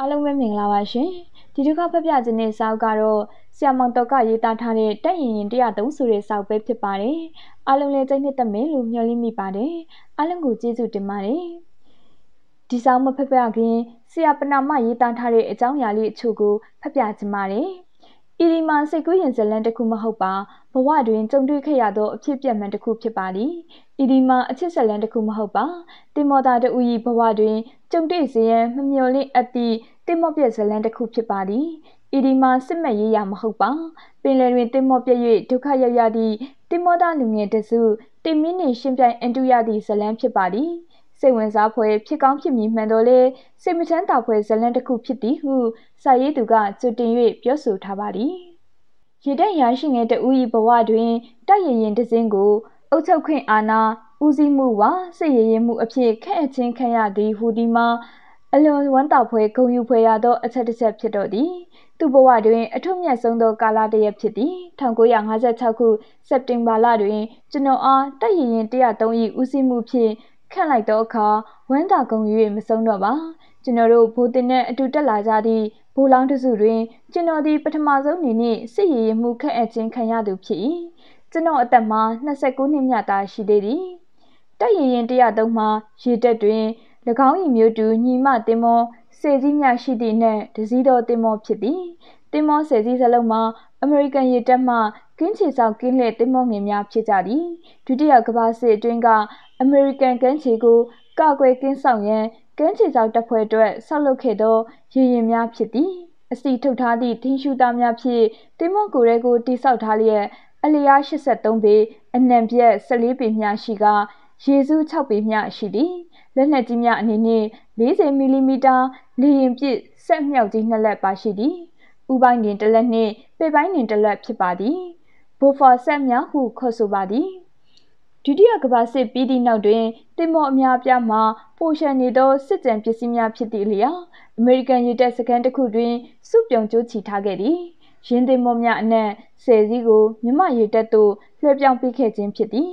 အားလုံးပဲမင်္ဂလာပါရှင်ဒီတစ်ခါဖပြခြင်းနဲ့စာအုပ်ကတော့ဆရာမောင်တော်ကရေးသားထားတဲ့တက်ရင်ရင်103ဆိုတဲ့စာအုပ်ပဲဖြစ်ပါတယ်အားလုံးလည်းစိတ်နှစ်သက်မယ်လို့မျှော်လင့်မိပါတယ်အားလုံးကိုကျေးဇူးတင်ပါတယ်ဒီစာအုပ်မဖပြခင်ဆရာပနာမရေးသားထားတဲ့အကြောင်းအရာလေးအချို့ကိုဖပြခြင်းပါတယ်ဤဒီမှာစိတ်ကူးရင်ဇလန်တစ်ခုမဟုတ်ပါဘဝတွင်ကြုံတွေ့ခဲ့ရသောအဖြစ်ပြက်မှန်တစ်ခုဖြစ်ပါသည်ဤဒီမှာအချစ်ဇလန်တစ်ခုမဟုတ်ပါတင်မောတာတူဤဘဝတွင်ကြုံတွေ့စေရန်မမျှော်လင့်အပ်သည့်တင်မောပြက်ဇလန်တစ်ခုဖြစ်ပါသည်ဤဒီမှာစစ်မဲ့ရေးရမဟုတ်ပါပင်လယ်တွင်တင်မောပြက်၍ဒုက္ခရောက်ရသည့်တင်မောတာလူငယ်တစုတင်မင်းနှင့်ရှင်ပြိုင်အန်တူရသည့်ဇလန်ဖြစ်ပါသည်စိတ်ဝင်စားဖွယ်ဖြစ်ကောင်းဖြစ်မည်မှန်တော်လဲစိတ်မချမ်းသာဖွယ်ဇလန်တစ်ခုဖြစ်သည်ဟုစာရေးသူကကြွတင်၍ပြောဆိုထားပါသည်ရေတက်ရရှိငယ်တဦး၏ဘဝတွင်တိုက်ရရင်တစင်းကိုအုပ်ချုပ်ခွင့်အာဏာဦးစီးမှုဝါစစ်ရရင်မှုအဖြစ်ခက်အချင်းခံရသည်ဟူဒီမှာအလွန်ဝမ်းသာဖွယ်ဂုဏ်ယူဖွယ်ရသောအချက်တစ်ချက်ဖြစ်တော့သည် သူ့ဘဝတွင် အထွတ်မြတ်ဆုံးသောကာလတစ်ရက်ဖြစ်သည်1956ခုစက်တင်ဘာလတွင်ကျွန်တော်အားတိုက်ရရင်103၏ဦးစီးမှုဖြင့်ခန့်လိုက်တော့အခါဝမ်းသာကုန်၍မဆုံးတော့ပါကျွန်တော်တို့ဘိုးတင်နဲ့အတူတက်လာကြသည့်ဘိုးလောင်းတစုတွင် ကျွန်တော်သည် ပထမဆုံးအနေနဲ့စစ်ရည်ရမှုခက်အပ်ခြင်းခံရသူဖြစ်၏ကျွန်တော်အသက်မှာ29နှစ်မြတ်သားရှိသေးသည်တက်ရင်ရင်103မှာရေတက်တွင်၎င်း၏မျိုးတူညီမတင်မောစေကြီးများရှိသည့်နှင့်ဒစည်းတော်တင်မောဖြစ်သည်တင်မောစေကြီးစလုံးမှာအမေရိကန်ရေတပ်မှကင်းချေဆောင်ကင်းလှည့်တင်မောငင်များဖြစ်ကြသည်ဒုတိယကမ္ဘာစစ်အတွင်းကအမေရိကန်ကမ်းခြေကိုကာကွယ်ကင်းဆောင်ရန်ကမ်းခြေစောက်တပ်ဖွဲ့အတွက်ဆောက်လုပ်ခဲ့သောရေရင်များဖြစ်သည်အစီထုတ်ထားသည့်ထင်းရှူသားများဖြင့်တင်မွန်ကိုရဲကိုတိဆောက်ထားလျက်အလျား83ပေ အနံပြက်14ပေများရှိက ရေစု6ပေများရှိသည်လက်နက်ကြီးများအနေနဲ့40မီလီမီတာလေရင်ပြည့်စက်မြောက်ကြီးနှစ်လက်ပါရှိသည်ဥပိုင်းတွင်တစ်လက်နှင့် ပေပိုင်းတွင်တစ်လက်ဖြစ်ပါသည်ဘိုဖော်ဆက်များဟုခေါ်ဆိုပါသည်ဒုတိယကမ္ဘာစစ်ပြီးသည့်နောက်တွင်တင်မော်အများပြားမှာပိုရှန်နေသောစစ်ကြံပစ္စည်းများဖြစ်သည့်လျောက်အမေရိကန်ရေတပ်စခန်းတစ်ခုတွင်စုပြုံကျိုးချီထားခဲ့သည်ရင်းတင်မော်များအနက်ဆယ်စီးကိုမြမရေတပ်သို့လွှဲပြောင်းပေးခဲ့ခြင်းဖြစ်သည်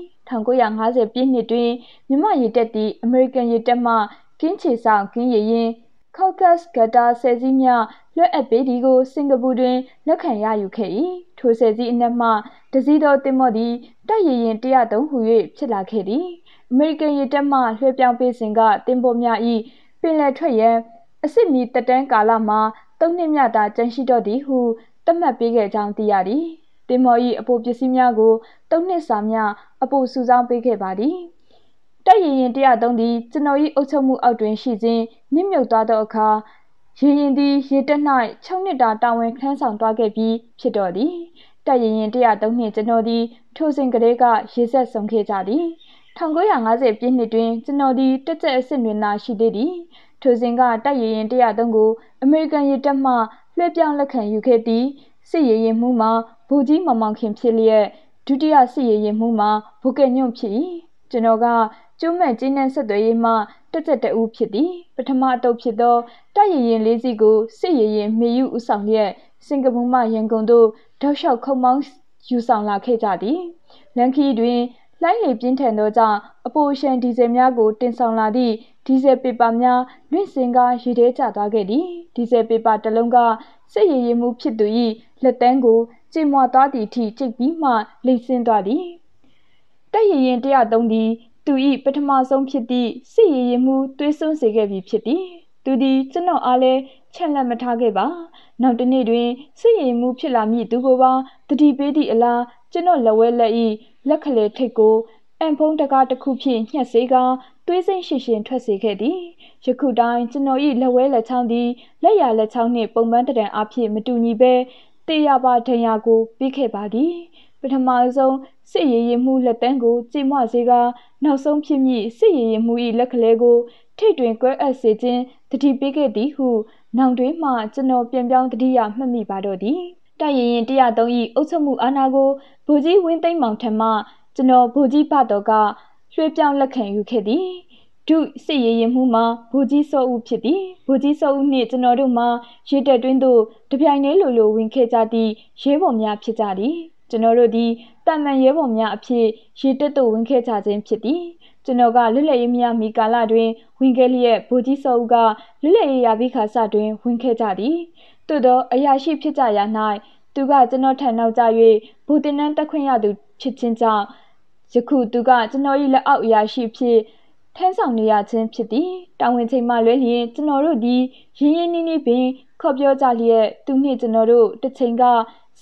1950ပြည့်နှစ်တွင်မြမရေတပ်သည် အမေရိကန်ရေတပ်မှကင်းချေဆောင်ကင်းရရင် Caucus Gata ဆယ်စီးများလွှဲအပ်ပေးသည်ကို စင်ကာပူတွင်လက်ခံရယူခဲ့၏ထိုဆယ်စီးအနက်မှတစီးသောတင်မော့သည်တက်ရရင်103ဟူ၍ဖြစ်လာခဲ့သည်။အမေရိကန်ရေတပ်မှလွှဲပြောင်းပေးစဉ်ကတင်ပေါ်များ၏ပင်လယ်ထွက်ရန် အစစ်မီတက်တန်းကာလမှာသုံးနှစ်မြတာကျန်ရှိတော့သည်ဟုသတ်မှတ်ပေးခဲ့ကြောင်းသိရသည်။တင်မော်၏အပိုပစ္စည်းများကိုသုံးနှစ်စာမျှအပိုစုဆောင်းပေးခဲ့ပါသည်။တက်ရရင်103သည်ကျွန်တော်၏အုပ်ချုပ်မှုအောက်တွင်ရှိစဉ်နစ်မြုပ်သွားသောအခါရင်ရင်သည်ရေတက်၌၆နှစ်တာတာဝန်ခန်းဆောင်သွားခဲ့ပြီးဖြစ်တော်သည်တက်ရင်ရင်103နှစ်ကျွန်တော်သည်ထိုစဉ်ကလေးကရေဆက်ဆုံးခဲ့ကြသည်1950ပြည့်နှစ်တွင် ကျွန်တော်သည်တက်ကျက်အစ်စ်တွင်သာရှိသေးသည်ထိုစဉ်ကတက်ရင်ရင်103ကိုအမေရိကန်ရေတပ်မှလွှဲပြောင်းလက်ခံယူခဲ့သည်စစ်ရေရင်မှုမှာဘူကြီးမောင်မောင်ခင်ဖြစ်လျက်ဒုတိယစစ်ရေရင်မှုမှာဘူကဲ့ညွန့်ဖြစ်၏ကျွန်တော်ကကျွမ်းမဲ့ကျင်းနဲ့ဆက်သွယ်ရေးမှတက်တက်တူဖြစ်သည်ပထမအတုပ်ဖြစ်သောတိုက်ရရင်လေးစီကိုစစ်ရရင်မေယူဦးဆောင်ရက်စင်ကာပူမှရန်ကုန်သို့တောက်လျှောက်ခုံမောင်းယူဆောင်လာခဲ့ကြသည်လန်ခီတွင်လိုင်းလေပြင်းထန်သောကြောင့်အပိုရှန်ဒီဇယ်များကို တင်ဆောင်လာသည့်ဒီဇယ်ပေပါများလွင့်စင်ကရေထဲကျသွားခဲ့သည်ဒီဇယ်ပေပါတစ်လုံးကစစ်ရရင်မှုဖြစ်သူ၏လက်တန်းကိုကျင်းမွာသွားသည့်အထိကျိတ်ပြီးမှလိမ့်စင်းသွားသည်တက်ရရင်103သည်သူ၏ပထမဆုံးဖြစ်သည့်စစ်ရည်ရည်မှုသွေးစွန်းစေခဲ့ပြီဖြစ်သည်သူသည်ကျွန်တော်အားလည်းချက်လက်မထားခဲ့ပါ နောက်တစ်နေ့တွင်စစ်ရည်မှုဖြစ်လာမည့်သူကိုပါတတိပေးသည့်အလားကျွန်တော်လက်ဝဲလက်၏လက်ခလေထိတ်ကိုအန်ဖုံးတကားတစ်ခုဖြင့်ညှက်စေကာသွေးစိမ့်ရှင်ရှင်ထွက်စေခဲ့သည်ယခုတိုင်းကျွန်တော်၏လက်ဝဲလက်ချောင်းသည်လက်ရလက်ချောင်းနှင့်ပုံပန်းတံတန်အဖြစ်မတူညီဘဲတေရပါဒဏ်ရာကို ပြီးခဲ့ပါသည်ပထမဆုံးစစ်ရေးရင်မှုလက်တန်းကို ကြည်မွစေက နောက်ဆုံးဖြစ်မည်စစ်ရေးရင်မှု၏လက်ကလေးကိုထိတ်တွင်ကွဲအပ်စေခြင်းတတိပေးခဲ့သည်ဟုနောင်တွင်မှကျွန်တော်ပြန်ပြောင်းတတိယမှတ်မိပါတော့သည်တိုက်ရင်ရင်103ဤအုပ်ချုပ်မှုအာဏာကိုဘူကြီးဝင်းသိမ့်မောင်ထံမှကျွန်တော်ဘူကြီးဘတော်ကလွှဲပြောင်းလက်ခံယူခဲ့သည်ဒုစစ်ရေးရင်မှုမှာဘူကြီးစောဦးဖြစ်သည်ဘူကြီးစောဦးနှင့်ကျွန်တော်တို့မှာရေတက်တွင်းသို့တပြိုင်တည်းလိုလိုဝင်ခဲ့ကြသည့်ရဲဘော်များဖြစ်ကြသည်ကျွန်တော်တို့ဒီတမန်ရဲဘော်များအဖြစ်ရေတက်သို့ဝင်ခဲ့ကြခြင်းဖြစ်သည်ကျွန်တော်ကလွတ်လပ်ရေးများမိကာလတွင် ဝင်ခဲ့လျက်ဗိုလ်ကြီးစောဦးကလွတ်လပ်ရေးရာဘိခါစတွင်ဝင်ခဲ့ကြသည်သို့သောအရာရှိဖြစ်ကြရာ၌သူကကျွန်တော်ထံနောက်ကျ၍ဘူတင်နန်းတက်ခွင့်ရသူဖြစ်ခြင်းကြောင့်ယခုသူကကျွန်တော်၏လက်အောက်အရာရှိဖြစ်ထမ်းဆောင်နေရခြင်းဖြစ်သည်တာဝန်ချိန်မှလွဲလျင်ကျွန်တော်တို့သည်ရင်းရင်းနှီးနှီးပင် ခေါ်ပြောကြလျက်သူနှင့်ကျွန်တော်တို့တစ်ချိန်က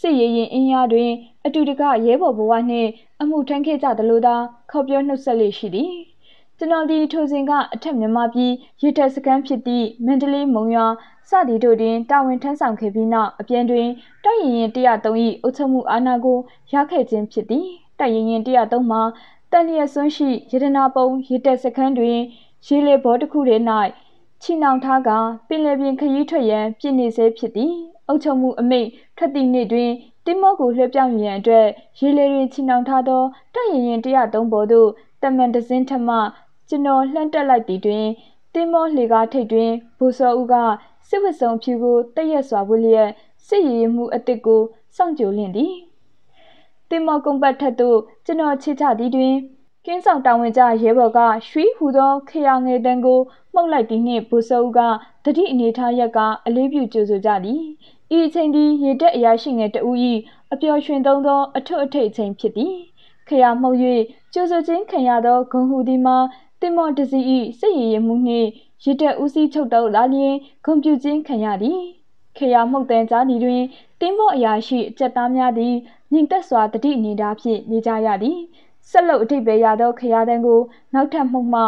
စစ်ရေးရင်အင်အားတွင် အတူတကရဲဘော်ဘဝနှင့်အမှုထမ်းခဲ့ကြသလိုသာခေါ်ပြောနှုတ်ဆက်လေ့ရှိသည်။ကျွန်တော်ဒီထိုစဉ်ကအထက်မြန်မာပြည်ရစ်တပ်စခန်းဖြစ်သည့်မန္တလေးမုံရွာစသည်တို့တွင်တာဝန်ထမ်းဆောင်ခဲ့ပြီးနောက်အပြင်တွင်တိုက်ရင်ရင်103၏အုပ်ချုပ်မှုအာဏာကိုရခဲ့ခြင်းဖြစ်သည်။တိုက်ရင်ရင်103မှာတန်လျက်စွန်းရှိရတနာပုံရစ်တပ်စခန်းတွင်ရေလေဘောတစ်ခုထဲ၌ချီနှောင်ထားကပင်လယ်ပြင်ခရီးထွက်ရန်ပြည့်နေစေဖြစ်သည်အုပ်ချုပ်မှုအမိန့်ထွက်သည့်နေ့တွင်တင်မောကိုလွှဲပြောင်းရန်အတွက်ရေလေတွင်ချီနှောင်ထားသောတပ်ရရင်103ပေါ်သို့တမန်တစင်းထမကျွန်တော်လှမ်းတက်လိုက်သည်တွင်တင်မောလှေကားထိပ်တွင်ဘူစောဦးကစစ်ဝတ်စုံဖြူကိုတည့်ရက်စွာဝတ်လျက်စစ်ရည်မှုအစ်စ်ကိုစောင့်ကြိုလင့်သည်တင်မောကုံပတ်ထက်သို့ကျွန်တော်ချစ်ချသည်တွင်ကင်းဆောင်တာဝန်ကျရဲဘော်ကရွှီဟူသောခရငယ်တန်းကိုမှုတ်လိုက်သည်နှင့်ဘူစောဦးကတတိအနေထားရက်ကအလေးပြုကြိုဆိုကြသည်ဤအချိန်သည်ရေတက်အရာရှိငယ်တဦး၏အပျော်ရွှင်သုံးသော အထွတ်အထိပ်အချိန်ဖြစ်သည်။ခရမှုတ်၍ကြိုးစိုချင်းခံရသောဂုံဟူသည်မှာတင်မော်တစီ၏စိတ်ရည်ရမှုနှင့်ရစ်တက်ဦးစီးချုပ်တော့လာလျင်ဂုံပြူချင်းခံရသည်။ခရမှုတ်တန်ကြားသည်တွင်တင်းမော့အရာရှိအကျက်သားများသည်ညင်သက်စွာတတိနေတာဖြင့်နေကြရသည်။ဆက်လုပ်အထိပ်ပဲရသော ခရတန်ကို နောက်ထပ်မှုမှ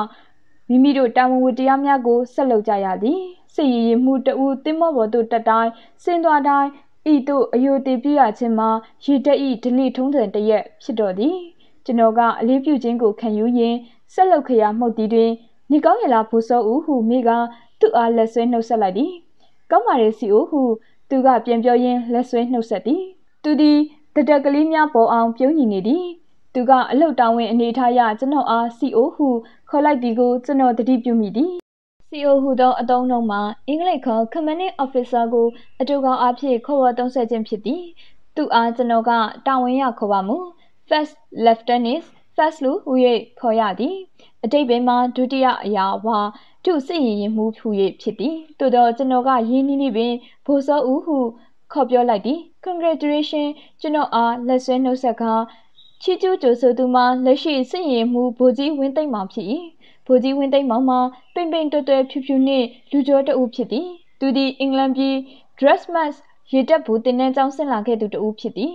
မိမိတို့တာဝန်ဝတ္တရားများကိုဆက်လုပ်ကြရသည်။စစ်ရည်ရမှုတဦးသင်းမောပေါ်သို့တက်တိုင်းဆင်းသွားတိုင်းဤသို့အယုတိပြရခြင်းမှာရည်တက်ဤဒလိထုံးစံတရက်ဖြစ်တော်သည် ကျွန်တော်ကအလေးပြုခြင်းကိုခံယူရင်းဆက်လုပ်ခရာမှုတ်သည်တွင်နီကောင်းရလာဘူစောဦးဟုမိကသူ့အားလက်ဆွဲနှုတ်ဆက်လိုက်သည်ကောင်းပါရဲ့စီအိုဟုသူကပြန်ပြောရင်းလက်ဆွဲနှုတ်ဆက်သည် သူသည်တတက်ကလေးများပေါ်အောင်ပြုံးညီနေသည်သူကအလုတ်တောင်းဝင် အနေထားရကျွန်တော်အား CO ဟုခေါ်လိုက်သည်ကိုကျွန်တော်တတိပြုမိသည် CO ဟူသောအသုံးအနှုန်းမှာအင်္ဂလိပ်ခေါ် Commanding Officer ကိုအတူကောင်အားဖြင့်ခေါ်ဝေါ်သုံးစွဲခြင်းဖြစ်သည်။သူအားကျွန်တော်ကတာဝန်ရခေါ်ပါမူ First Lieutenant First လို့ဟူ၍ခေါ်ရသည်။အတိတ်ပင်မှာဒုတိယအရာဝါသူစစ်ရင်ရင်မှုဟူ၍ဖြစ်သည်။သို့သောကျွန်တော်ကရင်းနှီးနှီးပင်ဘိုးစောဦးဟုခေါ်ပြောလိုက်သည်။ Congratulation ကျွန်တော်အားလက်ဆွဲနှုတ်ဆက်ကချီကျူးကြိုဆိုသူမှာလက်ရှိစစ်ရင်မှုဘိုးကြီးဝင်းသိမ့်မောင်ဖြစ်၏ဗိုလ်ကြီးဝင်းသိမ့်မောင်မှာပိမ့်ပိမ့်တွတ်တွဲဖြူဖြူနှင့်လူကျော်တူဖြစ်သည် သူသည်အင်္ဂလန်ပြည် Dressmas ရေတပ်ဘူတင်တဲ့ကျောင်းဆင်းလာခဲ့သူတူဖြစ်သည်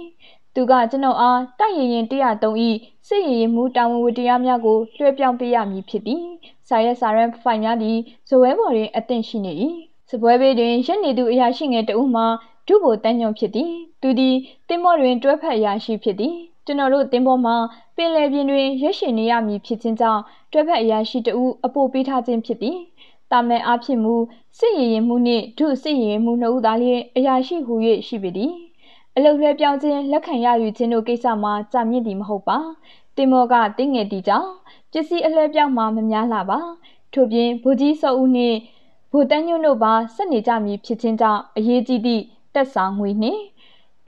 သူကကျွန်တော်အားတိုက်ရရင်103ဤစစ်ရရင်မူတာဝန်ဝတ္တရားများကိုလွှဲပြောင်းပေးရမည်ဖြစ်သည်ဆာရက်ဆာရန်ဖိုင်များသည်ဇပွဲပေါ်တွင်အသင့်ရှိနေ၏စပွဲပေးတွင်ရက်နေသူအရာရှိငယ်တဦးမှဒုဗိုလ်တန်းညွန်ဖြစ်သည်သူသည်တင်မောတွင်တွဲဖက်အရာရှိဖြစ်သည်ကျွန်တော်တို့တင်မောမှာင်လယ်ပြင်တွင်ရက်ရှည်နေရမည်ဖြစ်ခြင်းကြောင့်တွဲဘက်အရာရှိတဦးအပိုပေးထားခြင်းဖြစ်သည်။သာမန်အားဖြင့်မူစစ်ရေယာဉ်မှူးနှင့်ဒုစစ်ရေယာဉ်မှူးနှစ်ဦးသာလျှင်အရာရှိဟူ၍ရှိပေသည်။အလုပ်လွှဲပြောင်းခြင်းလက်ခံရယူခြင်းတို့ကိစ္စမှာကြာမြင့်သည်မဟုတ်ပါ။သင်္ဘောကသေးငယ်သည်ကြောင့်ပစ္စည်းအလွှဲအပြောင်းမှာမများလှပါ။ထို့ပြင်ဗိုလ်ကြီးစောဦးနှင့်ဗိုလ်သန်းညွှန့်တို့ပါဆက်နေကြမည်ဖြစ်ခြင်းကြောင့်အရေးကြီးသည့်တပ်စာငွေနှင့်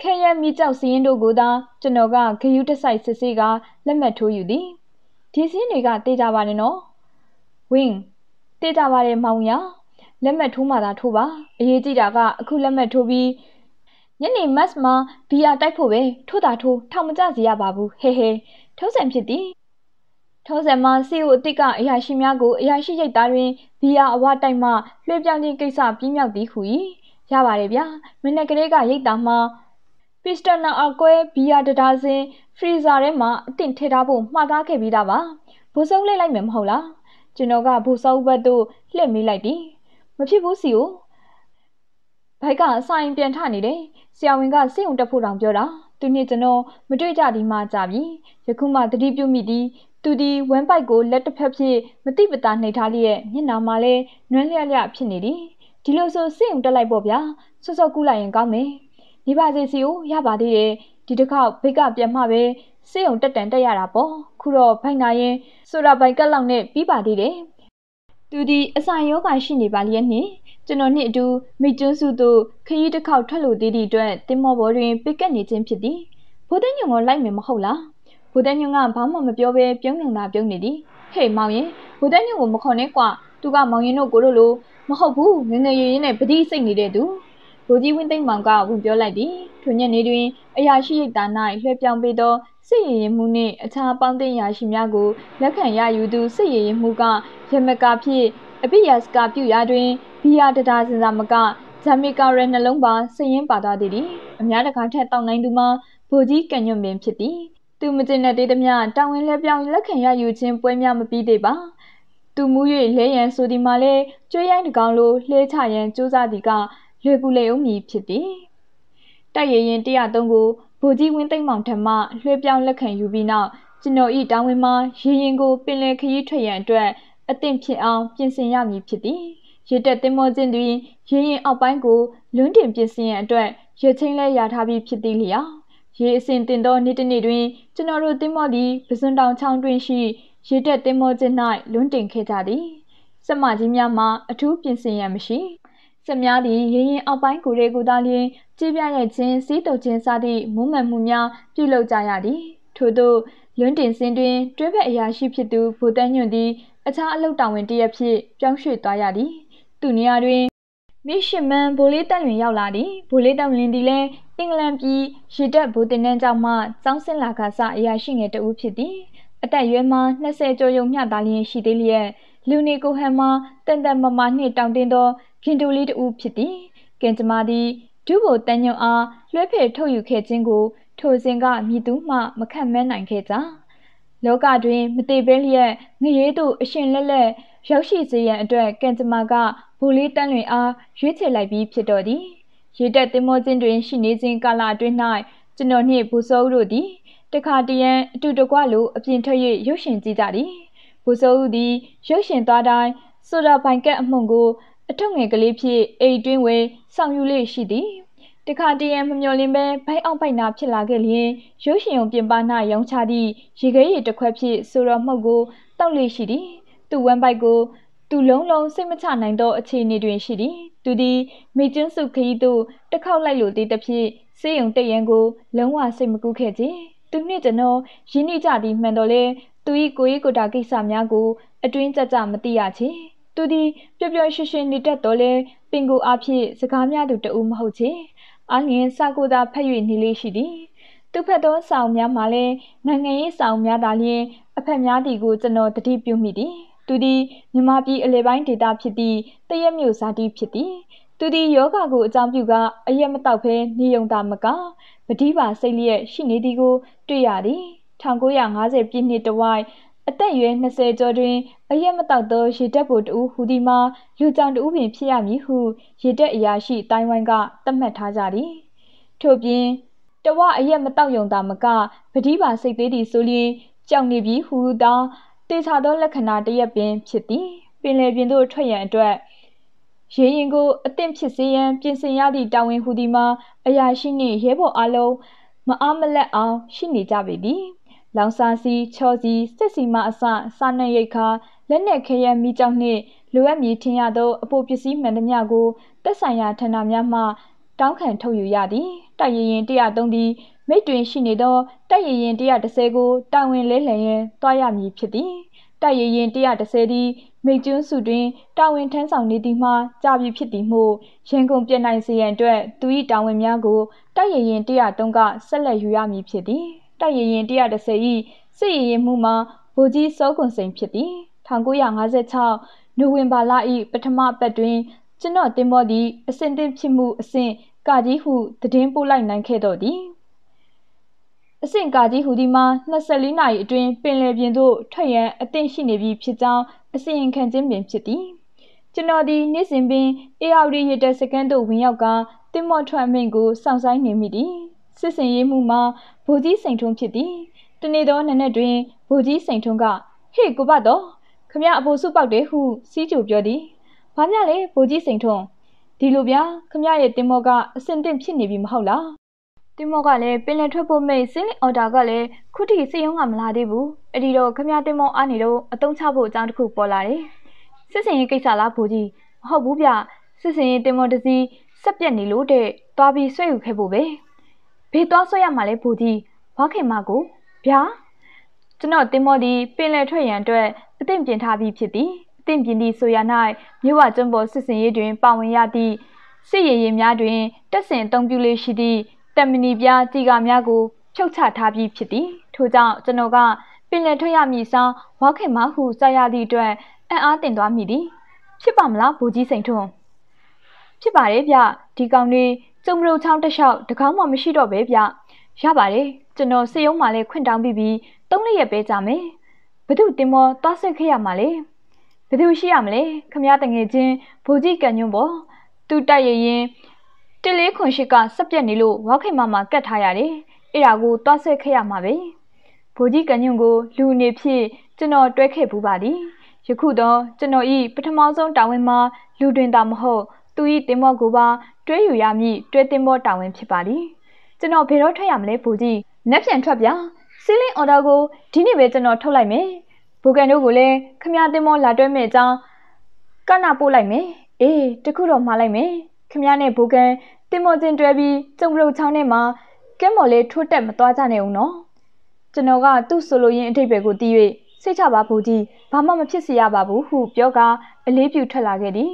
ခဲရမီကြောက်စရင်တို့ကိုသာကျွန်တော်ကဂယုတဆိုင်စစ်ဆေးကလက်မှတ်ထိုးယူသည်ဒီစင်းတွေကတေးကြပါနဲ့နော်ဝင်းတေးကြပါတယ်မောင်ရလက်မှတ်ထိုးမှသာထိုးပါအရေးကြီးတာကအခုလက်မှတ်ထိုးပြီးညနေမတ်မှာဘီယာတိုက်ဖို့ပဲထိုးတာထိုးထောင်မကျစေရပါဘူးဟဲဟဲထုံးစံဖြစ်သည်ထုံးစံမှာစီအိုအစ်ကအရာရှိများကိုအရာရှိရိတ်သားတွင်ဘီယာအဝတိုက်မှလွှဲပြောင်းခြင်းကိစ္စပြီးမြောက်သည်ခု၏ရပါတယ်ဗျာမနေ့ကလေးကရိတ်သားမှာပစ္စတနာအကွဲဘီယာတဒါဇင်ဖရီဇာထဲမှာအတင်ထည့်ထားဖို့မှားသားခဲ့ပြီးသားပါဘူစုံးလိုက်လိုက်မယ်မဟုတ်လားကျွန်တော်ကဘူစုံးဘက်သို့လှည့်မိလိုက်ပြီမဖြစ်ဘူးစီကိုဘိုက်ကဆိုင်ပြန်ထနေတယ်ဆရာဝန်ကစိတ်ုံတက်ဖို့တောင်ပြောတာသူနဲ့ကျွန်တော်မတွေ့ကြသည်မှကြာပြီယခုမှသတိပြုမိသည်သူဒီဝမ်ပိုက်ကိုလက်တစ်ဖက်ဖြင့်မတိပတာနှိပ်ထားလျက်မျက်နှာမှာလဲနွမ်းလျက်လျက်ဖြစ်နေသည်ဒီလိုဆိုစိတ်ုံတက်လိုက်ပေါ့ဗျာဆော့ဆော့ကူးလိုက်ရင်ကောင်းမယ်မိဘစီစီကိုရပါသေးတယ်ဒီတစ်ခေါက်ဘိတ်ကပြန်မှပဲစေုံတက်တန်တက်ရတာပေါ့ခုတော့ဖိုင်နာရင်ဆိုရာဘိုင်ကက်လောက်နဲ့ပြီးပါသေးတယ်သူဒီအဆိုင်ယောဂါရှိနေပါလျက်နှင့်ကျွန်တော်နှင့်အတူမိကျွန်းစုသို့ခရီးတစ်ခေါက်ထွက်လို့သေးသည့်အတွက်တင်မောဘော်တွင်ပိတ်ကက်နေခြင်းဖြစ်သည်ဘိုးတဲ့ညုံကိုလိုက်မယ်မဟုတ်လားဘိုးတဲ့ညုံကဘာမှမပြောဘဲပြုံးညုံသာပြုံးနေသည်ဟေ့မောင်ရင်ဘိုးတဲ့ညုံကိုမခေါ်နဲ့ကွာသူကမောင်ရင်တို့ကိုတို့လိုမဟုတ်ဘူးငငယ်ရရင်နဲ့ပတိစိတ်နေတဲ့သူိုကြီးဝင်းသိမ့်မောင်ကဝန်ပြောလိုက်သည်ထိုညနေတွင် အရာရှိရိတ်သား၌လွှဲပြောင်းပေးသောစစ်ရင်ရင်မှုနှင့်အခြားပေါင်းတင်ရာရှိများကိုလက်ခံရယူသူစစ်ရင်ရင်မှုကရမကာဖြင့်အပိယတ်ကပြုရာတွင်ဘီယာတဒါစင်စာမကဂျမေကာရဲနှလုံးပါစရင်ပါသွားသည်အများတကားထက်တောင်းနိုင်သူမှာဗိုလ်ကြီးကံညွန့်ပင်ဖြစ်သည်သူမကျင်တဲ့တေးသမျှတောင်းဝင်လဲပြောင်းလက်ခံရယူခြင်းပွဲများမပြီးသေးပါသူမူ၍လဲရန်ဆိုဒီမှာလဲကျွေးရိုင်းတကောင်လိုလှဲချရန်စူးစမ်းသည်ကလွယ်ကူလေအောင်မည်ဖြစ်သည်တိုက်ရရင်103ကိုဗိုလ်ကြီးဝင်းသိမ့်မောင်ထံမှလွှဲပြောင်းလက်ခံယူပြီးနောက်ကျွန်တော်ဤတာဝန်မှာရေရင်ကိုပင်လယ်ခရီးထွက်ရန်အတွက် အသင့်ဖြစ်အောင် ပြင်ဆင်ရမည်ဖြစ်သည် ရေတက်တင်မောခြင်းတွင် ရေရင်အောက်ပိုင်းကိုလွန်းတင်ပြင်ဆင်ရန်အတွက်ရချင်းလဲရထားပြီးဖြစ်သည်လျော်ရေအစဉ်တင်သောနေ့တစ်နေ့တွင်ကျွန်တော်တို့တင်မောသည်ပစွန်တောင်ချောင်းတွင်ရှိရေတက်တင်မောခြင်း၌လွန်းတင်ခဲ့ကြသည်စမကြီးများမှာအထူးပြင်ဆင်ရန်မရှိစစ်များသည်ရင်ရင်အောက်ပိုင်းကိုယ်တွေကိုသာလျှင်ကြေးပြရိုက်ခြင်းစီးတုပ်ခြင်းစသည့်မုံမှန်မှုများပြုလုပ်ကြရသည်ထို့သောလွန်းတင်စင်တွင်တွဲဘက်အရာရှိဖြစ်သူဗိုလ်တန်းညွန့်သည် အခြားအလုပ်တာဝန်တရက်ဖြင့်ပြောင်းရွှေ့သွားရသည်သူနေရာတွင်မိရှမန်ဗိုလ်လေးတပ်ဝင်ရောက်လာသည်ဗိုလ်လေးတပ်ဝင်သည်လည်းအင်္ဂလန်ပြည်ရေတပ်ဗိုလ်တင်နှန်းကြောင့်မှစောင်းစင်လာကစားအရာရှိငယ်တဦးဖြစ်သည်အသက်ရွယ်မှာ20ကျော်ယုံမျှသာလျင်ရှိသေးလျက်လူနေကိုဟန်မှာတန်တန်မမာနှင့်တောင်တင်းသောခင်တိုလေးတူဖြစ်သည်ကင်ကြမာသည်ဒုဗိုလ်တန်ညွန်အားလွှဲဖယ်ထုတ်ယူခဲ့ခြင်းကိုထိုစဉ်ကမြည်သူမှမခံမဲနိုင်ခဲ့ကြလောကတွင်မသေးပဲလျက်ငရေသို့အရှင်လက်လက်ရောက်ရှိစေရန်အတွက်ကင်ကြမာကဘူလေးတန်းလွင်အားရွေးချယ်လိုက်ပြီးဖြစ်တော်သည် ရေတက်တင်မောချင်းတွင်ရှိနေခြင်းကာလအတွင်း၌ကျွန်တော်နှင့်ဘူစိုးတို့သည်တခါတရံအတူတကွလိုအပြင်ထွက်၍ရုပ်ရှင်ကြည့်ကြသည်ဘူစိုးတို့သည်ရုပ်ရှင်သွားတိုင်းဆိုဒါပိုင်ကက်အမှုန်ကိုအထုပ်ငယ်ကလေးဖြင့်အိတ်တွင်းဝင်ဆောင်ယူလေးရှိသည် တခါတရံမမျော်လင့်ပဲဘိုက်အောင်ပိုက်နာဖြစ်လာခဲ့လျင်ရုပ်ရှင်ုံပြင်ပနာရောင်းချသည့်ရေခဲရည်တစ်ခွက်ဖြင့်ဆိုတော်မှုတ်ကိုတောက်လေးရှိသည်သူ့ဝမ်းပိုက်ကို သူလုံးလုံးစိတ်မချနိုင်သောအခြေအနေတွင်ရှိသည်သူသည်မိကျွန်းစုခရီးသို့တစ်ခေါက်လိုက်လို့တည်သဖြင့်စေယုံတရံကို လုံးဝစိတ်မကူးခဲ့ခြင်းသူနှင့်ကျွန်တော်ရင်းနှီးကြသည်မှန်တော်လဲသူ၏ကိုယ်ရေးကိုယ်တာကိစ္စများကို အတွင်းကြကြမသိရချေသူသည်ပျော်ပျော်ရွှင်ရွှင်နေတတ်တော်လဲပင်ကိုအဖြစ်စကားများသူတဦးမဟုတ်ချေအလျင်စကိုသာဖတ်၍နေလေးရှိသည်သူဖတ်သောစာအုပ်များမှာလည်းနိုင်ငံရေးစာအုပ်များသာလျှင် အဖက်များတီကိုကျွန်တော်တတိပြုမိသည် သူသည်မြမပြည်အလဲပိုင်းဒေတာဖြစ်သည့်တရက်မြို့ဇာတိဖြစ်သည်သူသည်ယောဂကိုအကြောင်းပြုကအရက်မတော့ဘဲနေုံသာမကပတိပါစိတ်လျက်ရှိနေသည်ကိုတွေ့ရသည်1950ပြည့်နှစ်တဝိုက်အသက်အရွယ်20ကျော်တွင်အရက်မသောက်သောရေတပ်ဗိုလ်တဦးဟူသည်မှာလူကြောင်တဦးပင်ဖြစ်ရမည်ဟုရေတပ်အရာရှိအသိုင်းအဝိုင်းကသတ်မှတ်ထားကြသည်။ထို့ပြင်တဝအရက်မသောက်ယုံသာမကပတိပါစိတ်သေးသည်ဆိုလျှင်ကြောက်နေပြီဟူသောတေချာသောလက္ခဏာတရက်ပင်ဖြစ်သည်။ပင်လယ်ပြင်သို့ထွက်ရန်အတွက်ရေရင်ကိုအသင့်ဖြစ်စေရန်ပြင်ဆင်ရသည့်တာဝန်ဟူသည်မှာအရာရှိနှင့်ရဲဘော်အလုံးမအားမလတ်အောင်ရှိနေကြပေသည်။လောင်စာစီချော်စီစစ်စီမအစစားနှက်ရိတ်ခါလက်နက်ခဲယမ်းမိကြောင့်နှင့်လိုအပ်မည်ထင်ရသောအပိုပစ္စည်းမှန်သမျှကိုတက်ဆိုင်ရာဌာနများမှ တောင်းခံထုတ်ယူရသည်တိုက်ရရင်103သည်မိတ်တွင်ရှိနေသောတိုက်ရရင်130ကိုတာဝန်လဲလှယ်ရန်တွားရမည်ဖြစ်သည်တိုက်ရရင်130သည်မိတ်ကျွန်းစုတွင်တာဝန်ထမ်းဆောင်နေသည်မှာကြာပြီဖြစ်သည်မို့ရန်ကုန်ပြည်နိုင်စီရန်အတွက်သူ၏တာဝန်များကိုတိုက်ရရင်103ကဆက်လက်ယူရမည်ဖြစ်သည်တပ်ရင်းရင်130ဤစစ်ရင်ရင်မှုမှာဗိုလ်ကြီးစောကွန်စိန်ဖြစ်သည်1956နိုဝင်ဘာလဤပထမပတ်တွင် ကျွန်တော်တင်မော့သည်အဆင့်တင်ဖြစ်မှုအဆင့်ကာကြီးဟုသတင်းပို့လိုက်နိုင်ခဲ့တော်သည်အဆင့်ကာကြီးဟူဒီမှာ24နာရီအတွင်းပင်လယ်ပြင်သို့ထွက်ရန်အသင့်ရှိနေပြီဖြစ်ကြောင်းအဆင့်ခံခြင်းပင်ဖြစ်သည်ကျွန်တော်ဒီနေ့စဉ်ပင် ARD ရတဲ့စကန်တို့ဝင်ရောက်ကတင်မော့ထွက်မင့်ကိုစောင့်ဆိုင်နေမိသည်စစ်စင်ရေးမှုမှာဗိုလ်ကြီးစိန်ထုံးဖြစ်သည်တနေ့သောနနက်တွင်ဗိုလ်ကြီးစိန်ထုံးကဟေ့ကိုဘတော်ခမရအဖိုးစုပေါက်တယ်ဟုစီးကြိုပြောသည်ဘာမျှလဲဗိုလ်ကြီးစိန်ထုံးဒီလိုဗျာခမရရဲ့တင်မောကအစင်တင်ဖြစ်နေပြီမဟုတ်လားတင်မောကလည်းပင်လယ်ထွက်ဖို့မိတ်စင်းလင်အော်တာကလည်းခုထိစီယုံကမလာသေးဘူးအဒီတော့ခမရတင်မောအားနေတော့အတုံးချဖို့အကြောင်းတစ်ခုပေါ်လာတယ်စစ်စင်ရေးကိစ္စလားဗိုလ်ကြီးမဟုတ်ဘူးဗျစစ်စင်ရေးတင်မောတစီဆက်ပြက်နေလို့တဲ့သွားပြီးဆွဲယူခဲ့ဖို့ပဲဘေးသွားဆွဲရမှာလဲဘူကြီးဘွားခင်မကိုဗျာကျွန်တော်တင်မော်ဒီပင်လယ်ထွက်ရန်အတွက်အသင့်ပြင်ထားပြီးဖြစ်သည်အသင့်ပြင်သည့်ဆိုရ၌မြို့ဝကျွန်းပေါ်စစ်စင်ရေးတွင်ပါဝင်ရသည့်စစ်ရေရင်များတွင်တက်ဆင်အုံပြုလေးရှိသည့်တမဏီပြားတီကာများကိုချုပ်ချထားပြီးဖြစ်သည်ထို့ကြောင့်ကျွန်တော်ကပင်လယ်ထွက်ရမည်ဆောင်ဝါခင်မဟုကြားရသည့်အတွက်အံ့အားတင်သွားမိသည်ဖြစ်ပါမလားဘူကြီးစိန်ထွန်းဖြစ်ပါတယ်ဗျဒီကောင်လေးကျုံမလို့ချောင်းတစ်လျှောက်တကောင်းမှမရှိတော့ပဲဗျရပါတယ်ကျွန်တော်စေယုံမှလည်းခွင့်တောင်းပြီးပြီးသုံးလရက်ပဲကြာမယ်ဘသူတင်မောသွားဆက်ခဲ့ရမှာလဲဘသူရှိရမလဲခမရတငယ်ချင်းဗိုလ်ကြီးကံညွန့်ပေါ်သူတိုက်ရရင်တလေးခွန်ရှိကစက်ပြက်နေလို့ဝေါခင်မမကတ်ထားရတယ်အဲ့ဒါကိုသွားဆက်ခဲ့ရမှာပဲဗိုလ်ကြီးကံညွန့်ကိုလူနေဖြစ်ကျွန်တော်တွဲခဲ့ဘူးပါသည်ယခုတော့ကျွန်တော်ဤပထမဆုံးတာဝန်မှာလူတွင်သာမဟုတ်သူဤတင်မော့ကိုပါတွဲယူရမည့်တွဲတင်မောတာဝန်ဖြစ်ပါသည်ကျွန်တော်ဘယ်တော့ထွက်ရမလဲဘူကြီးနက်ပြန်ထွက်ပြစီးလင်းအော်ဒါကိုဒီနေ့ပဲကျွန်တော်ထုတ်လိုက်မယ်ဘူကန်တို့ကိုလည်းခမရတင်မောလာတွဲမဲ့အကြောင်းကနပို့လိုက်မယ်အေးတခုတော့မှားလိုက်မယ်ခမရနဲ့ဘူကန်တင်မောချင်းတွဲပြီးကျုံပြုတ်ချောင်းထဲမှာကဲမော်လေးထိုးတက်မသွားကြနဲ့ဦးနော်ကျွန်တော်ကသူ့ဆိုလိုရင်းအထိပ္ပယ်ကိုတီး၍စိတ်ချပါဘူးကြီးဘာမှမဖြစ်စေရပါဘူးဟုပြောကာအလေးပြုထွက်လာခဲ့သည်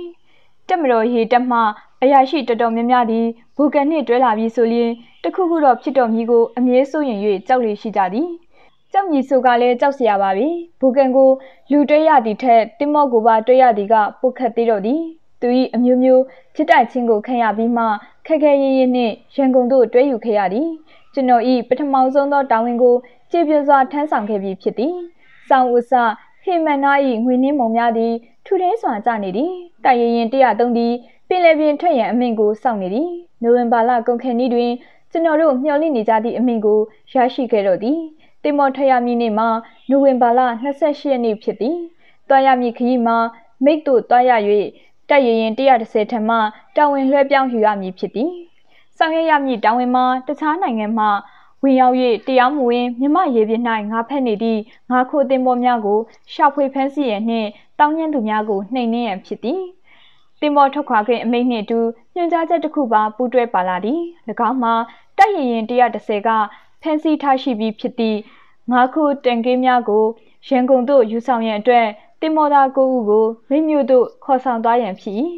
တက်မတော်ရေတက်မှအရာရှိတော်တော်များများသည်ဘူကန်နှင့်တွဲလာပြီးဆိုလျင်တခုခုတော့ဖြစ်တော်မူကိုအမြဲစိုးရင်၍ကြောက်လေရှိကြသည်ကြောက်မည်ဆိုကလည်းကြောက်เสียပါပြီဘူကန်ကိုလူတွဲရသည်ထက်တင်မော့ကိုပါတွဲရသည်ကပုတ်ခတ်သေးတော့သည်သူ၏အမျိုးမျိုးဖြစ်တိုက်ခြင်းကိုခံရပြီးမှခက်ခဲရင်းရင်းနှင့်ရန်ကုန်သို့တွဲယူခဲ့ရသည်ကျွန်တော်၏ပထမဆုံးသော တာဝန်ကိုကြေပြစွာထမ်းဆောင်ခဲ့ပြီးဖြစ်သည်ဆောင်ဥစဟေမန်နာ၏ငွေနှင်းမုံများသည်ထူထဲစွာကြနေသည်တိုက်ရင်ရင်103သည်ပင်လယ်ပြင်ထွက်ရန်အမိန့်ကိုစောင့်နေသည်နိုဝင်ဘာလကုန်ခန်းနေ့တွင်ကျွန်တော်တို့မျှော်လင့်နေကြသည့်အမိန့်ကို ရရှိခဲ့တော့သည်တင်မော်ထရမီနေ့မှာနိုဝင်ဘာလ28ရက်နေ့ဖြစ်သည်တွားရမည်ခရီးမှာမိတ်တို့တွားရ၍တက်ရရင်130ထက်မှ တာဝန်လွှဲပြောင်းယူရမည်ဖြစ်သည်ဆောင်ရွက်ရမည့်တာဝန်မှာတခြားနိုင်ငံမှဝင်ရောက်၍တရားမဝင်မြမရေပြင်း၌ငါဖက်နေသည့်ငါခိုတင်ပေါ်များကိုရှာဖွေဖမ်းဆီးရန်နှင့်တောင်းညံသူများကိုနှိမ်နင်းရန်ဖြစ်သည်။တင်ပေါ်ထွက်ခွာခြင်းအမိန့်နှင့်အတူညွှန်ကြားချက်တစ်ခုပါပူးတွဲပါလာသည်၎င်းမှာတိုက်ရရင်130ကဖန်စီထားရှိပြီးဖြစ်သည့်ငါးခုတန်ကင်းများကိုရန်ကုန်သို့ယူဆောင်ရန်အတွက်တင်မောသားကိုဦးကိုမိမျိုးတို့ခေါ်ဆောင်သွားရန်ဖြစ်၏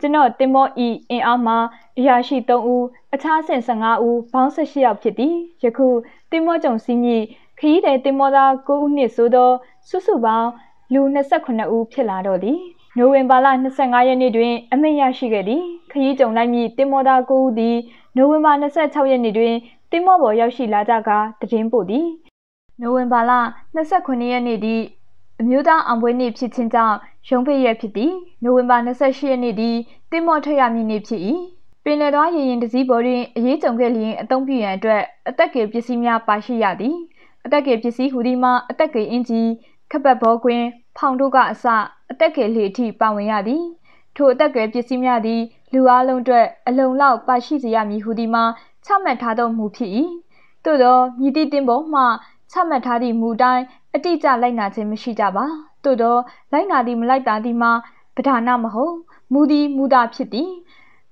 ကျွန်တော်တင်မောဤအင်အားမှာအရာရှိ3ဦးအခြားဆင့်15ဦးပေါင်း18ယောက်ဖြစ်သည်ယခုတင်မောကြုံစီမြင့်ခရီးသည်တင်မောသား9ဦးနှင့်ဆိုသောစုစုပေါင်းလူ29ဦးဖြစ်လာတော့သည်နိုဝင်ဘာလ25ရက်နေ့တွင် အမိန့်ရရှိခဲ့သည်ခရီးကြုံလိုက်မည့်တင်မောသား9ဦးသည်နိုဝင်ဘာ26ရက်နေ့တွင်တင်မောပေါ်ရောက်ရှိလာကြကာတည်င်းပို့သည်နိုဝင်ဘာလ29ရက်နေ့သည့်အမျိုးသားအောင်ပွဲနေ့ဖြစ်ခြင်းကြောင့်ရုံးပိရက်ဖြစ်သည်နိုဝင်ဘာ28ရက်နေ့သည်တင်မောထက်ရမည်နေ့ဖြစ်၏ပင်လယ်သွားရေရင်တစည်းပေါ်တွင်အရေးကြုံခဲ့လျင်အသုံးပြုရန်အတွက်အသက်ကယ်ပစ္စည်းများပါရှိရသည်အသက်ကယ်ပစ္စည်းဟူသည်မှာအသက်ကယ်အင်ဂျီခပတ်ဘောကွင်းဖောင်တို့ကအစအသက်ငယ်လေးအထိပါဝင်ရသည်ထိုအသက်ငယ်ပစ္စည်းများသည် လူအလုံးအတွက်အလုံလောက်ပါရှိစေရမည်ဟုဒီမှာချမှတ်ထားသောမူဖြစ်၏သို့သောမြည်သည့်တင်ပေါ်မှချမှတ်ထားသည့်မူတိုင်းအတိအကျလိုက်နာခြင်းမရှိကြပါသို့သောလိုက်နာသည်မလိုက်တာသည်မှာပဓာနာမဟုတ်မူသည်မူတာဖြစ်သည်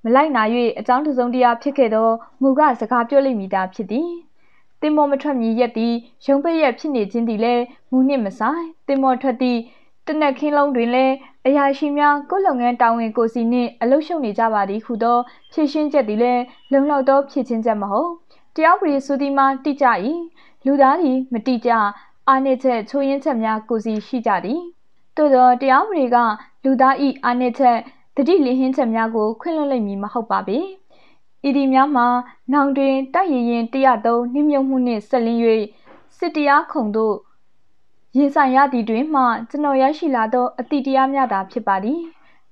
မလိုက်နာ၍အကြောင်းတစုံတရာဖြစ်ခဲ့သောမူကစကားပြောလိမ့်မည်တာဖြစ်သည်တင်မောမထွက်မီရက်သည်ရုံပိတ်ရက်ဖြစ်နေခြင်းသည်လည်းမူနှင့်မဆိုင်တင်မောထွက်သည့်တနက်ခင်းလုံးတွင်လည်းအရာရှိများကိုယ်လုပ်ငန်းတာဝန်ကိုစီနှင့်အလုပ်ရှုပ်နေကြပါသည်ဟုသောဖြည့်ရှင်းချက်သည်လည်းလုံလောက်သောဖြည့်ချင်းချက်မဟုတ်တရားပရိသုတိမှာတိကျ၏လူသားသည်မတိကျအာနိချက်ချိုးရင်းချက်များကိုစီရှိကြသည်သို့သောတရားပရိက လူသား၏အာနိချက်တတိလင်းဟင်းချက်များကို ခွင့်လွှတ်လိုက်မည်မဟုတ်ပါပေဤဒီများမှာနောင်တွင်တိုက်ရရင်103နှိမ့်မြုပ်မှုနှင့်ဆက်လင်း၍စစ်တရားခုံတို့ရင်ဆိုင်ရသည်တွင်မှကျွန်တော်ရရှိလာသောအတိတရားများသာဖြစ်ပါသည်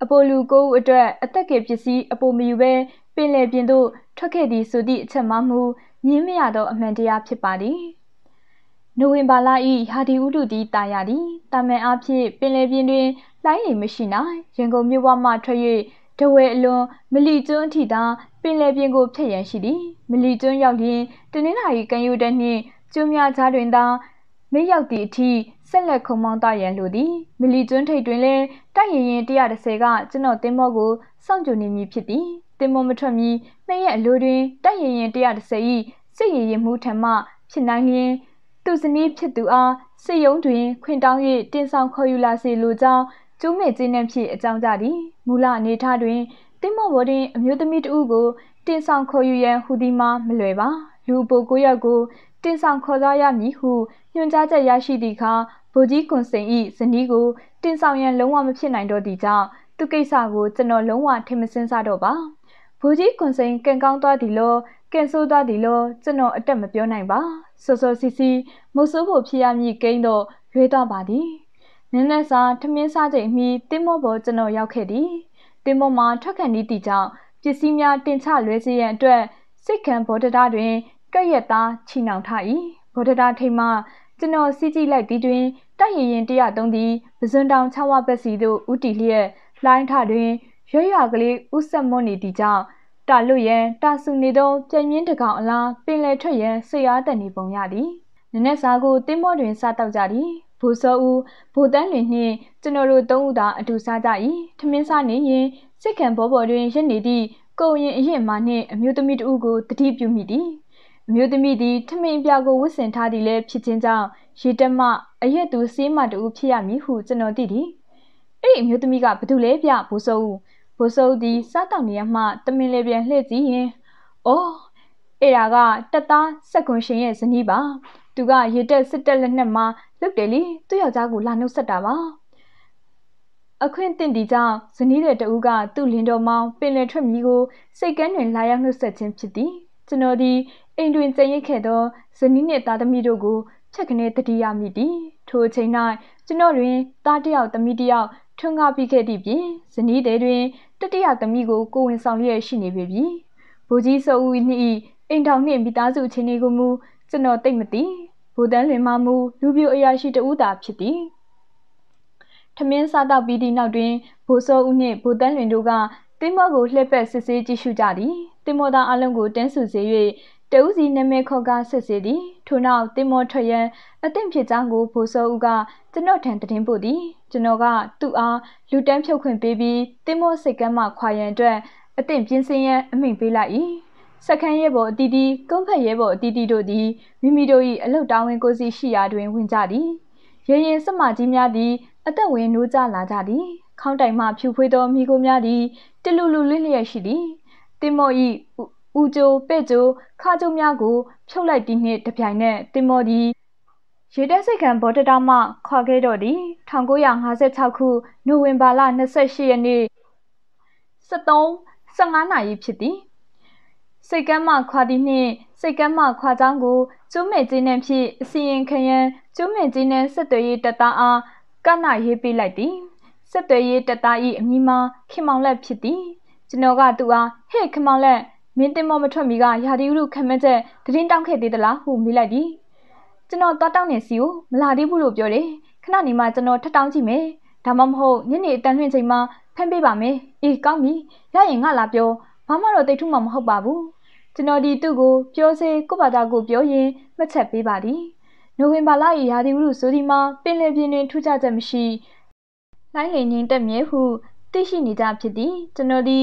အပိုလူကိုဦးအတွက်အသက်ကပစ္စည်းအပိုမယူဘဲပင်လယ်ပြင်သို့ထွက်ခဲ့သည်ဆိုသည့်အချက်မှမူညင်းမရသောအမှန်တရားဖြစ်ပါသည်နိုဝင်ဘာလ၏ဟာဒီဥတုသည်တာယာသည်တာမန်အားဖြင့်ပင်လယ်ပြင်တွင်လှိုင်းလေမရှိနိုင်ရန်ကုန်မြို့ဝမှထွက်၍တဝဲအလွန်မလီကျွန်းထီသာင်လယ်ပြင်ကိုဖြတ်ရန်ရှိသည်မလီကျွန်းရောက်ရင်တနင်္လာရီကံယူတဲ့နှင့်ကျွန်းများကြားတွင်သာမိရောက်သည့်အထိဆက်လက်ခုံမောင်းတရန်လိုသည်မလီကျွန်းထိပ်တွင်လည်းတိုက်ရင်ရင်130ကကျွန်တော်တင်မော့ကိုစောင့်ကြိုနေမည်ဖြစ်သည်တင်မော့မထွက်မီနှည့်ရဲ့အလိုတွင်တိုက်ရင်ရင်130ဤစစ်ရည်ရမှုထံမှဖြစ်နိုင်လျင်သူစနီးဖြစ်သူအားစစ်ရုံးတွင် ခွင်တောင်း၍တင်ဆောင်ခေါ်ယူလာစေလိုကြောင်းကျူးမေ့ခြင်းနှင့်ဖြစ်အကြောင်းကြသည်မူလအနေထားတွင်တင်မော်ဝဒင်အမျိုးသမီးတဦးကိုတင်ဆောင်ခေါ်ယူရန်ဟူသည်မှာမလွယ်ပါ လူပိုကိုယောက်ကိုတင်ဆောင်ခေါ်သွားရမည်ဟုညွှန်ကြားချက်ရရှိသည့်အခါဗိုလ်ကြီးကွန်စင်၏ဇနီးကိုတင်ဆောင်ရန်လုံးဝမဖြစ်နိုင်တော့သည့်ကြောင့်သူကိစ္စကိုကျွန်တော်လုံးဝထင်မစင်စားတော့ပါဗိုလ်ကြီးကွန်စင်ကံကောင်းသွားသည်လို့ကင်ဆိုးသွားသည်လို့ကျွန်တော်အတက်မပြောနိုင်ပါစောစောစီစီမုတ်ဆိုးဖို့ဖြစ်ရမည်ကိန်းတော့ရွေးသွားပါသည်နင်းနဲ့စာထမင်းစားချိန်မီတင်းမော့ပေါ်ကျွန်တော်ရောက်ခဲ့သည်တင်မောမှာထွက်ခန့်နီးတီကြောင့်ပစ္စည်းများတင်ချလွဲစေရန်အတွက်စစ်ခံဗောဓတာတွင်ကဲ့ရဲ့သားချီနှောင်ထား၏ဗောဓတာထိတ်မှကျွန်တော်စီးကြည့်လိုက်သည်တွင်တိုက်ရရင်103သည်ပဇွန်တောင်ချဝပက်စီသို့ဥတီလျက်လှိုင်းထတွင် ရွရွကလေးဥဆက်မွန်နေသည်ကြောင့်တာလွတ်ရန်တာဆူနေသောပြင်းရင်းတကောင်အလားပင်လယ်ထွက်ရန်စိတ်အားတက်နေပုံရသည်နနက်စာကိုတင်းမောတွင်စားတောက်ကြသည်ဘိုးစောဦးဘိုတန်းလွင်နှင့်ကျွန်တော်တို့သုံးဦးသာ အတူစားကြ၏ထမင်းစားနေရင်စစ်ခံဘောပေါ်တွင်ရက်နေသည့်ကိုရင်အရင်မှနှင့်အမျိုးသမီးတဦးကိုတတိပြုမိသည်အမျိုးသမီးသည် ထမင်းပြာကိုဝတ်ဆင်ထားသည်လည်းဖြစ်ခြင်းကြောင့်ရေတက်မအရက်သူစေးမတူဖြစ်ရမည်ဟုကျွန်တော်သိသည်အဲ့ဒီအမျိုးသမီးကဘာလို့လဲဗျဘိုးစိုးဦးဘိုးစိုးသည် စားတောက်နေရမှတမင်လေပြန်လှည့်ကြည့်ရင်အော်အဲ့ဒါကတက်သားစက်ကွန်ရှင်ရဲ့ဇနီးပါ သူကရေတက်စစ်တက်လက်နက်မှာလုပ်တယ်လေသူ့ယောက်ျားကိုလာနှုတ်ဆက်တာပါအခွင့်တင့်ဒီကြောင့်ဇနီးတဲ့တူကသူ့လင်တော်မောင် ပင်လယ်ထွက်မြီကိုစိတ်ကန်းတွင်လာရောက်နှုတ်ဆက်ခြင်းဖြစ်သည်ကျွန်တော်သည်အိမ်တွင်ကြင်ရစ်ခဲ့သောဇနီးနှင့်သားသမီးတို့ကိုဖြက်ခနဲတတိယမိသည်ထိုအချိန်၌ကျွန်တော်တွင်သားတယောက်သမီးတယောက်ထွန်းကားပြီးခဲ့သည့်ပြင်ဇနီးတဲ့တွင် တတိယသမီးကိုကိုဝင်ဆောင်ရရှိနေပေပြီ။ဘူကြီးဆိုဦးနှင့်အိမ်တော်နှင့်မိသားစုချင်းတွေကိုမူကျွန်တော်သိမ့်မသိဘူတန်လင်မမှုလူပြိုအရာရှိတဦးသာဖြစ်သည်ထမင်းစားတော့ပြီးသည့်နောက်တွင်ဘိုးစောဦးနှင့်ဘိုတန်လွင်တို့ကတင်မောကိုလှည့်ပတ်စစ်ဆေးကြည့်ရှုကြသည်တင်မောသားအလုံးကို တင်းစုစေ၍တဦးစီနမဲခေါ်ကစစ်ဆေးသည်ထို့နောက်တင်မောထွက်ရန် အသင့်ဖြစ်ကြောင်းကိုဘိုးစောဦးက ကျွန်တော်ထံတင်ပို့သည်ကျွန်တော်ကသူ့အားလူတန်းဖြုတ်ခွင့်ပေးပြီးတင်မောစိတ်ကမ်းမှခွာရန်အတွက်အသင့်ပြင်းစင်းရန်အမိန့်ပေးလိုက်၏စက္ကန့်ရဲဘော်အတီးတီကုန်းဖက်ရဲဘော်အတီးတီတို့သည်မိမိတို့၏အလုတ်တောင်းဝင်ကိုစီရှိရာတွင်ဝင်ကြသည်ရရင်စမကြီးများသည် အသက်ဝင်နိုးကြလာကြသည် ခေါင်းတိုင်မှဖြူဖွေးသောမိကိုများသည် တလူလူလင့်လျက်ရှိသည်တင်မော်ဤဦးကျိုးပဲ့ကျိုးခါကျိုးများကိုဖြုတ်လိုက်သည်နှင့်တပြိုင်နက်တင်မော်သည်ရေတက်စိတ်ခံဘော်တတာမှခွာခဲ့တော့သည်1956ခုနိုဝင်ဘာလ28ရက်နေ့73 15နာရီဖြစ်သည်စိတ်ကမ်းမှခွာသည်နှင့်စိတ်ကမ်းမှခွာကြောင်းကိုကျူးမဲ့ခြင်းနှင့်ဖြင့်အစီရင်ခံရန်ကျူးမဲ့ခြင်းနှင့်ဆက်သွယ်ရေးတပ်သားအားကနရေးပေးလိုက်သည်ဆက်သွယ်ရေးတပ်သား၏အမည်မှာခင်မောင်လက်ဖြစ်သည်ကျွန်တော်ကသူအားဟဲ့ခင်မောင်လက်မင်းတင်မမထွက်မီကရာဒီဥရုခံမချက်တရင်တောင်းခဲ့သေးသလားဟုမေးလိုက်သည်ကျွန်တော်သွားတောင်းနေစီကိုမလာသေးဘူးလို့ပြောတယ်ခဏနေမှကျွန်တော်ထပ်တောင်းကြည့်မယ်ဒါမှမဟုတ်ညနေအတန်းလွှင့်ချိန်မှာဖမ်းပေးပါမယ်အေးကောင်းပြီရရင်ငါလာပြောဘာမှတော့တိတ်ထုမှမဟုတ်ပါဘူးကျွန်တော်ဒီသူ့ကိုပြောစေကိုဘာသာကိုပြောရင်မှတ်ချက်ပေးပါသည်နိုဝင်ဘာလ၏ရာသီဥတုဆိုသည်မှာပင်လယ်ပြင်တွင်ထူးခြားချက်မရှိလိုင်းလင်ငိမ့်တက်မြဲဟုသိရှိနေကြဖြစ်သည်ကျွန်တော်ဒီ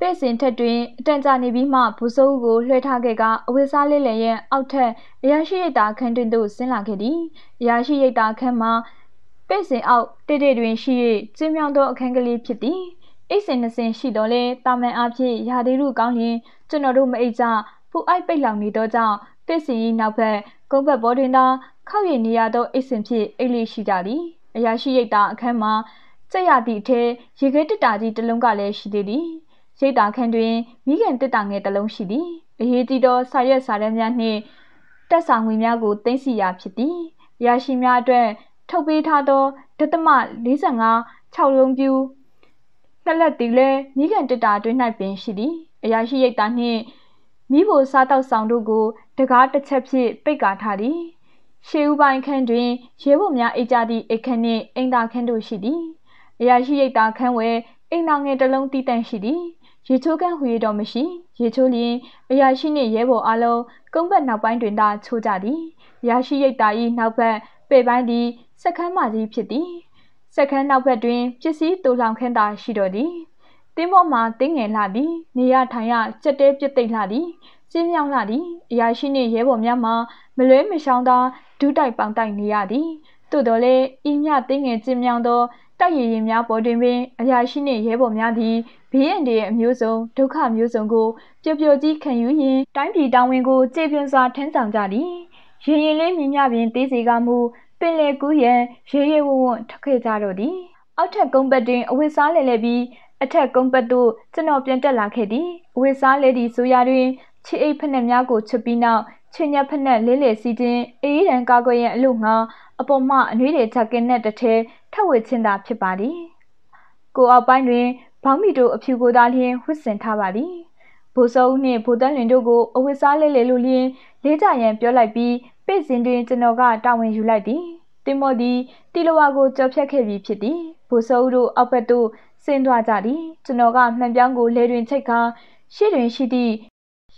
ပဲ့စင်ထက်တွင်အတန်ကြာနေပြီးမှဘူဆိုးကိုလွှဲထားခဲ့ကအဝေစားလေးလည်ရဲ့အောက်ထက်အရာရှိရိတ်တာခန်းတွင်သို့ဆင်းလာခဲ့သည်အရာရှိရိတ်တာခန်းမှာပဲ့စင်အောက်တိတိတွင်ရှိ၍ကျင်းမြောင်းသောအခန်းကလေးဖြစ်သည်အိတ်စင်နှစင်ရှိတော့လဲတာမန်အဖြစ်ရာသီဥတုကောင်းရင် ကျွန်တော်တို့မအိတ်ကြဖူအိုက်ပိတ်လောင်နေတော့ကြောင့်ပစ်စင်၏နောက်ဘက်ကုန်းဘက်ဘောတွင်သာခောက်ရည်နေရသောအိတ်စင်ဖြင့်အိတ်လေးရှိကြသည်အရာရှိရိတ်တာအခန်းမှာကြက်ရသည့်အထဲရေခဲတစ်တာကြီးတစ်လုံးကလည်းရှိသေးသည်ရိတ်တာခန်းတွင် မိခင်တစ်တာငယ်တစ်လုံးရှိသည်အရေးကြီးသောစာရွက်စာတမ်းများနှင့်တက်ဆောင်ငွေများကိုတင်စီရာဖြစ်သည်ရရှိများအတွက်ထုတ်ပေးထားသောဒသမ45 6လုံးပြူဆက်လက်သည်လည်းမိခင်တစ်တာတွင်း၌ပင်ရှိသည်အရာရှိရိတ်သားနှင့်မိဖို့စားတောက်ဆောင်တို့ကို တကားတစ်ချက်ဖြင့်ပိတ်ကာထားသည်ရှေးဥပိုင်းခန်းတွင်ရဲဘော်များအိတ်ကြသည့်အခန်းနှင့်အိမ်သာခန်းတို့ရှိသည်အရာရှိရိတ်သားခန်းဝယ်အိမ်သာငယ်တစ်လုံးတည်တန့်ရှိသည်ရေချိုးကန်းဟူ၍တော့မရှိ ရေချိုးလျင်အရာရှိနှင့်ရဲဘော်အားလုံးကုန်းဘက်နောက်ပိုင်းတွင်သာချိုးကြသည်အရာရှိရိတ်သား၏နောက်ဘက်ပေပိုင်းသည်စက်ခန်းမကြီးဖြစ်သည်စက္ကန့်နောက်ဘက်တွင်ပစ္စည်းတူလောင်ခင်းတာရှိတော်သည်တင်းပေါ်မှာတင်းငယ်လှသည်နေရထိုင်ရကြက်တဲပြစ်သိမ့်လှသည်ကျင်းမြောင်းလှသည်အရာရှိနှင့်ရဲဘော်များမှမလွဲမရှောင်သာဒူးတိုက်ပောင်းတိုက်နေရသည်သို့တော်လည်းဤမြတင်းငယ်ကျင်းမြောင်းသောတိုက်ရည်ရင်များပေါ်တွင်ပင် အရာရှိနှင့်ရဲဘော်များသည်ဘေးအန္တရာယ်အမျိုးစုံဒုက္ခမျိုးစုံကိုပျော်ပျော်ကြီးခံယူရင်းတိုင်းပြည်တောင်းဝင်ကိုကြေပြွန်စွာထမ်းဆောင်ကြသည်ရင်ရင်လေးမြင်မြပင်တေးစီကမှုပင်လယ်ကူးရန်ရေရဲဝဝံ့ထွက်ခဲ့ကြတော့သည်အောက်ထပ်ကုန်းပတ်တွင်အဝတ်စားလဲလဲပြီးအထက်ကုန်းပတ်သို့ကျွန်တော်ပြန်တက်လာခဲ့သည်အဝတ်စားလဲသည့်ဆိုရာတွင်ခြေအိတ်ဖက်နှက်များကိုချွတ်ပြီးနောက်ခြေညက်ဖက်နှက်လဲလဲစီခြင်းအေးရန်ကာကွယ်ရန်အလို့ငါအပေါ်မှအနှွေးတွေချက်ကင်းနဲ့တစ်ထဲထပ်ဝေခြင်းသာဖြစ်ပါသည်ကိုအောက်ပိုင်းတွင်ဘောင်းမီတို့အဖြူကိုသားလျင်ဝှစ်ဆင်ထားပါသည်ဘိုးစောဦးနှင့်ဘိုးတန်းလွင်တို့ကိုအဝတ်စားလဲလဲလို့လျင်လေးကြရန်ပြောလိုက်ပြီးပစ်စဉ်တွင်ကျွန်တော်ကတာဝန်ယူလိုက်သည်တင်မော်သည်တီလဝါကိုကြော်ဖြတ်ခဲ့ပြီးဖြစ်သည်ဘိုလ်စိုးတို့အောက်ဘက်သို့ဆင်းသွားကြသည်ကျွန်တော်ကမှန်ပြောင်းကိုလေတွင်ချိတ်ခါရှေ့တွင်ရှိသည့်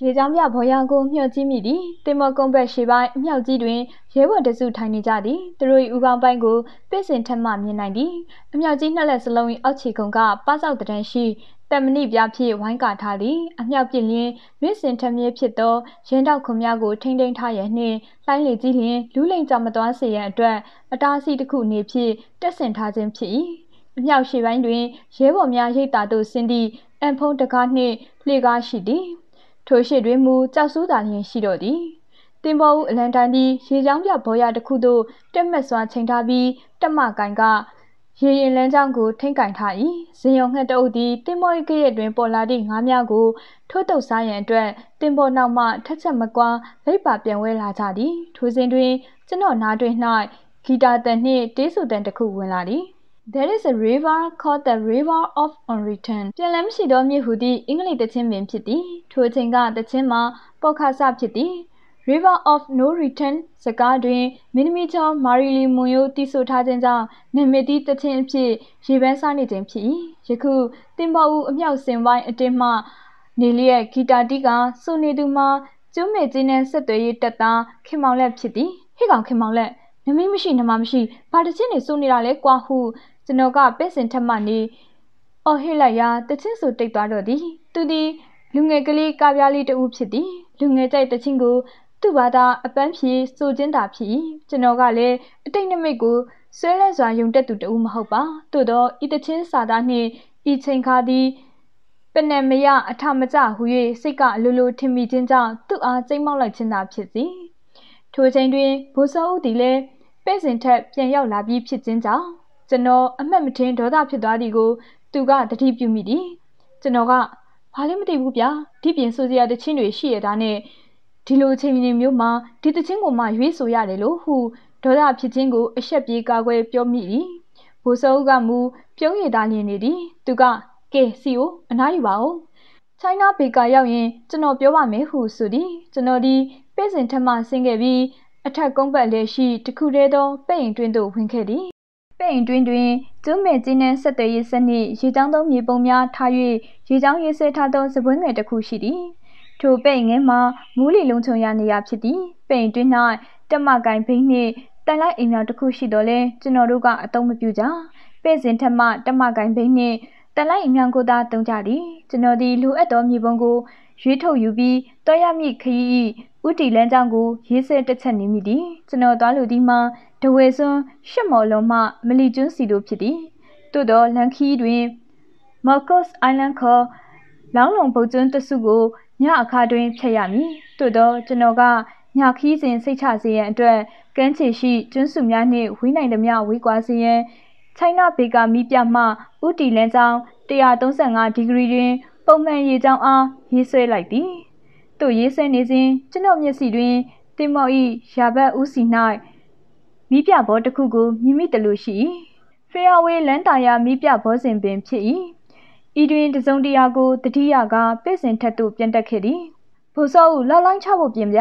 ရေချောင်းပြဘော်ရောင်ကိုမျှော်ကြည့်မိသည်တင်မော်ကုန်းဘက်ရှေးပိုင်းအမြောက်ကြီးတွင်ရဲဘော်တစုထိုင်နေကြသည်သူတို့၏ဦးခေါင်းပိုင်းကိုပစ်စင်ထက်မှမြင်နိုင်သည်အမြောက်ကြီးနှစ်လက်စလုံး၏အောက်ခြေကုံကပစောက်တန်းရှိတမဏိပြားဖြင့်ဝိုင်းကာထားသည်အမြောက်ပြင်းလျင်မြင့်စင်ထမြေးဖြစ်သောရင်းတောက်ခွန်များကို ထိမ့်သိမ်းထားရနှင့်လှိုင်းလေကြီးလျင် လူးလိမ်ကြမသွားစေရန်အတွက်အတားအဆီးတစ်ခုအနေဖြင့်တက်ဆင်ထားခြင်းဖြစ်၏အမြောက်ရှိပိုင်းတွင်ရဲဘော်များရိတ်တာသို့ဆင်းသည့်အံဖုံးတကားနှင့်လှေကားရှိသည် ထိုရှိတွင်မူကြောက်စိုးတာလျင်ရှိတော့သည်တင်ပေါ်ဦးအလန်တန်သည်ရေချောင်းပြဘော်ရတစ်ခုသို့တက်မက်စွာချိန်ထားပြီးတက်မကိုင်ကရေရင်လမ်းကြောင်းကိုထိမ့်ကင်ထား၏ဇင်ယုံငှက်တအုပ်သည်တင်မော၏ကရက်တွင်ပေါ်လာသည့်ငါးများကိုထိုးတုပ်စားရန်အတွက်တင်ပေါ်နောက်မှထက်ချက်မကွာလိပ်ပါပြန်ဝဲလာကြသည်ထိုစဉ်တွင်ကျွန်တော်နားတွင်၌ဂီတာတန်နှင့်တေးဆိုတန်တစ်ခုဝင်လာသည် There is a river called the River of Unreturn ပြန်လည်မရှိသောမြစ်ဟူသည့်အင်္ဂလိပ်တခြင်းပင်ဖြစ်သည်ထိုအချိန်ကတခြင်းမှာပေါခါစဖြစ်သည် River of No Return စကားတွင်မင်းသမီးချောင်းမာရီလီမွန်ရိုးတီးဆိုထားခြင်းကြောင့်နာမည်တီးတခြင်းအဖြစ်ရေပန်းစားနေခြင်းဖြစ်၏ယခုတင်ပေါ်ဦးအမြောက်စင်ပိုင်းအတင်းမှနေလျက်ဂီတာတီးကဆိုနေသူမှာကျွမ်းမေကြီးနဲ့ဆက်သွယ်ရေးတက်သားခင်မောင်လက်ဖြစ်သည်ဟိကောင်ခင်မောင်လက်နမင်းမရှိနမမရှိဘာတချင်းနေဆိုနေတာလဲကွာဟုကျွန်တော်ကပဲ့စင်ထက်မှနေအော်ဟိလိုက်ရာတချင်းဆိုတိတ်သွားတော့သည်သူသည်လူငယ်ကလေးကပြားလေးတူဖြစ်သည်လူငယ်ကြိုက်တချင်းကိုသူ့ဘာသာအပန်းဖြေဆိုခြင်းသာဖြစ်၏ကျွန်တော်ကလည်းအတိတ်နမိတ်ကိုဆွဲလဲစွာယုံတက်သူတူမဟုတ်ပါသို့သောဤတချင်းစာသားနှင့်ဤချိန်ခါသည် ပနမယအထမကျဟု၍စိတ်ကအလိုလိုထင်မိခြင်းကြောင့်သူ့အားစိတ်မောက်လိုက်ခြင်းသာဖြစ်စီထိုချိန်တွင်ဘိုးစောဦးသည်လည်းပဲ့စင်ထက်ပြန်ရောက်လာပြီးဖြစ်ခြင်းကြောင့်ကျွန်တော်အမှတ်မထင်ဒေါသဖြစ်သွားသည်ကိုသူကတတိပြုမိသည်ကျွန်တော်ကဘာလဲမသိဘူးဗျာဒီပြင်ဆိုစရာတချင်းတွေရှိရတာနဲ့ဒီလိုချိန်မြင်မျိုးမှာဒီတခြင်းကိုမှရွေးဆိုရတယ်လို့ဟုဒေါသဖြစ်ခြင်းကိုအဆက်ပြေးကာကွယ်ပြောမိသည်ဘိုးစောကမူပြုံးရည်သားလျင်နေသည် သူကကဲစီကိုအနားယူပါဦးချိုင်းနာဘေကာရောက်ရင်ကျွန်တော်ပြောပါမယ်ဟုဆိုသည်ကျွန်တော်ဒီပဲ့စင်ထမဆင်းခဲ့ပြီးအထက်ကုန်းပတ်လည်းရှိတခုတည်းသောပဲ့ရင်တွင်သို့ဝင်ခဲ့သည်ပဲ့ရင်တွင်တွင်ကျွမ်းမဲ့ကျင်းနှံဆက်သွယ်ရေးစနစ်ရေချောင်းသုံးမြေပုံများထား၍ရေချောင်းရေးဆဲထားသောစပွဲငယ်တစ်ခုရှိသည်ထိုပိန်ငင်းမှာမူးလီလုံချုံရနေရဖြစ်သည်ပိန်တွင်း၌တက်မကိုင်ဘိန်းနှင့်တန်လိုက်အိမ်မြောက်တစ်ခုရှိတော်လဲကျွန်တော်တို့ကအသုံးမပြုကြပဲ့စင်ထက်မှတက်မကိုင်ဘိန်းနှင့်တန်လိုက်အိမ်မြောက်ကိုသာတုံးကြသည် ကျွန်တော်ဒီလိုအပ်တော်မြေပုံကိုရွေးထုတ်ယူပြီးတော်ရမည့်ခရီးဥတီလန်းကြောင့်ကိုရေးစဲတစ်ချက်နေမိသည်ကျွန်တော်သွားလိုသည်မှာဒဝေစွန်းရှစ်မော်လုံးမှမလီကျွန်းစီတို့ဖြစ်သည်သို့သောလန်ခီတွင် Marcos Island ခေါ်လောင်းလုံဘုတ်ကျွန်းတစုကိုညအခါတွင်ဖြတ်ရမည်သို့သောကျွန်တော်ကညခီးစဉ်စိတ်ချစေရန်အတွက်ကမ်းခြေရှိကျွန်းစုများနှင့်ဝေးနိုင်သမျှဝေးကွာစေရန်ချိုင်းနာဘေကာမီပြမှဥတီလန်းဆောင်135ဒီဂရီတွင်ပုံမှန်ရေကြောင်းအားရေးဆွဲလိုက်သည်သို့ရေးဆွဲနေစဉ်ကျွန်တော်မျက်စိတွင်တင်မော်၏ရာဘတ်ဦးစီ၌မီးပြဘောတစ်ခုကိုမြင်မိတလို့ရှိ၏ဖေယာဝေးလန်းတာယာမီးပြဘောစဉ်ပင်ဖြစ်၏ဤတွင်တစုံတရာကိုတတိယကပြည့်စင်ထက်သို့ပြန်တက်ခဲ့သည်ဘိုးစောဦးလောက်လိုက်ချဖို့ပြင်ပြ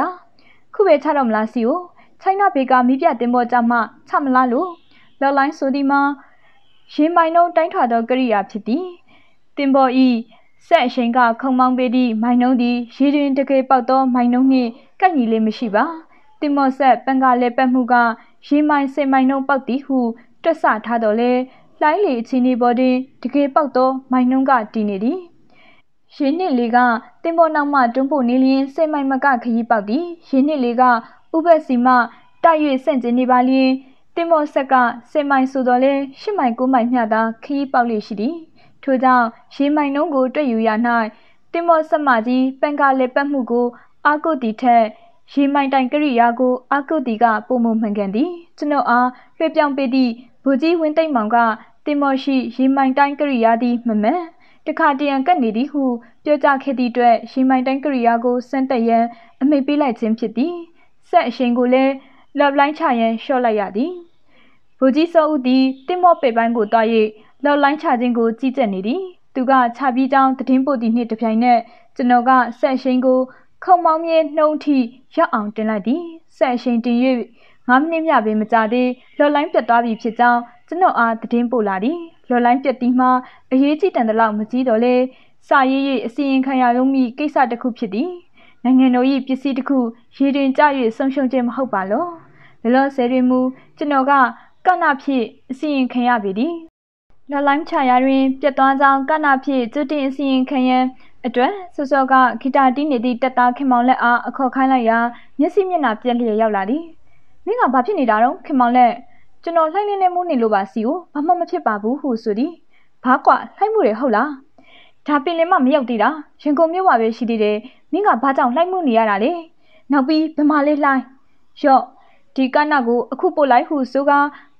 ခုပဲချတော့မလားစီကိုချိုင်းနာဘေကမိပြတင်ပေါ်ကြမှချမလားလို့လောက်လိုက်ဆိုသည်မှာရေမိုင်နှုံးတိုင်းထွာသောကရိယာဖြစ်သည်တင်ပေါ်ဤဆက်အရှင်ကခုံမောင်းပေးသည့်မိုင်နှုံးသည်ရေတွင်တကယ်ပေါက်သော မိုင်နှုံးနှင့်ကပ်ညီလေးမရှိပါတင်မော့ဆက်ပန်ကလဲပတ်မှုကရေမိုင်စင်မိုင်နှုံးပေါက်သည်ဟုတွက်ဆထားတော်လဲလှိုင်းလေအချင်းဒီပေါ်တွင်တကယ်ပေါက်သောမိုင်းနှုံးကတည်နေသည်ရင်းနှစ်လေးကတင်ပေါ်နောက်မှတွန်းပို့နေလျင်စိတ်မိုက်မကခရီးပေါက်သည်ရင်းနှစ်လေးကဥပက်စီမှတိုက်၍ဆန့်ကျင်နေပါလျင်တင်ပေါ်ဆက်ကစိတ်မိုက်ဆိုတော်လဲရှစ်မိုင်ကိုမိုင်မျှသာ ခရီးပေါက်လေရှိသည်ထို့ကြောင့်ရေမိုင်နှုံးကိုတွေ့ယူရ၌တင်မော့ဆက်မကြီးပန်ကာလေပတ်မှုကိုအာကုတ်တီထက်ရေမိုင်တိုင်ကရိယာကိုအာကုတ်တီကပုံမမှန်ကန်သည်ကျွန်ုပ်အားလွှဲပြောင်းပေးသည့်ဘူကြီးဝင်းတိတ်မောင်ကင်မော်ရှိရေမိုင်တိုင်းကိရိယာသည် မမှန်၊တခါတရံကပ်နေသည်ဟုပြောကြားခဲ့သည့်အတွက်ရေမိုင်တိုင်းကိရိယာကိုစမ်းသပ်ရန် အမိန့်ပေးလိုက်ခြင်းဖြစ်သည်။စက်အရှိန်ကိုလည်းလော့ဘ်လိုင်းချရန်လျှော့လိုက်ရသည်။ဗိုလ်ကြီးစောဦးသည်သင်္ဘောပဲ့ပိုင်းကိုသွား၍လော့ဘ်လိုင်းချခြင်းကိုကြီးကြပ်နေသည်။သူကချပြီးကြောင်းသတင်းပို့သည်နှင့်တပြိုင်နက်ကျွန်တော်ကစက်အရှိန်ကိုခုတ်မောင်းမြဲနှုန်းအထိ ရောက်အောင်တင်လိုက်သည်။စက်အရှိန်တင်၍ငါးမိနစ်မျှပင်မကြာသေးလော့ဘ်လိုင်းပြတ်သွားပြီဖြစ်ကြောင်းကျွန်တော်အားသတင်းပို့လာသည်လော်လိုင်းပြက်တီးမှအရေးကြီးတန်တလောက်မကြီးတော့လေစာရေးရေးအစီရင်ခံရရုံမိကိစ္စတစ်ခုဖြစ်သည်နိုင်ငံတော်၏ပစ္စည်းတစ်ခုရေတွင်ကျ၍ဆုံးရှုံးခြင်းမဟုတ်ပါလောလောလောဆယ်တွင်မူကျွန်တော်ကကနဖြင့်အစီရင်ခံရပြီသည်လော်လိုင်းချရာတွင်ပြက်သွားကြောင်းကနဖြင့်ကျွတင်အစီရင်ခံရန်အတွက်စောစောကဂီတာတီးနေသည့်တက်သားခင်မောင်လက်အားအခေါ်ခိုင်းလိုက်ရာမျက်စိမျက်နှာပြက်လျက်ရောက်လာသည်မင်းကဘာဖြစ်နေတာတော့ခင်မောင်လက်ကျွန်တော်လှိုက်လင်းနေမှုနေလို့ပါစီကိုဘာမှမဖြစ်ပါဘူးဟုဆိုသည်ဘာကွာလှိုက်မှုတွေဟုတ်လားဒါပင်လင်မမရောက်သေးတာရင်ကုန်မြို့မှာပဲရှိသေးတယ်မင်းကဘာကြောင့်လှိုက်မှုနေရတာလဲနောက်ပြီးဗမာလေးလှိုင်းရော့ဒီကနကိုအခုပို့လိုက်ဟုဆိုက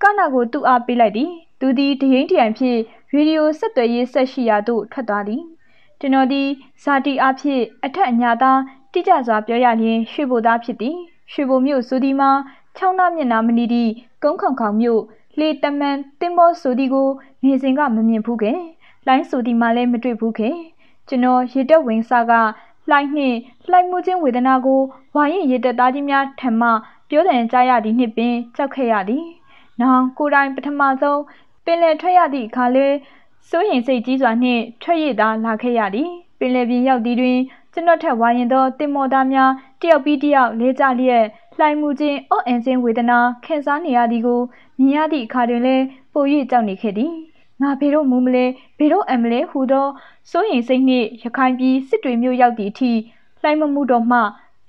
ကနကိုသူ့အားပေးလိုက်သည်သူသည်တရင်တရံဖြင့်ရေဒီယိုဆက်သွယ်ရေးဆက်ရှိရာသို့ထွက်သွားသည်ကျွန်တော်သည်ဇာတိအားဖြင့်အထက်အညာသားတိကျစွာပြောရလျင်ရွှေဘိုသားဖြစ်သည်ရွှေဘိုမြို့ဆိုဒီမှာချောင်းနှမျက်နှာမနီသည့်ကုန်းခေါင်ခေါင်မြို့လေတမန်တင်မောဆိုသည်ကိုနေစဉ်ကမမြင်ဘူးခဲ့။လိုင်းဆိုသည်မှလည်းမတွေ့ဘူးခဲ့။ကျွန်တော်ရေတက်ဝင်စားကလိုင်းနှင့်လိုင်းမှုချင်းဝေဒနာကိုဝါရင်ရေတက်သားကြီးများထံမှပြောတယ်ကြားရသည်နှင့်ပင်ကြောက်ခဲ့ရသည်။နောင်ကိုတိုင်ပထမဆုံးပင်လယ်ထွက်ရသည့်အခါလေစိုးရင်စိတ်ကြီးစွာနှင့်ထွက်ရည်သားလာခဲ့ရသည်။ပင်လယ်ပြင်ရောက်သည်တွင် ကျွန်တော်ထက်ဝါရင်သောတင်မောသားများတယောက်ပြီးတယောက်လဲကြလျက်လှိုင်မှုခြင်းအော့အင်ခြင်းဝေဒနာခံစားနေရသည်ကိုမြင်ရသည့်အခါတွင်လည်းပို၍ကြောက်နေခဲ့သည်ငါဘေတော့မူမလဲဘေတော့အမလဲဟူသောစိုးရင်စိတ်နှင့်ရခိုင်ပြည်စစ်တွေမြို့ရောက်သည့်အထိလှိုင်းမမှုတော့မှ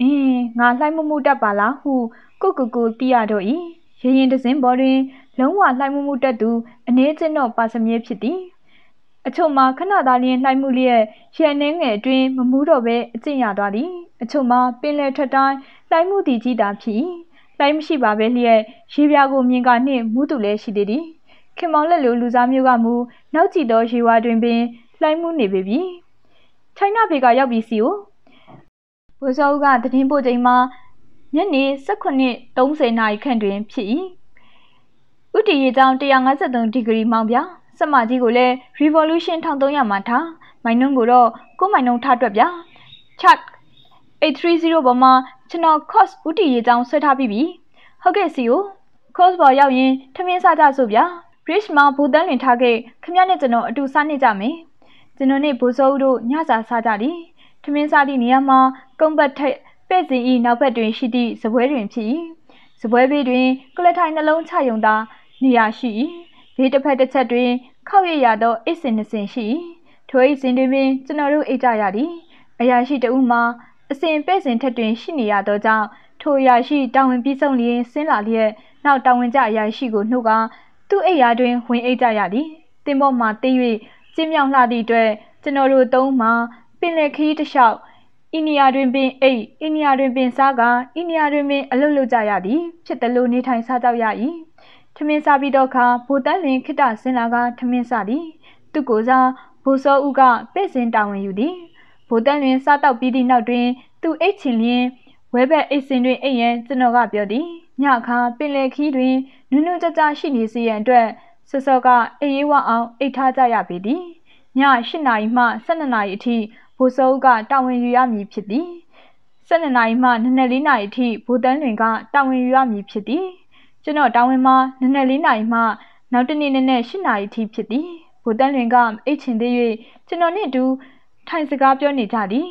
အင်းငါလှိုင်းမမှုတတ်ပါလားဟုကိုကိုကိုတီးရတော့၏ရရင်တစင်းပေါ်တွင်လုံးဝလှိုင်းမမှုတတ်သူအနည်းချင်းတော့ပါစမြဲဖြစ်သည် အချို့မှာခဏသားလျင်လှိုင်းမှုလျက်ရန်နှင်းငယ်အတွင်းမမှုတော့ပဲအကျင့်ရသွားသည်အချို့မှာပင်လယ်ထက်တိုင်းလှိုင်းမှုသည်ကြီးတာဖြစ်၏လှိုင်းမရှိပါဘဲလျက်ရေပြာကိုမြင်ကနှင့်မူးတူလည်းရှိသေးသည်ခင်မောင်လက်လိုလူစားမျိုးကမူနောက်ကြည့်တော့ရေဝါတွင်ပင်လှိုင်းမှု နေပေပြီချိုင်းနာဘေကရောက်ပြီးစီကိုဘိုးစောဦးကသတင်းပို့ချိန်မှာညနေ18:30နာရီခန့်တွင်ဖြစ်၏ဥတီရေကြောင်း153ဒီဂရီမောင်ပြစမကြီးကိုလည်း revolution 1300မှာထားမိုင်နှုံကိုတော့ကိုမိုင်နှုံထားတွက်ပြ chart 830ပေါ်မှာကျွန်တော် course ဦးတည်ရေးကြောင်းဆွဲထားပြီးပြီဟုတ်ကဲ့စီကို course ပေါ်ရောက်ရင် ထမင်းစားကြဆိုဗျာ bridge မှာဘူတန်းလွင်ထားခဲ့ခမရနဲ့ကျွန်တော်အတူစားနေကြမယ်ကျွန်တော်နဲ့ဘူစိုးတို့ညစာစားကြသည်ထမင်းစားသည့်နေရာမှာကုန်းဘတ်ထက်ပဲ့စင်ဤနောက်ဘက်တွင်ရှိသည့်စပွဲတွင်ဖြစ်၏စပွဲဘေးတွင် ကလထိုင်နှလုံးချယုံသာနေရာရှိ၏ဘေးတစ်ဖက်တစ်ချက်တွင်ခောက်ရရသောအိတ်စင်နှစင်ရှိ၏ထိုအိတ်စင်တွင်ပင်ကျွန်တော်တို့အိတ်ကြရသည် အရာရှိတဦးမှာအစဉ်ပဲ့စဉ်ထက်တွင်ရှိနေရသောကြောင့်ထိုအရာရှိတာဝန်ပြီးဆုံးလျင်ဆင်းလာလျက်နောက်တာဝန်ကျအရာရှိကိုနှုတ်ကသူ့အိမ်ယာတွင်ဝင်အိတ်ကြရသည်တင်ပေါ်မှတင်း၍ကျင်းမြောင်လှသည့်အတွက်ကျွန်တော်တို့သုံးမှာပင်လယ်ခရီးတစ်လျှောက်အိန္ဒိယတွင်ပင်အိတ်အိန္ဒိယတွင်ပင်စားကအိန္ဒိယတွင်ပင် အလုလုကြရသည်ဖြစ်သလိုနေထိုင်စားကြောက်ရ၏ထမင်းစားပြီးတော့ခါဘိုတန်းတွင်ခိတဆင်းလာကထမင်းစားသည် သူကိုယ်စားဘိုစောဦးကပဲ့စင်တာဝန်ယူသည်ဗိုလ်တက်လွင်စားတောက်ပြီးသည့်နောက်တွင် သူအိတ်ချင်လျင်ဝဲဘက်အိတ်စင်တွင်အိတ်ရန်ကျွန်တော်ကပြောသည်ညအခါပင်လယ်ခီးတွင်နုနုကြကြရှိနေစေရန်အတွက်ဆစောကအေးအေးဝအောင်အိတ်ထားကြရပေသည်ည၈နာရီမှ၁၂နာရီအထိဗိုလ်စောကတာဝန်ယူရမည်ဖြစ်သည်၁၂နာရီမှ၂နဲ့၄နာရီအထိဗိုလ်တန်းလွင်ကတာဝန်ယူရမည်ဖြစ်သည်ကျွန်တော်တာဝန်မှာ၂နဲ့၄နာရီမှနောက်တနေ့နဲ့၈နာရီအထိဖြစ်သည်ဗိုလ်တန်းလွင်ကအိတ်ချင်သေး၍ကျွန်တော်နှင့်အတူထိုင်စကားပြောနေကြသည်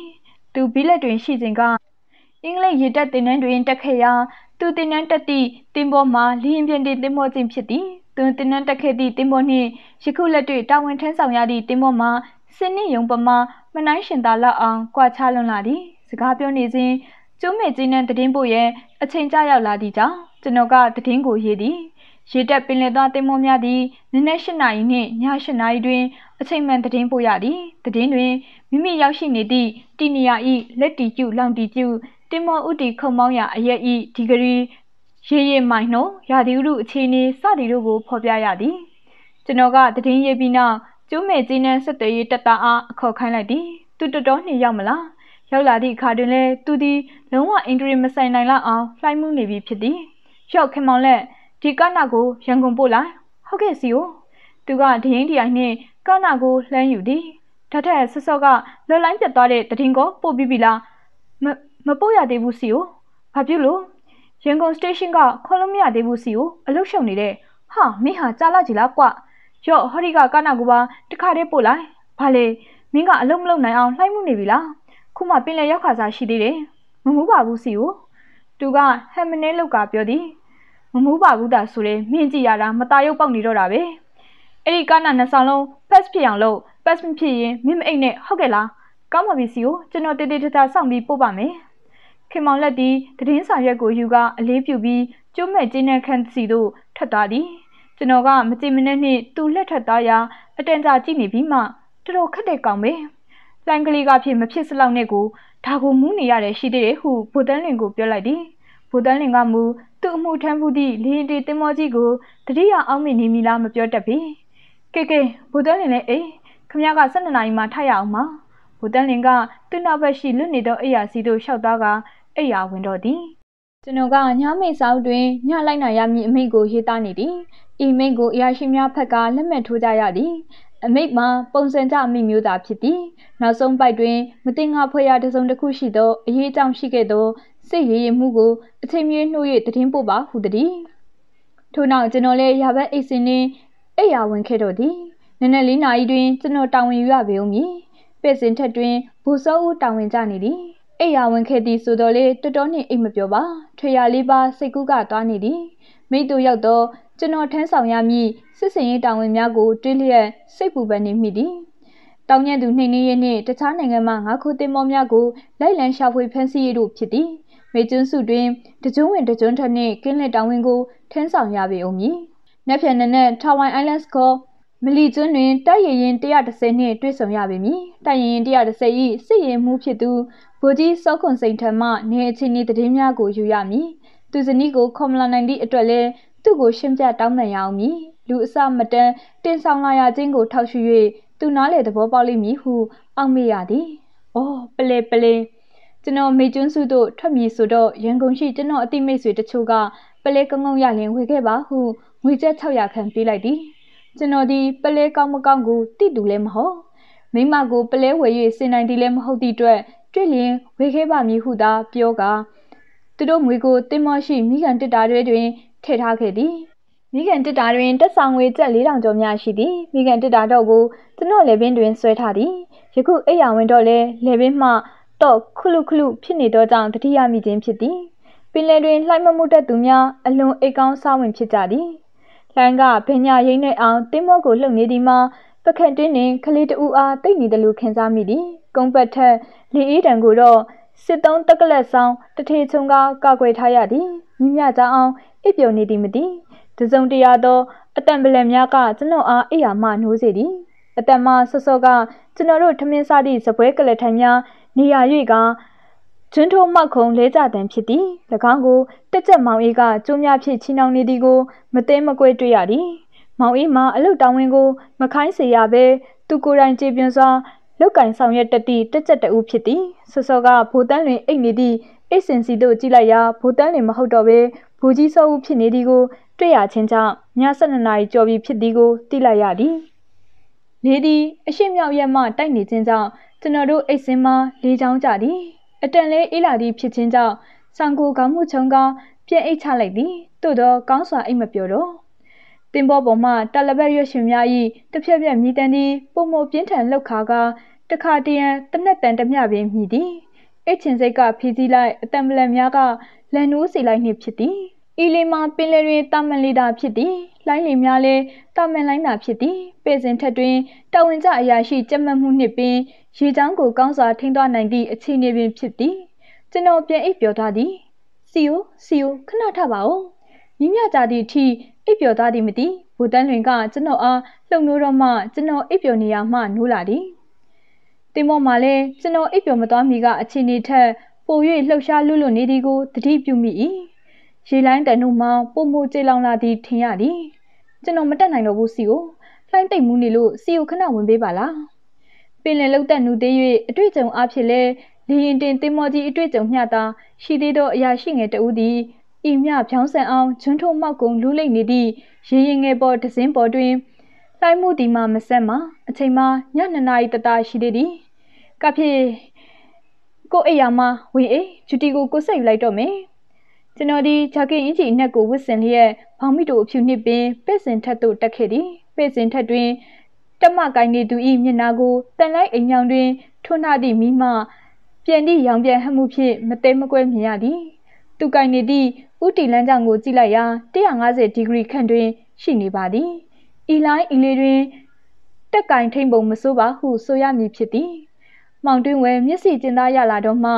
သူဘီလက်တွင်ရှိစဉ်ကအင်္ဂလိပ်ရေတပ်တင်နှန်းတွင်တက်ခဲ့ရာသူတင်နှန်းတက်သည့်တင်ပေါ်မှာလင်းပြင်းတင်တင်မောခြင်းဖြစ်သည်သူတင်နှန်းတက်ခဲ့သည့်တင်ပေါ်နှင့်ယခုလက်တွေ့တာဝန်ထမ်းဆောင်ရသည့်တင်ပေါ်မှာစနစ်ယုံပမာမနှိုင်းရှင်သာလောက်အောင်ကြွားချလွန်လာသည် စကားပြောနေစဉ်ကျုံးမေကြီးနဲ့တည်င်းပို့ရဲ့အချိန်ကျရောက်လာသည့်ကြောင့်ကျွန်တော်ကတည်င်းကိုရေးသည်ရေတက်ပင်လယ်သားတင်မောများသည်နည်းနည်း၈နာရီနှင့်ည၈နာရီတွင် အချိန်မှန်တည်င်းပို့ရသည်တည်င်းတွင်မိမိရောက်ရှိနေသည့်တီနီယာ၏လက်တီကျူလောင်တီကျူတင်မောဥတီခုံမောင်းရအရက်၏ဒီဂရီရေရေမိုင်နှုန်းရာသီဥတုအခြေအနေစသည်တို့ကိုဖော်ပြရသည်ကျွန်တော်ကသတင်းရေးပြီးနောက်ကျိုးမဲ့ကြီးနှန်းဆက်သွယ်ရေးတပ်သားအားအခေါ်ခိုင်းလိုက်သည်သူတော်တော်နှင့်ရောက်မလားရောက်လာသည့်အခါတွင်လည်းသူသည်လုံးဝအင်ဒရီမဆိုင်နိုင်လောက်အောင်လှိုင်းမှုနေပြီဖြစ်သည်ရော့ခင်မောင်လက်ဒီကနာကိုရန်ကုန်ပို့လိုက်ဟုတ်ကဲ့စီယိုသူကဒရင်ဒီအိုင်နှင့်ကနာကိုလှမ်းယူသည်။ဒါထက်ဆော့ဆော့ကလွတ်လိုင်းပြတ်သွားတဲ့တည်င်းကိုပို့ပြီးပြီလား။မမပို့ရသေးဘူးစီကို။ဘာဖြစ်လို့ရန်ကုန်စတေးရှင်းကခေါ်လို့မရသေးဘူးစီကိုအလုရှုံနေတဲ့။ဟာမင်းဟာကြာလာကြလားကွ။ရော့ဟော်ဒီကကနာကူပါတခါတည်းပို့လိုက်။ဘာလဲမင်းကအလုံးမလုံးနိုင်အောင်လှိုက်မှုနေပြီလား။ခုမှပင်လယ်ရောက်ခါစားရှိသေးတယ်။မမှုပါဘူးစီကို။သူကဟမ်မနေလောက်ကပြောသည်။မမှုပါဘူးတာဆိုရဲမြင့်ကြည့်ရတာမตาရုပ်ပေါက်နေတော့တာပဲ။အဲ့ဒီကနာနှစ်ဆောင်လုံး fast ဖြစ်အောင်လို့ပတ်စ်မဖြစ်ရင်မင်းမအိတ်နဲ့ဟုတ်ကဲ့လားကောင်းပါပြီစီကိုကျွန်တော်တေးတေးတတစောင့်ပြီးပို့ပါမယ်ခင်မောင်လက်သည်သတင်းဆောင်ရွက်ကိုယူကအလေးပြုပြီးကျုံးမဲ့ကျင်းတဲ့ခန်းစီတို့ထွက်သွားသည်ကျွန်တော်ကမကြည့်မနဲ့နှင့်သူ့လက်ထက်သားရာအတန်ကြာကြည့်နေပြီးမှတော်တော်ခက်တဲ့ကောင်ပဲလိုင်ကလေးကဖြစ်မဖြစ်စလောက်နဲ့ကိုဒါကိုမူးနေရတယ်ရှိသေးတယ်ဟုဗိုလ်တန်းလင်ကိုပြောလိုက်သည်ဗိုလ်တန်းလင်ကမူသူ့အမှုထမ်းမှုသည့်လေရင်တီတင်မောကြီးကိုတတိယအောင်မြင်နေမိလားမပြောတတ်ပေကဲကဲဗိုလ်တန်းလင်လည်းအေးခမရက12နာရီမှထရအောင်ပါဘူတန်လင်ကသူ့နောက်ဘက်ရှိလွတ်နေသောအိယာစီသို့လျှောက်သွားကအိယာဝင်တော့သည်ကျွန်တော်ကညမိတ်စောင်းတွင်ညလိုက်နာရမည်အမိန့်ကို ရေးသားနေသည်ဤမိန့်ကိုအရာရှိများဖက်ကလက်မှတ်ထိုးကြရသည်အမိတ်မှာပုံစံကြအမိမျိုးသာဖြစ်သည်နောက်ဆုံးပိုက်တွင်မတင်ငါဖွဲရတစုံတစ်ခုရှိသောအရေးအကြောင်းရှိခဲ့သောစစ်ရေးရမှုကိုအချိန်မြေနှိုး၍သတင်းပို့ပါဟုသည်ထို့နောက်ကျွန်တော်လည်းရာဘက်အိတ်စင်းနှင့်အိယာဝင်ခဲ့တော့သည်နနက်၄နာရီတွင်ကျွန်တော်တာဝန်ယူရပေဦးမည်ပဲ့စင်ထက်တွင်ဘူစောဦးတာဝန်ကြနေသည်အိယာဝင်ခဲ့သည်ဆိုတော့လေတော်တော်နှင့်အိတ်မပြောပါထွေရလေးပါစိတ်ကူးကသွားနေသည် မိတို့ရောက်တော့ကျွန်တော်ထမ်းဆောင်ရမည့်စစ်စင်ရေးတာဝန်များကိုတွေးလျက်စိတ်ပူပန်နေမိသည်တောင်ညံ့သူနှိမ်နှင်းရေးနှင့်တခြားနိုင်ငံမှငါးခုတင်မောများကိုလိုက်လံရှာဖွေဖမ်းဆီးရေးတို့ဖြစ်သည်မေကျွန်းစုတွင်တကြွန်းဝင်တကြွန်းထက်နှင့်ကင်းလက်တောင်ဝင်ကိုထမ်းဆောင်ရပေဦးမည်။နက်ဖြန်နနက်ထာဝိုင် Islands ကိုမလီကျွန်းတွင်တပ်ရရင်130နှင့်တွေ့ဆုံရပေမည်တပ်ရရင်130၏စစ်ရင်မှုဖြစ်သူဗိုလ်ကြီးစောခွန်စိန်ထံမှနေအခြေအနေသတင်းများကိုယူရမည်သူဇနီးကိုခေါမလာနိုင်သည့်အတွက်လည်းသူ့ကိုရှင်းပြတောင်းပန်ရအောင်မည်လူအစမတန်တင်ဆောင်လာရခြင်းကိုထောက်ရှု၍သူနားလေသဘောပေါက်လိမ့်မည်ဟုအောက်မေ့ရသည်။အော်ပလဲပလဲကျွန်တော်မေကျွန်းစုတို့ထွက်မြေဆိုတော့ရန်ကုန်ရှိကျွန်တော်အတိမိတ်ဆွေတချို့ကပလဲကုန်းကုန်းရလင်ဝေခဲ့ပါဟုငွေကျပ်600ခန့်ပေးလိုက်သည်။ကျွန်တော်ဒီပလဲကောင်းမကောင်းကိုသိတူလည်းမဟုတ်မိမကိုပလဲဝယ်၍စင်နိုင်သည်လည်းမဟုတ်သည့်အတွက်တွေ့လျင်ဝေခဲပါမည်ဟုသာပြောကာသူတို့မွေကိုတင်မရှိမိခံတစ်တာတွေတွင်ထည့်ထားခဲ့သည်မိခံတစ်တာတွင်တက်ဆောင်ငွေကျပ်4000ကျော်များရှိသည်မိခံတစ်တာတော့ကိုကျွန်တော်လည်းပင်တွင်ဆွဲထားသည်ယခုအိယာဝင်တော့လဲလည်းပင်မှတော့ခလုခလုဖြစ်နေသောကြောင့်တတိယမိခြင်းဖြစ်သည်ပင်လယ်တွင်လှိုက်မမှုတတ်သူများအလွန်အိတ်ကောင်းစားဝင်ဖြစ်ကြသည်လှိုင်းကဘင်ညာရိမ့်နဲ့အောင်တင်းမောကိုလှုပ်နေသည်မှာပခန့်တင်းနှင့်ကလေးတူအားတိတ်နေတယ်လို့ခန်းစားမိသည်ကုန်းပတ်ထက်လေအေးတံကိုတော့စစ်တုံးတက်ကလက်ဆောင် တထေချုံကကာကွယ်ထားရသည်မြမြကြအောင်အိပ်ပျော်နေသည်မသိတစုံတရာသောအတံပလန်များကကျွန်တော်အားအိယာမနိုးစေသည်အတံမဆော့ဆော့ကကျွန်တော်တို့ထမင်းစားသည့်ဇပွဲကလက်ထံများနေရာ၍ကကျွန်းထိုးမှောက်ခုံလေးကြတန်ဖြစ်သည်၎င်းကိုတက်ကြက်မောင်အေးကကျိုးများဖြင့်ချီနှောင်နေသည်ကိုမသိမကွဲတွေ့ရသည်မောင်အေးမှာအလုတ်တောင်းဝင်ကိုမခိုင်းစေရဘဲသူကိုယ်တိုင်ကြည်ပြွန်စွာလုတ်ကင်ဆောင်ရွက်တတိတက်ကြက်တူဖြစ်သည်ဆော့ဆော့ကဘိုတန်းလွင်အိတ်နေသည့်အိတ်စင်စီတို့ကြည့်လိုက်ရာဘိုတန်းလွင်မဟုတ်တော့ဘဲဘူကြီးစောဦးဖြစ်နေသည်ကိုတွေ့ရခြင်းကြောင့်ည7နာရီကျော်ပြီဖြစ်သည်ကိုသိလိုက်ရသည်လေသည်အရှိမြောက်ရက်မှတိုက်နေခြင်းကြောင့်ကျွန်တော်တို့အိတ်စင်မှာလေချောင်းကြသည်အတန်လေးအေးလာသည့်ဖြစ်ခြင်းကြောင့်ဆောင်ကိုခေါင်းမှုချုံကောင်းပြန်အိတ်ချလိုက်သည်သို့တော့ကောင်းစွာအိတ်မပြောတော့တင်ပေါ်ပေါ်မှတလဘက်ရွှေရှင်များ၏တစ်ဖြက်ဖြက်မြည်တမ်းသည့်ပုံမပြင်းထန်လှုပ်ခါကတခါတရံတနက်တန်တမျှပင်မြည်သည်အိတ်ချင်စိတ်ကဖြီးစည်းလိုက်အတံပလန်များကလန်နိုးစီလိုက်နှင့်ဖြစ်သည်ဤလီမှာပင်လယ်တွင်တာမန်လီတာဖြစ်သည်လိုင်းလီများလည်းတာမန်လိုင်းတာဖြစ်သည်ပေစင်ထက်တွင်တာဝန်ကျအရာရှိကြက်မှတ်မှုနှင့်ပင်ရေချောင်းကိုကောင်းစွာထိန်းသွားနိုင်သည့်အခြေအနေပင်ဖြစ်သည်ကျွန်တော်ပြန်အိပ်ပျော်သွားသည်စီယိုစီယိုခဏထပါဦးမိမြကြသည့်အထိအိပ်ပျော်သွားသည်မသိဘူတန်လွင်ကကျွန်တော်အားလှုပ်နိုးတော့မှကျွန်တော်အိပ်ပျော်နေရမှနိုးလာသည်တင်မော့မှာလည်းကျွန်တော်အိပ်ပျော်မသွားမီကအခြေအနေထက်ပို၍လှုပ်ရှားလွတ်လွတ်နေသည်ကိုသတိပြုမိ၏ရေလိုင်းတန်တို့မှပုံမိုကြေလောင်လာသည်ထင်ရသည်ကျွန်တော်မတက်နိုင်တော့ဘူးစီကိုလှိုင်းတိတ်မှုနေလို့စီကိုခဏဝင်ပေးပါလားပင်လယ်လောက်တက်နူသေး၍အတွေ့အကြုံအဖြစ်လဲလေရင်တင်တင်မော်ကြီးအတွေ့အကြုံမျှသာရှိသေးသောအရာရှိငယ်တဦးသည်ဤမြဖြောင်းဆန်အောင်ဂျွန်းထုံမောက်ကုံလူးလိမ့်နေသည့်ရေရင်ငယ်ပေါ်ဒဇင်းပေါ်တွင်လိုက်မှုဒီမှာမဆက်မှာအချိန်မှာည2နာရီတတာရှိသေးသည်ကဖြစ်ကိုအိယာမဝင်အေးဂျူတီကိုကိုဆက်ယူလိုက်တော့မယ်ကျွန်တော်ဒီဂျာကင်အင်ဂျီအနက်ကိုဝစ်စင်လျက်ဘောင်မီတိုအဖြူနှစ်ပင်ပဲ့စင်ထက်သို့တက်ခဲ့သည်ပဲ့စင်ထက်တွင်တက်မကိုင်းနေသူ၏မျက်နှာကိုတန်လိုက်အိမ်ညောင်တွင်ထွန်းထသည့်မိမှပြန်သည့်ရောင်ပြန်ဟမှုဖြင့်မတဲမကွဲမြင်ရသည်သူကိုင်နေသည့်ဥတီလမ်းကြောင်းကိုကြည့်လိုက်ရာ150ဒီဂရီခန့်တွင် ရှိနေပါသည်ဤလိုင်းဤလေတွင်တက်ကင်ထိန်ပုံမစိုးပါဟုဆိုရမည်ဖြစ်သည်မောင်တွင်ဝယ်မျက်စိကျင်သားရလာတော့မှ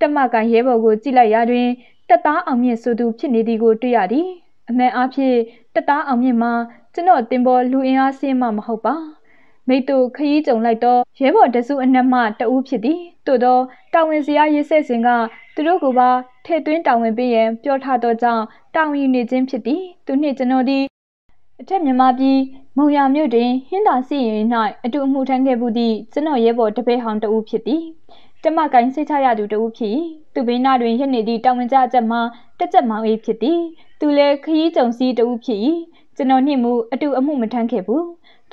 တက်မကန်ရဲဘော်ကိုကြည့်လိုက်ရာတွင်တက်သားအောင်မြင့်ဆိုသူဖြစ်နေသည်ကိုတွေ့ရသည်အမှန်အားဖြင့်တက်သားအောင်မြင့်မှာကျွန်တော်တင်ပေါ်လူအင်အားစင်းမှမဟုတ်ပါမိသူခရီးကြုံလိုက်တော့ရဲဘော်တစုအနက်မှတဦးဖြစ်သည်သို့သောတာဝန်စရာရေးဆက်စဉ်ကသူတို့ကပါထဲ့သွင်းတာဝန်ပေးရန်ပြောထားသောကြောင့်တာဝန်ယူနေခြင်းဖြစ်သည်သူနှင့်ကျွန်တော်သည်အထက်မြန်မာပြည်မုံရမြို့တွင်ဟင်းသာစီရင်၌အတူအမှုထမ်းခဲ့မှုသည့်ကျွန်တော်ရဲဘော်တပည့်ဟောင်းတဦးဖြစ်သည်တမကိုင်းစိတ်ချရသူတဦးဖြစ်သူဘေးနာတွင်ရက်နေသည့်တာဝန်ကျအချက်မှတက်ချက်မောင်အေးဖြစ်သည်သူလည်းခရီးကြုံစည်းတဦးဖြစ်ကျွန်တော်နှင့်မူအတူအမှုမထမ်းခဲ့ဘူး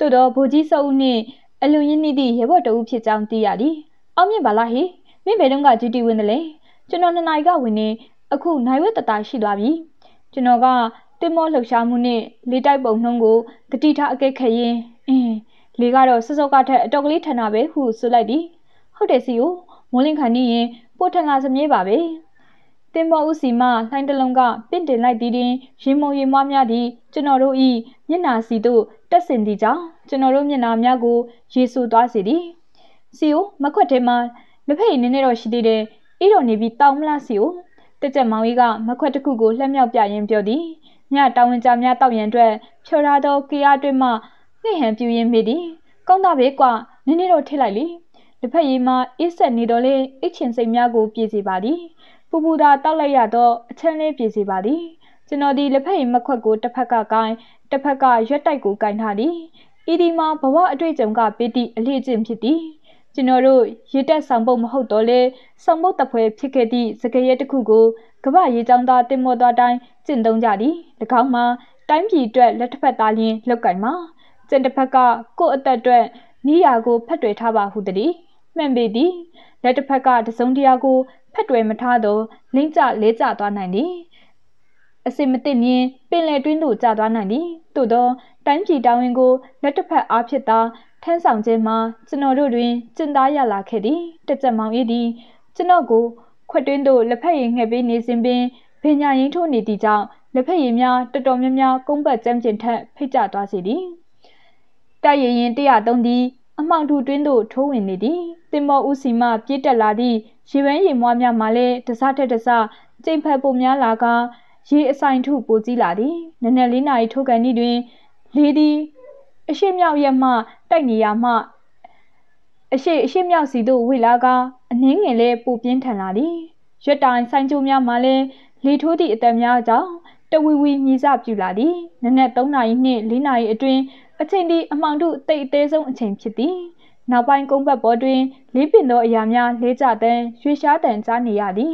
တို့တော့ဗိုလ်ကြီးစောဦးနှင့်အလွန်ရင်းနှီးသည့်ရဲဘော်တဦးဖြစ်ကြောင်းသိရသည်။အောင်မြင်ပါလားဟိ။မင်းဘယ်တော့ကဂျူတီဝင်တယ်လဲ။ကျွန်တော်နှစ်နာရီကဝင်နေအခု နိုင်ဝက်တတာရှိသွားပြီ။ကျွန်တော်ကတင်မောလှုပ်ရှားမှုနဲ့လေတိုက်ပုံနှုံးကိုတတိထားအကဲခရင်အင်းလေကတော့စစောကထက်အတော်ကလေးထန်တာပဲဟုဆိုလိုက်သည်။ဟုတ်တယ်စီကိုမိုးလင်းခံနေရင်ပို့ထန်လာစမြဲပါပဲ။တင်မောဦးစီမှလှိုင်းတလုံးကပင့်တင်လိုက်ပြီးတွင်ရင်မုံရီမွားများသည့်ကျွန်တော်တို့၏မျက်နှာစီတို့တက်ဆင်သည့်ကြောင့်ကျွန်တော်တို့မျက်နှာများကိုရေဆူသွားစေသည်စီအိုမခွက်ထဲမှာလက်ဖက်ရည်နည်းနည်းတော့ရှိသေးတယ်အေးတော်နေပြီးတောင်းမလားစီအိုတက်ကြက်မောင်ကြီးကမခွက်တစ်ခုကိုလှက်မြောက်ပြရင်းပြောသည်ညတာဝန်ကြများတောက်ရန်အတွက်ဖြော်ထားသောကေအားတွင်မှနှိဟန်ပြူရင်းမိသည် ကောင်းတာပဲကွာနည်းနည်းတော့ထည့်လိုက်လေတစ်ဖက်ရည်မှာအေးဆက်နေတော့လေအစ်ချင်စိတ်များကိုပြည့်စေပါသည်ပူပူသာတောက်လိုက်ရတော့အချမ်းလေးပြေစီပါသည်ကျွန်တော်ဒီလက်ဖက်ရည်မခွက်ကိုတစ်ဖက်ကကိုင်းတစ်ဖက်ကရွက်တိုက်ကိုကိုင်းထားသည်ဤဒီမှာဘဝအတွေ့အကြုံကပေးသည့်အလေးအကျင့်ဖြစ်သည်ကျွန်တော်တို့ရေတက်ဆောင်ပုတ်မဟုတ်တော့လေဆောင်ပုတ်တပွဲ ဖြစ်ခဲ့သည့်စကရဲတစ်ခုကိုကမ္ဘာရေချောင်းသားတင်မောသွားတိုင်းကျင့်သုံးကြသည်၎င်းမှာတိုင်းပြည်အတွက်လက်တစ်ဖက်သားလျင်လောက်ကင်မှာကျင့်တစ်ဖက်ကကိုယ့်အသက်အတွက်နီးရာကိုဖက်တွယ်ထားပါဟုတည်းမှန်ပေသည်လက်တစ်ဖက်ကတစုံတရာကိုဖက်တွယ်မထားသောလင်းကျလဲကျသွားနိုင်သည်အစင်မသိမြင်ပင်လယ်တွင်းသို့ကျသွားနိုင်သည်သို့သောတိုင်းပြည်တာဝန်ကိုလက်တစ်ဖက်အားဖြင့်သာထမ်းဆောင်ခြင်းမှာကျွန်တော်တို့တွင်ကျင့်သားရလာခဲ့သည် တက်ကြမောင်၏သည်ကျွန်တော်ကိုခွက်တွင်းသို့လက်ဖက်ရည်ငှက်ပေးနေစဉ်ပင်ပညာရင်းထိုးနေသည့်ကြောင့်လက်ဖက်ရည်များတတော်များများကုန်းပတ်ကြမ်းကျင်ထက်ဖိတ်ကျသွားစေသည်တိုက်ရရင်103သည် အမှောင်ထူတွင်းသို့ထိုးဝင်နေသည်တင်မောဦးစီမှပြည့်တက်လာသည့်ရေပန်းရေမွှားများမှာလည်းတစထက်တစကျိန်ဖက်ပိုများလာကရေအဆိုင်ထုပိုကြီးလာသည်နနက်၄နာရီထိုးကန်ဤတွင်လေသည်အရှိမြောက်ရက်မှတိုက်နေရမှအရှိအရှိမြောက်စီတို့ဝေလာကအနှင်းငယ်လေးပိုပြင်းထန်လာသည် ရွက်တိုင်ဆိုင်ကျိုးများမှာလည်းလေထိုးသည့်အတံများကြောင့်တဝီဝီမြေစပြူလာသည်နနက်3နာရီနှင့်4နာရီအတွင်းအချိန်ဒီအမှောင်တို့တိတ်အသေးဆုံးအချိန်ဖြစ်သည်နောက်ပိုင်းကုန်းဘက်ပေါ်တွင်လေးပင်သောအရာများလေးကြသံရွှေရှားတန်ကြားနေရသည်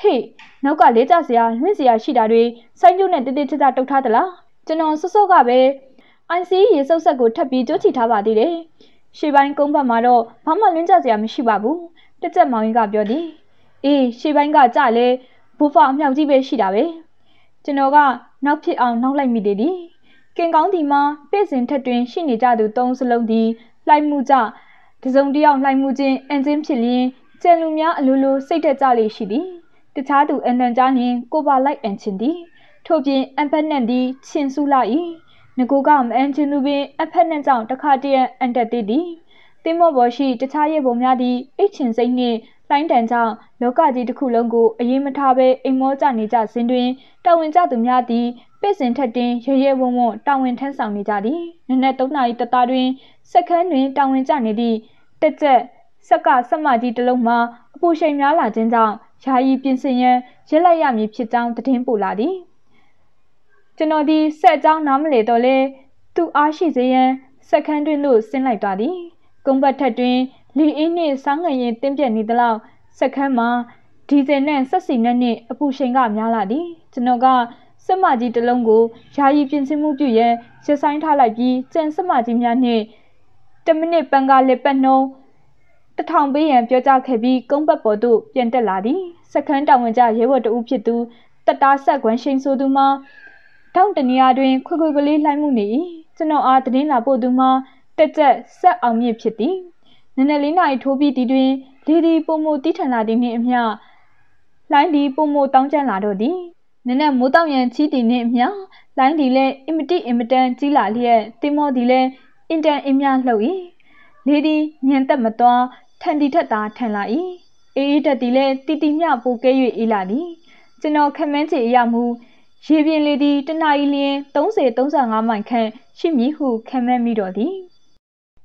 ဟေ့နောက်ကလေးကြစရာလွင့်စရာရှိတာတွေစိုင်းကျုံနဲ့တိတိကျကျတုတ်ထားသလားကျွန်တော်စောစောကပဲ IC ရေစုပ်ဆက်ကိုထပ်ပြီးကြိုးချီထားပါသေးတယ်ရှေ့ပိုင်းကုန်းဘက်မှာတော့ဘာမှလွင့်ကြစရာမရှိပါဘူးတက်ကြက်မောင်ကြီးကပြောသည်အေးရှေ့ပိုင်းကကြလဲဘူဖာအမြောက်ကြီးပဲရှိတာပဲကျွန်တော်ကနောက်ဖြစ်အောင် နောက်လိုက်မိသေးသည်ကင်ကောင်းဒီမှာပြည့်စင်ထက်တွင် ရှိနေကြသူသုံးစလုံးသည်လှိုက်မှုကြောင့်တစုံတစ်ယောက်လှိုက်မှုချင်းအန်ချင်းဖြစ်လျင်ကျန်လူများအလိုလိုစိတ်သက်ကြလေရှိသည်တခြားသူ အန်တန်ကြားလျင်ကိုပါလိုက်အန်ချင်းသည်ထို့ပြင်အန်ဖက်နန်သည်ချင်းစုလိုက်၏ငကိုကမအန်ချင်းသူပင်အဖက်နန်ကြောင့်တခါတည်းအန်တက်သေးသည်တင်းမော့ပေါ်ရှိတခြားရဲဘော်များသည်အိတ်ချင်စိတ်နှင့်လိုင်းတန်ကြောင့်လောကကြီးတစ်ခုလုံးကိုအေးမထားဘဲအိမ်မောကျနေကြစဉ်တွင်တာဝန်ကျသူများသည်ပိတ်စင်ထက်တင်ရရဲဝုံဝုံတာဝန်ထမ်းဆောင်နေကြသည်နနက်3နာရီတသားတွင်စက္ကန်းတွင်တာဝန်ကျနေသည့်တက်ကျက်စက်ကဆက်မကြီးတစ်လုံးမှအပူချိန်များလာခြင်းကြောင့်ယာယီပြင်ဆင်ရန်ရက်လိုက်ရမည်ဖြစ်ကြောင်းသတင်းပို့လာသည်ကျွန်တော်ဒီဆက်ကြောင်းနားမလည်တော့လေသူအားရှိစေရန်စက္ကန်းတွင်သို့ဆင်းလိုက်သွားသည်ကုန်းဘတ်ထက်တွင်လီအင်းနှင့်စောင်းငရင်တင်းပြက်နေသလောက်စက္ကန်းမှာဒီဇယ်နဲ့ဆက်စီနဲ့နှင့်အပူချိန်ကများလာသည်ကျွန်တော်ကစစ်မှကြီးတစ်လုံးကိုယာယီပြင်ဆင်မှုပြုရန်ရဆိုင်ထားလိုက်ပြီးကျန်စစ်မှကြီးများနှင့်10မိနစ်ပန်ကာလက်ပတ်နှုံးတထောင်ပေးရန်ပြောကြားခဲ့ပြီးကုန်းဘက်ပေါ်သို့ပြန်တက်လာသည်စခန်းတာဝန်ကျရဲဘော်တဦးဖြစ်သူတက်တာဆက်ခွန်းရှိန်ဆိုသူမှာတောင်တနေရာတွင်ခွေခွေကလေးလှိုင်းမှုနေကျွန်တော်အားတင်းလာပို့သူမှာ တက်ကြက်ဆက်အောင်မြင့်ဖြစ်သည်နည်းနည်းလေးနိုင်ထိုးပြီးဒီတွင်လေဒီပုံမူတီးထန်လာသည်နှင့်အမျှလှိုင်းဒီပုံမူတောင်းကျန်လာတော့သည်နနက်မိုးတောင်ရန်ချီတီနှင့်အမျှလိုင်းဒီလဲအင်မတိအင်မတန်ကြီးလာလျက်တင်မောဒီလဲအင်တန်အင်များလှုပ်၏လေဒီညံတက်မသွားထန်တီထက်သာထန်လာ၏အေးအေးတက်ဒီလဲတီတီမြပိုကဲ၍အေးလာသည်ကျွန်တော်ခမန်းချေအရမူရေပြင်လေသည်တနအီလျင်30 35မိုင်ခန့်ရှိမည်ဟုခမန်းမိတော်သည်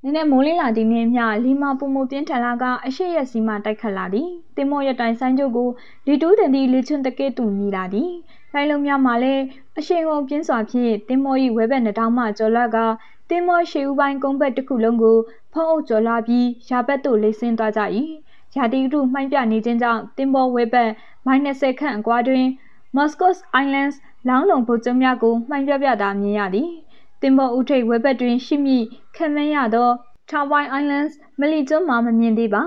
နည်းနည်းမိုးလင်းလာသည်နှင့်အမျှလီမာပုံမပြင်းထန်လာက အရှိရက်စီမှတိုက်ခတ်လာသည်တင်မော့ရတိုင်ဆိုင်ကျုပ်ကိုလီတူးတင်သည်လေချွန်းတကဲ့သို့မြည်လာသည်လိုင်းလုံးများမှာလည်းအရှိန်ကုန်ပြင်းစွာဖြင့်တင်မော့၏ဝဲဘက်နှထောင်မှကျော်လွှတ်ကတင်မော့ရှေးဦးပိုင်းကုန်းဘက်တစ်ခုလုံးကို ဖုံးအုပ်ကျော်လွှတ်ပြီးရာဘက်သို့လေဆင်းသွားကြ၏ရာတီရုမှိုင်းပြနေခြင်းကြောင့်တင်မော့ဝဲဘက် -10 ခန့်အကွာတွင် Moscow Islands လောင်းလုံဘုတ်ကျုံများကိုမှိုင်းပြပြတာမြင်ရသည်။သင်္ဘောဦးထိပ်ဝဲဘက်တွင်ရှိမိခံမရသော Tawai Islands မလီကျွန်းမှာမမြင်သေးပါ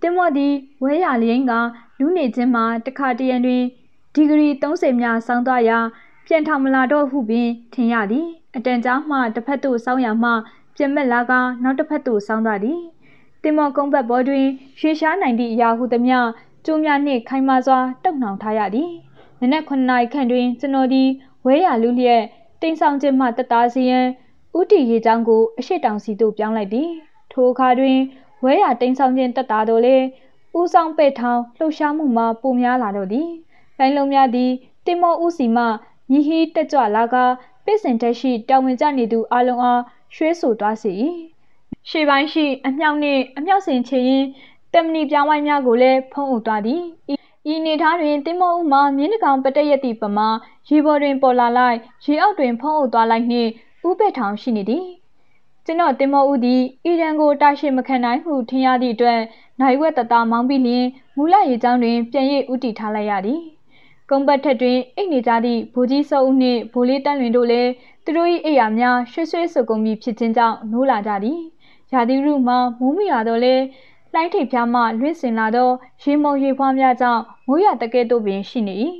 သင်္ဘောသည်ဝဲရလျင်းကလူနေခြင်းမှာတခါတရံတွင်ဒီဂရီ30များဆောင်းသွားရာပြန်ထောင်မလာတော့ဟုပင်ထင်ရသည်အတန်ကြာမှတစ်ဖက်သို့ဆောင်းရမှပြင်မက်လာကနောက်တစ်ဖက်သို့ဆောင်းသွားသည်တင်မောကုန်းဘက်ပေါ်တွင်ရွှေရှားနိုင်သည့်အရာဟုသမျှကျိုးများနှင့်ခိုင်မာစွာတောက်နှောင်ထားရသည် နနက်9နာရီခန့်တွင် ကျွန်တော်သည်ဝဲရလူလျက်တင်ဆောင်ခြင်းမှတက်သားစီရန်ဥတီရေချောင်းကို အရှိတောင်စီသို့ပြောင်းလိုက်သည်ထိုအခါတွင်ဝဲရတင်ဆောင်ခြင်းတက်သားတို့လည်းဦးဆောင်ပဲ့ထောင်းလှုပ်ရှားမှုမှာပုံများလာတော့သည်လိုင်းလုံးများသည်တင်မောဦးစီမှမြဟီတက်ကြွလာကပစ်စင်တက်ရှိတာဝန်ကျနေသူအလုံးအားရွှေဆိုသွားစီရှေးပိုင်းရှိအမြောက်နှင့်အမြောက်စင်ချေရင်တမဏီပြောင်းဝိုင်းများကိုလည်းဖုံးအုပ်သွားသည်ဤနေထားတွင်တင်မောဦးမှမြင်းတကောင်ပတက်ရက်သည့်ပမာရေပေါ်တွင် ပေါ်လာလိုက်ရေအောက်တွင်ဖုံးအုပ်သွားလိုက်နှင့်ဥပဲ့ထောင်ရှိနေသည်ကျွန်တော်တင်မောဦးသည်အီရန်ကိုတာရှည်မခံနိုင်ဟုထင်ရသည့်အတွက် နိုင်ဝက်တသားမောင်းပြီးလျင်မူလရေချောင်းတွင် ပြန်၍ဥတီထားလိုက်ရသည်ကုန်းပတ်ထက်တွင်အိတ်နေကြသည့်ဘူကြီးစောဦးနှင့်ဘူလေးတန်လွင်တို့လည်းသူတို့၏အိယာများရွှေဆွေးဆုပ်ကုန်ပြီးဖြစ်ခြင်းကြောင့်နိုးလာကြသည် ရာသီဥတုမှာမိုးမိရတော့လဲလှိုင်းထိပ်ဖျားမှလွင့်စင်လာသောရေမုံရေဖွားများကြောင့်မိုးရတကဲ့သို့ပင်ရှိနေ၏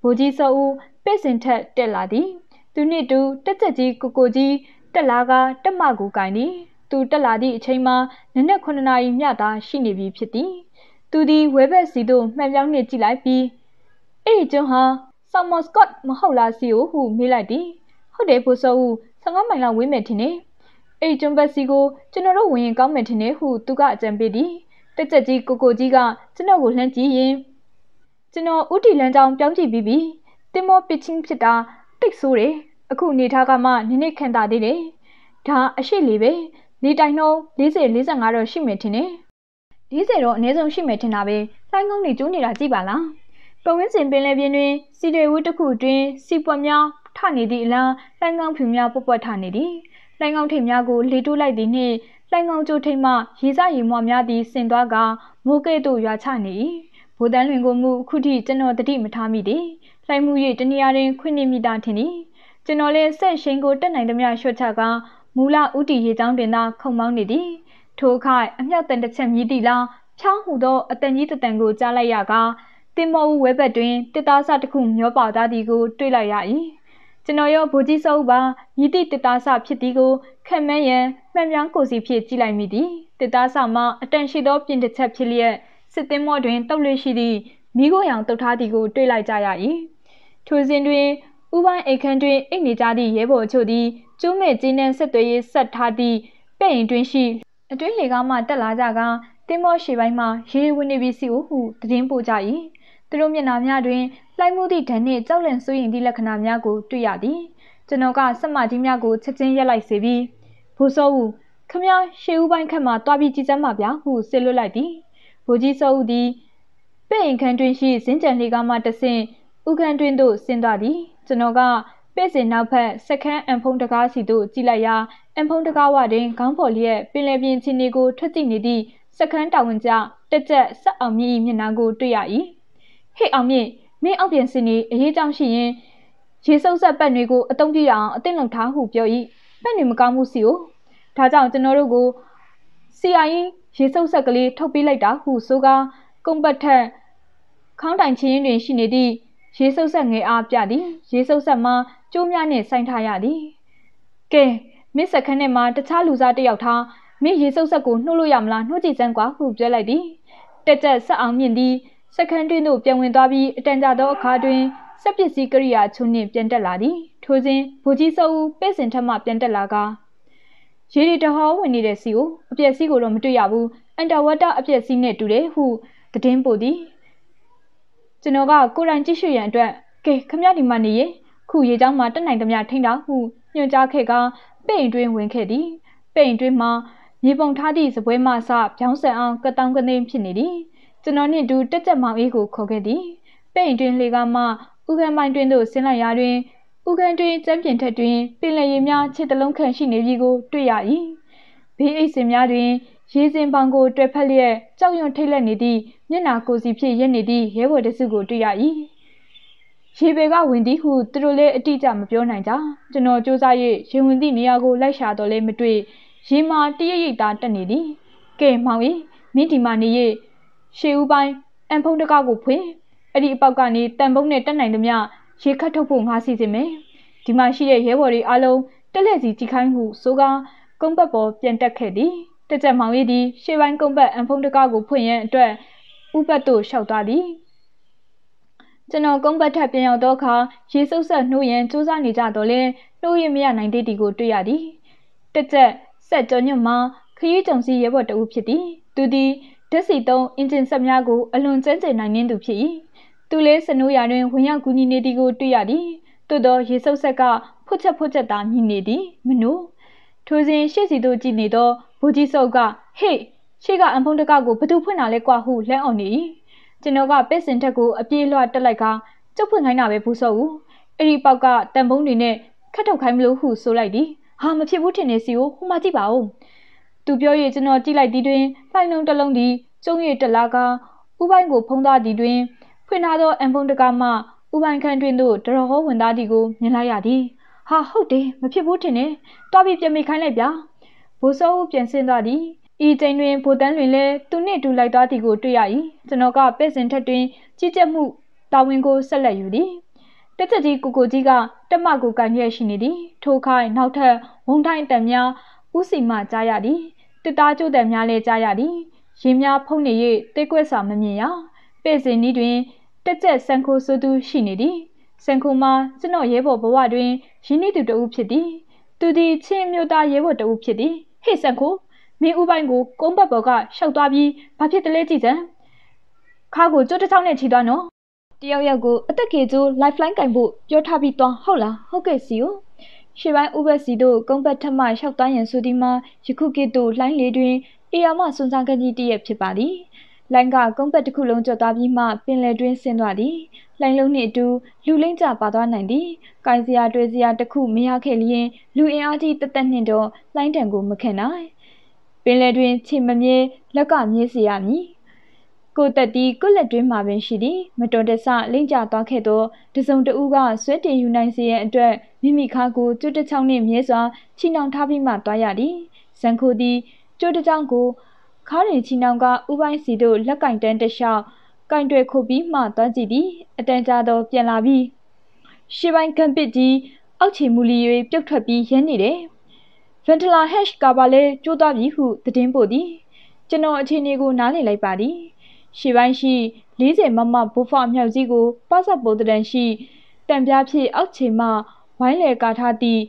ဗိုလ်ကြီးစောဦးပစ်စင်ထက်တက်လာသည်သူနှင့်တူ တက်ချက်ကြီးကိုကိုကြီးတက်လာကတက်မကိုကင်သည် သူတက်လာသည့်အချိန်မှာနနက်9နာရီမြသာရှိနေပြီဖြစ်သည်သူသည်ဝဲဘက်စီသို့မှန်ပြောင်းနှင့်ကြည့်လိုက်ပြီးအဲ့ဒီကျွန်းဟာဆော်မော့စကော့မဟုတ်လားစီကိုဟုမေးလိုက်သည်ဟုတ်တယ်ဘိုးစောဦး15မိုင်လောက်ဝင်းမယ်ထင်တယ်အဲဒီကျွန်းပတ်စီကိုကျွန်တော်တို့ဝင်ရင် ကောင်းမယ်ထင်တယ်ဟုသူကအကြံပေးသည်တက်ချက်ကြီးကိုကိုကြီးကကျွန်တော်ကိုလှမ်းကြည့်ရင်ကျွန်တော်ဥတီလန်းကြောင် ပြောင်းကြည့်ပြီးပြီတင်မောပစ်ချင်းဖြစ်တာတိတ်ဆိုးတယ်အခုနေထားကမှနည်းနည်းခံတာသေးတယ်ဒါအရှိလေပဲနေတိုင်နှုန်း40 45တော့ရှိမယ်ထင်တယ်40တော့အနည်းဆုံးရှိမယ်ထင်တာပဲဆိုင်းကုန်းတွေကျိုးနေတာကြည့်ပါလားပဝင်းစင်ပင်လယ်ပြင်တွင်စီတွေဝတ်တစ်ခုတွင်စီပွက်များထနေသည့်အလံဆိုင်းကုန်းဖြူများပွက်ပွက်ထနေသည်လှိုင်ကောင်ထိပ်များကိုလေတုလိုက်သည်နှင့်လှိုင်ကောင်ကျိုထိပ်မှရေစရေမွများသည်ဆင်သွားကမိုးကဲ့သို့ရွာချနေ၏ဘူတန်လွင်ကိုမူအခုထိကျွန်တော်တတိမထားမိသည်လှိုင်မှု၍တနေရာတွင်ခွင့်နေမိတာထင်သည်ကျွန်တော်လည်းဆက်ရှင်ကိုတက်နိုင်သမျှရွှတ်ချကမူလဥတီရေချောင်းတွင်သာခုံမောင်းနေသည်ထိုအခါအမြောက်တန်တစ်ချက်မြည်သည့်လားဖြောင်းဟူသောအတန်ကြီးတတန်ကိုကြားလိုက်ရကတင်မောဦးဝဲဘက်တွင်တစ်သားစတစ်ခုမျောပေါသားသည်ကိုတွေ့လိုက်ရ၏ကျွန်တော်ရောဗိုလ်ကြီးစောဦးပါမြည်သည့်တစ်သားဆဖြစ်သည်ကိုခံမှန်းရန်မှန်မြောင်းကိုစီဖြင့်ကြည်လိုက်မိသည်တစ်သားဆမှာအတန်ရှိသောပြင်တစ်ချက်ဖြစ်လျက်စစ်သင်းမောတွင်တုပ်လွှင့်ရှိသည့်မိခိုးရောင်တုတ်ထားသည်ကို တွေ့လိုက်ကြရ၏ထိုစဉ်တွင်ဥပိုင်းအိမ်ခန်းတွင်အိတ်နေကြသည့်ရဲဘော်အချို့သည် ကျိုးမဲ့ကျင်းနှံဆက်သွေးရေးဆက်ထားသည့်ပဲ့ရင်တွင်ရှိ အတွင်းလေကားမှတက်လာကြကတင်းမော့ရှေပိုင်းမှရေဝင်နေပြီစီဟုသတင်းပို့ကြ၏သူတို့မျက်နှာများတွင်လှိုင်းမှုသည့်ဓာတ်နှင့်ကြောက်လန့်စိုးရင်သည့်လက္ခဏာများကို တွေ့ရသည်ကျွန်တော်ကဆက်မကြီးများကိုချက်ချင်းရက်လိုက်စေပြီးဘိုးစောဦးခမရရှေးဦးပိုင်းခက်မှာတွားပြီးကြည်စမ်းပါဗျာဟုဆေလွတ်လိုက်သည်ဘိုးကြီးစောဦးသည်ပင့်အိမ်ခန်းတွင်ရှိဇင်းကြံလေးကားမှတဆင့်ဥခန်းတွင်သို့ဆင်းသွားသည် ကျွန်တော်ကပဲ့စင်နောက်ဖက်စခန်းအံဖုံတကားစီသို့ကြည့်လိုက်ရာအံဖုံတကားဝတွင်ခေါင်းဖော်လျက်ပင်လယ်ပြင်ချင်းလေးကိုထွက်ကြည့်နေသည့်စခန်းတာဝန်ကျတက်ကြက်ဆက်အောင်မြည်မျက်နှာကိုတွေ့ရ၏ဟေ့အောင်မြင့်မင်းအောက်ပြန်စင်းနေအရေးကြောင့်ရှိရင်ရေစုပ်ဆက်ပတ်တွေကိုအသုံးပြရအောင်အသင့်လုံထားဟုပြော၏ပတ်တွေမကောင်းမှုစီကိုဒါကြောင့်ကျွန်တော်တို့ကို CIA ရေစုပ်ဆက်ကလေးထုတ်ပေးလိုက်တာဟုဆိုကာကုံပတ်ထက်ခေါင်းတိုင်ချင်းတွင်ရှိနေသည့်ရေစုပ်ဆက်ငယ်အားပြသည် ရေစုပ်ဆက်မှာကျိုးများနှင့်ဆိုင်ထားရသည်ကဲမစ်စခန်းထဲမှာတခြားလူစားတစ်ယောက်ထားမင်းရေစုပ်ဆက်ကိုနှုတ်လို့ရမလားနှုတ်ကြည့်စမ်းကွာဟုပြောလိုက်သည်တက်ကြက်ဆက်အောင်မြင့်သည်စက္ကန့်တွင်းသို့ပြန်ဝင်သွားပြီးအတန်ကြာသောအခါတွင်စက်ပစ္စည်းကရိယာချုံနှင့်ပြန်တက်လာသည်ထိုစဉ်ဘူကြီးစောဦးပဲ့စင်ထက်မှပြန်တက်လာကရေဒီတဟောဝင်နေတဲ့စီကိုအပြက်စီကိုတော့မတွေ့ရဘူးအန်တာဝတ်တာအပြက်စီနဲ့တူတယ်ဟုသတင်းပို့သည်ကျွန်တော်ကကိုယ်တိုင်ကြည့်ရှုရန်အတွက်ကဲခမရဒီမှာနေရင်ခုရေချောင်းမှာတက်နိုင်သမျှထိန်တာဟုညွှန်ကြားခဲ့ကပိန်တွင်ဝင်ခဲ့သည်ပိန်တွင်မှာမြေပုံထားသည့်စပွဲမှစဗျောင်းဆန်အောင်ကတောင်းကနေဖြစ်နေသည်ကျွန်တော်နှင့်တူတက်ကြမောင်အေးကိုခေါ်ခဲ့သည်ပဲ့အိမ်တွင်လေကားမှဥခန်းပိုင်းတွင်သို့ဆင်းလိုက်ရာတွင်ဥခန်းတွင်ကျန်းပြင်ထက်တွင်ပင်လယ်ရေများခြေတလုံးခန့်ရှိနေပြီကိုတွေ့ရ၏ဘေးအိတ်စင်များတွင်ရေစင်ပံကိုတွေ့ဖက်လျက်ကြောက်ရွံ့ထိတ်လန့်နေသည့်မျက်နာကိုစီဖြင့်ရက်နေသည့်ရဲဘော်တစုကိုတွေ့ရ၏ရေပေကဝင်သည်ဟုသူတို့လည်းအတိအကျမပြောနိုင်ကြကျွန်တော်စူးစမ်း၍ရေဝင်သည့်နေရာကိုလိုက်ရှာတော့လည်းမတွေ့ရေမှာတရရိပ်သားတက်နေသည်ကဲမောင်၏မင်းဒီမှာနေ၍ရှေးဦးပိုင်းအံဖုံးတကောက်ကိုဖွင့်အဲ့ဒီအပေါက်ကနေတန်ပုံးနဲ့တက်နိုင်သမျှရေခတ်ထုတ်ဖို့ငါစီစဉ်မယ်ဒီမှာရှိတဲ့ရဲဘော်တွေအားလုံးတက်လက်စီကြီးခိုင်းမှုဆိုကကုန်းပတ်ပေါ်ပြန်တက်ခဲ့သည်တက်ကြက်မောင်ရည်သည်ရှေးပိုင်းကုန်းပတ်အံဖုံးတကောက်ကိုဖွင့်ရန်အတွက်ဥပတ်သို့လျှောက်သွားသည်ကျွန်တော်ကုန်းပတ်ထပ်ပြန်ရောက်တော့အခါရေစုပ်ဆက်နှိုးရန်စူးစမ်းနေကြတော့လဲနှိုးရမရနိုင်သေးသည်ကိုတွေ့ရသည်တက်ကြက်ဆက်ကြောညွန့်မှာခရီးကြုံစီရဲဘော်တဦးဖြစ်သည်သူသည်က်စီသုံးအင်ဂျင်ဆက်များကိုအလွန်ကျွမ်းကျင်နိုင်သူဖြစ်၏သူလေးစနိုးရာတွင်ဝင်ရောက်ကူညီနေသည်ကိုတွေ့ရသည်သို့သောရေဆုပ်ဆက်ကဖွတ်ချက်ဖွတ်ချက်သာမြည်နေသည်မနုထိုစဉ်ရှေ့စီတို့ကြည့်နေသောဘူကြီးစုပ်ကဟေ့ရှေ့ကအံဖုံးတကောက်ကိုဘသူဖွင့်လာလဲကွာဟုလန့်အောင်နေ၏ကျွန်တော်ကပဲ့စင်ထက်ကိုအပြေးလွှတ်တက်လိုက်ကကျုပ်ဖွင့်ခိုင်းတာပဲဘူးစုပ်ဦးအဲ့ဒီပေါက်ကတန်ပုံးတွေနဲ့ခတ်ထုတ်ခိုင်းမလို့ဟု ဆိုလိုက်သည်ဟာမဖြစ်ဘူးထင်နေစီကိုဟိုမှကြည့်ပါဦးသူပြော၍ကျွန်တော်ကြည့်လိုက်သည်တွင်ပိုင်နှုံတစ်လုံးသည်ကျုံရည်တလာကဥပိုင်ကို ဖုံးသားသည်တွင် ဖွင့်ထားသောအံဖုံတကားမှဥပိုင်ခန့်တွင်သို့ဒရဟောဝင်သားသည်ကိုမြင်လိုက်ရသည်။ဟာဟုတ်တယ်မဖြစ်ဘူးထင်တယ်။တွားပြီးပြန်မိခိုင်းလိုက်ဗျာ။ဘိုးစောဦးပြန်ဆင်းသွားသည်။ဤချိန်တွင်ဘိုတန်းတွင်လည်းသူနှင့်တူလိုက်သွားသည်ကို တွေ့ရ၏။ကျွန်တော်ကပဲ့စင်ထက်တွင်ကြီးကြပ်မှုတာဝန်ကိုဆက်လက်ယူသည်။တက်ချက်ကြီးကိုကိုကြီးကတမကိုကန်ရရှိနေသည်။ထိုခိုင်နောက်ထပ်ဝုံတိုင်းတံများဥစီမှကြားရသည်။တစ်သားကျို့တံများလည်းကြားရသည်။ရင်းများဖုံနေ၍တိတ်ကွက်စာမမြင်ရပဲ့စင်ဤတွင် တက်ကြက်စံခိုဆိုသူရှိနေသည်စံခိုမှာကျွန်တော်ရဲဘော်ဘဝတွင်ရင်းနှီးသူတဦးဖြစ်သည်သူသည်ချင်းမြို့သားရဲဘော်တဦးဖြစ်သည်ဟေ့စံခိုမင်းဥပိုင်းကို ကုန်းဘက်ပေါ်ကရှောက်သွားပြီးဘာဖြစ်တလဲကြည့်စမ်းခါကိုကြိုးတစ်ချောင်းနဲ့ချီသွားနော်တယောက်ယောက်ကိုအသက်ကြီးကျိုး lifeline ကင်ဖို့ပြောထားပြီးသွားဟုတ်လားဟုတ်ကဲ့စီယောရှေပိုင်းဥပစီတို့ကုန်းဘက်ထက်မှရှောက်သွားရန်ဆိုသည်မှာယခုကဲ့သို့လိုင်းလေတွင်အေယာမစွန်စားကကြီးတည့်ရဖြစ်ပါသည်လိုင်းကကုန်းပတ်တစ်ခုလုံးကျော်သွားပြီးမှပင်လယ်တွင်းဆင်းသွားသည်လိုင်းလုံးနှင့်အတူလူလိမ့်ကြပါသွားနိုင်သည်ကိုင်စရာတွေ့စရာတစ်ခုမရခဲ့လျင်လူအင်အားကြီးတက်တက်နှင့်တော့လိုင်းတံကိုမခံနိုင်ပင်လယ်တွင် ခြေမမြဲလက်ကမြည်เสียရမည်ကိုတက်သည်ကိုလက်တွင်မှပင်ရှိသည်မတော်တဆလိမ့်ကျသွားခဲ့သောတစုံတဦးကဆွဲတင်ယူနိုင်စေရန်အတွက်မိမိခါကိုကျွတ်တစ်ချောင်းနှင့်မြဲစွာချီနှောင်ထားပြီးမှသွားရသည်ဇန်ခိုသည်ကျိုးတကြောင်ကိုခါရင်ချီနောင်ကဥပိုင်းစီတို့လက်ကင်တန်းတစ်လျှောက်ကင်တွေခုတ်ပြီးမှသွားကြည့်သည်အတန်ကြာတော့ပြန်လာပြီးရှေးပိုင်းကမ်ပစ်ကြီးအောက်ခြေမူလီ၍ပြုတ်ထွက်ပြီးရင်းနေတယ်ဗန်တလာဟက်ကာပါလဲကျိုးသွားပြီဟုသတင်းပို့သည်ကျွန်တော်အခြေအနေကို နားလည်လိုက်ပါသည်ရှေးပိုင်းရှိ40မမဘိုဖာမြောက်ကြီးကိုပတ်စပ်ပိုးတန်ရှိတံပြားဖြည့်အောက်ခြေမှဝိုင်းလေကာထားသည့်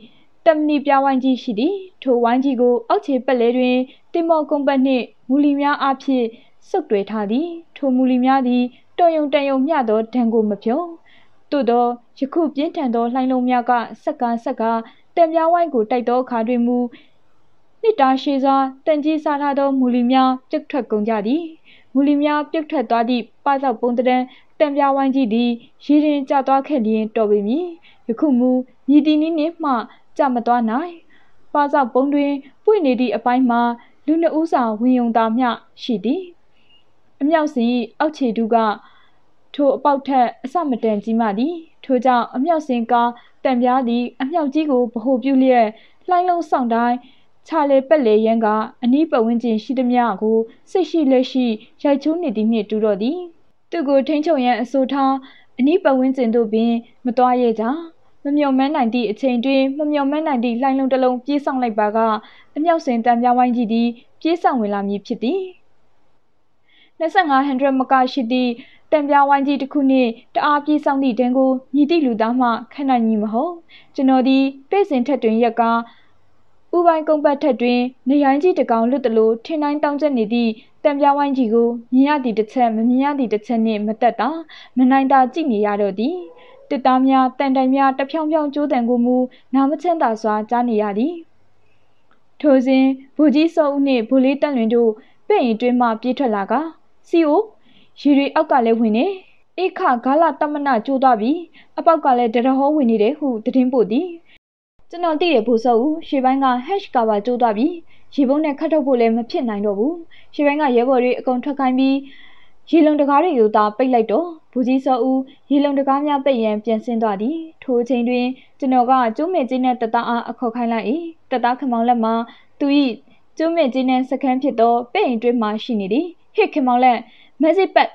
တမနီပြဝိုင်းကြီးရှိသည်ထိုဝိုင်းကြီးကိုအောက်ခြေပက်လဲတွင်တင်မော်ကုံပတ်နှင့်မူလီများအဖြစ်စုပ်တွယ်ထားသည် ထိုမူလီများသည် တော်ယုံတန်ယုံမျှသောဒဏ်ကိုမဖြုံသို့သောယခုပြင်းထန်သောလှိုင်းလုံးများကစက္ကာစက္ကာတံပြားဝိုင်းကိုတိုက်သောအခါတွင်မူနှစ်တာရှည်စွာတန်ကြီးစားထားသောမူလီများပြတ်ထွက်ကုန်ကြသည်မူလီများပြတ်ထွက်သွားသည့်ပသောက်ပုံတံတံပြားဝိုင်းကြီးသည်ရည်ရင်ကျသွားခဲ့လျင်တော်ပေမည်ယခုမူမြည်တီနီးနှင့်မှကြမသွားနိုင်။ပါဆောက်ပုံတွင်ပွင့်နေသည့်အပိုင်းမှာလူနှဦးစာဝင်ယုံသာမျှရှိသည်။အမြောက်စီအောက်ခြေတူးကထိုအပေါက်ထက်အစမတန်ကြီးမှသည်ထိုကြောင့်အမြောက်စင်ကားတံပြားသည်အမြောက်ကြီးကိုဗဟိုပြုလျက်လှိုင်းလုံးဆောင်တိုင်းခြာလေပက်လေရန်ကအနီးပဝန်းကျင်ရှိသည်များကိုစိတ်ရှိလက်ရှိရိုက်ချိုးနေသည်နှင့်တူတော့သည်သူကိုထိန်ချုပ်ရန်အဆိုထားအနီးပဝန်းကျင်တို့ပင်မတော်ရကြမျှော်မှန်းနိုင်သည့်အချိန်တွင်မမျှော်မှန်းနိုင်သည့်လှိုင်းလုံးတစ်လုံးပြေးဆောင်လိုက်ပါကအမြောက်စင်တံပြားဝိုင်းကြီးသည်ပြေးဆောင်ဝင်လာမည်ဖြစ်သည်2500မကရှိသည့်တံပြားဝိုင်းကြီးတစ်ခုနှင့်တအားပြေးဆောင်သည့်ဒဏ်ကိုမြည်သည့်လူသားမှခံနိုင်မည်မဟုတ်ကျွန်တော်သည်ပိတ်စင်ထက်တွင်ရက်ကဥပိုင်းကုန်းပတ်ထက်တွင်နေရိုင်းကြီးတကောင်လွတ်တလို့ထင်းတိုင်းတောင်းကျနေသည့်တံပြားဝိုင်းကြီးကိုမြင်ရသည့်တစ်ချက်မမြင်ရသည့်တစ်ချက်နှင့်မသက်တာမနိုင်တာကြည့်နေရတော့သည်။တစ်သားများတန်တိုင်များတဖြောင်ဖြောင်ကျိုးတန်ကိုမူနာမချမ်းသာစွာကြားနေရသည်ထိုစဉ်ဘူကြီးစောဦးနှင့်ဘူလေးတက်လွင်တို့ပဲ့ရင်တွင်းမှပြေးထွက်လာက စီအိုရေတွေအောက်ကလည်းဝင်နေအိခဂါလာတမနာကျိုးသွားပြီ အပေါက်ကလည်းတရဟောဝင်နေတယ်ဟုသတင်းပို့သည်ကျွန်တော်သိတယ်ဘူစောဦးရှေပိုင်းက hash cover ကျိုးသွားပြီရေပုံးနဲ့ခတ်ထုတ်ဖို့လည်းမဖြစ်နိုင်တော့ဘူးရှေပိုင်းကရဲဘော်တွေအကုန်ထွက်ခိုင်းပြီးရေလုံတကားတွေယူသားပိတ်လိုက်တော့ဘူကြီးစောဦးရေလုံတကားများပိတ်ရန်ပြန်ဆင်းသွားသည်ထိုအချိန်တွင်ကျွန်တော်ကကျုံးမင်ကြီးနှင့်တသားအားအခေါ်ခိုင်းလိုက်၏တသားခမောင်လက်မှာသူ၏ကျုံးမင်ကြီးနှင့်စကန်းဖြစ်သောပိတ်အိမ်တွင်မှရှိနေသည်ဟစ်ခမောင်လက်မက်စစ်ပတ်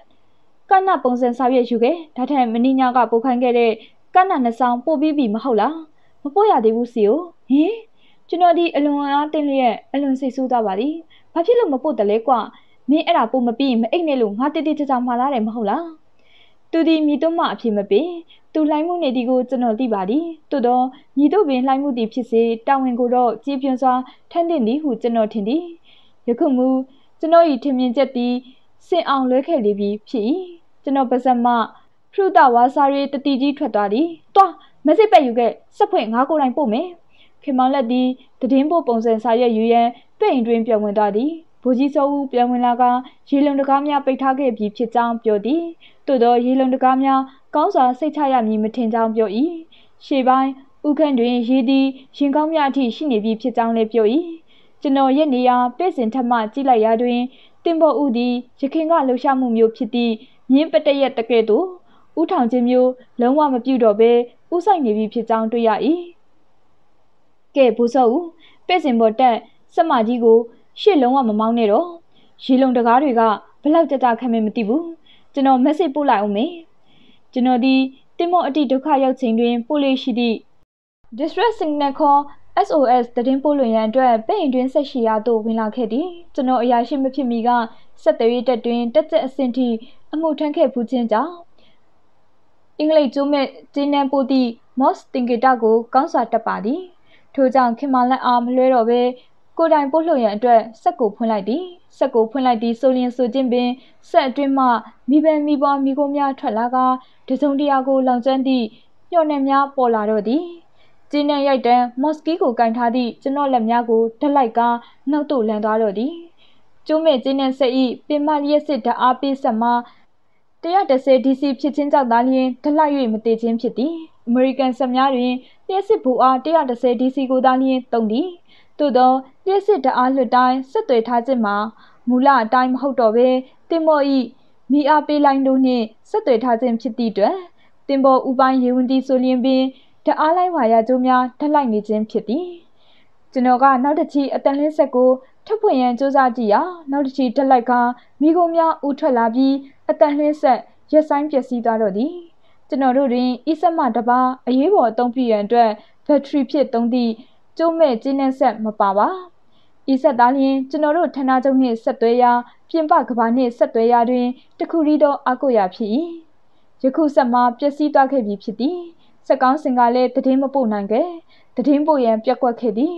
ကနပုံစံစာရွက်ယူခဲ့ဒါထက်မင်းညကပို့ခိုင်းခဲ့တဲ့ကနနှဆောင်ပို့ပြီးပြီမဟုတ်လားမပို့ရသေးဘူးစီကိုဟင်ကျွန်တော်ဒီအလွန်အားတင်းလျက်အလွန်စိတ်ဆိုးသွားပါသည်ဘာဖြစ်လို့မပို့တလဲကွမင်းအဲ့ဒါပို့မပြီးရင်မအိတ်နဲ့လို့ငါတိတိကျကျမှားလာတယ်မဟုတ်လားသူဒီမိတို့မှအဖြစ်မပင်သူလှိုင်းမှုနေဒီကိုကျွန်တော်သိပါသည်သို့တော့မိတို့ပင်လှိုင်းမှုသည်ဖြစ်စေတာဝန်ကိုတော့ကြည်ပြွန်စွာထမ်းတင်သည်ဟုကျွန်တော်ထင်သည်ယခုမူကျွန်တော်၏ထင်မြင်ချက်သည်စင်အောင်လွဲခဲ့လေပြီဖြစ်၏ကျွန်တော်ပါဇက်မှဖရုတဝါစာရီတတိကြီးထွက်သွားသည်။တွားမစစ်ပက်ယူခဲ့စက်ဖွင့်ငါကိုယ်တိုင်ပို့မယ်။ခင်မောင်လက်သည်တည်င်းဖို့ပုံစံစာရွက်ယူရန်ပြိန်တွင်ပြောင်းဝင်သွားသည်ဗိုလ်ကြီးစောဦးပြန်ဝင်လာကရေလုံတကားများပိတ်ထားခဲ့ပြီးဖြစ်ကြောင်းပြောသည်သို့သောရေလုံတကားများကောင်းစွာ စိတ်ချရမည်မထင်ကြောင်းပြော၏ရှေ့ပိုင်းဥခန့်တွင်ရေသည်ရင်ကောင်းများအထိရှိနေပြီဖြစ်ကြောင်းလည်းပြော၏ကျွန်တော်ရဲ့နေရာပဲ့စင်ထက်မှကြည့်လိုက်ရာတွင်တင်ပေါ်ဦးသည်ရခင်ကလှူရှာမှုမျိုးဖြစ်သည့်မြင်းပတရက်တကဲ့သို့ဥထောင်ခြင်းမျိုးလုံးဝမပြုတော့ဘဲဥဆိုင်နေပြီဖြစ်ကြောင်းတွေ့ရ၏ကဲဘိုးစောဦးပဲ့စင်ပေါ်တက်စမကြီးကိုရှစ်လုံးဝမမောင်းနဲ့တော့ရေလုံတကားတွေကဘလောက်ကြကြခံမမသိဘူးကျွန်တော် message ပို့လိုက်အောင်မေကျွန်တော်ဒီတင်မော့အတိဒုက္ခရောက်ခြင်းတွင်ပို့လေရှိသည့် distress signal ခေါ် SOS သတင်းပို့လွှင့်ရန်အတွက်ပိတ်တွင်ဆက်ရှိရာသို့ဝင်လာခဲ့သည်ကျွန်တော်အရာရှိမဖြစ်မီကဆက်သွေးတက်တွင်တက်ကျက်အဆင့်ထိအမှုထမ်းခဲ့ဖူးခြင်းကြောင့်အင်္ဂလိပ်ကျိုးမဲ့ဂျင်းနန်ပို့သည့် Moss Tingita ကိုကောင်းစွာတက်ပါသည်ထို့ကြောင့်ခင်မလက်အားမလွဲတော့ဘဲကိုတိုင်ပို့လှုပ်ရန်အတွက်စက်ကိုဖွင့်လိုက်သည်စက်ကိုဖွင့်လိုက်သည်ဆိုလျင်ဆိုခြင်းပင်စက်အတွင်းမှမိဘမိဘမိကိုများထွက်လာကတစုံတရာကိုလောင်ကျွမ်းသည့်ညှော်နှံများပေါ်လာတော့သည်ကျင်းနဲ့ရိုက်တန်းမော်စကီကိုကင်ထားသည့်ကျွန်တော်လက်များကိုဓက်လိုက်ကနှုတ်တို့လန်သွားတော့သည်ကျိုးမဲ့ကျင်းနဲ့ဆက်ဤပင်မလျက်စစ်ဓာအားပေးဆက်မှာ130 DC ဖြစ်ချင်းကြောင့်သာလျှင်ဓလိုက်၍မတည်ခြင်းဖြစ်သည်အမေရိကန်စက်များတွင်လျက်စစ်ဘူအား130 DC ကိုသာလျှင်တုံသည်သို့သောလျှက်စစ်တအားလွတ်တိုင်းဆက်သွယ်ထားခြင်းမှာမူလအတိုင်းမဟုတ်တော့ဘဲတင်မော့ဤမီအားပေးလိုင်းတို့နှင့်ဆက်သွယ်ထားခြင်းဖြစ်သည့်အတွက်တင်ပေါ်ဥပိုင်းရေဝန်တီဆိုလျင်ပင်တအားလိုက်ဝါရကျိုးများထက်လိုက်နေခြင်းဖြစ်သည်ကျွန်တော်ကနောက်တစ်ချီအတန်လင်းဆက်ကိုထပ်ဖွင့်ရန်စူးစမ်းကြည့်ရာနောက်တစ်ချီတက်လိုက်ကမိဂုံများဥထွက်လာပြီးအတန်လင်းဆက်ရက်ဆိုင်ပျက်စီးသွားတော့သည်ကျွန်တော်တို့တွင်ဤဆက်မှတပါအရေးပေါ်အသုံးပြုရန်အတွက်ဘက်ထရီဖြစ်သုံးသည့်ကျိုးမဲ့ကျင်းနှက်ဆက်မပါပါဤဆက်သားလျင်ကျွန်တော်တို့ဌာနချုပ်နှင့်ဆက်သွဲရာပြင်ပကဘာနှင့်ဆက်သွဲရာတွင် တခုရီသောအကုရာဖြစ်၏ယခုဆက်မှာပျက်စီးသွားခဲ့ပြီဖြစ်သည်ဆက်ကောင်းစင်ကလည်းတည်င်းမပို့နိုင်ခဲ့တည်င်းပို့ရန်ပြက်ကွက်ခဲ့သည်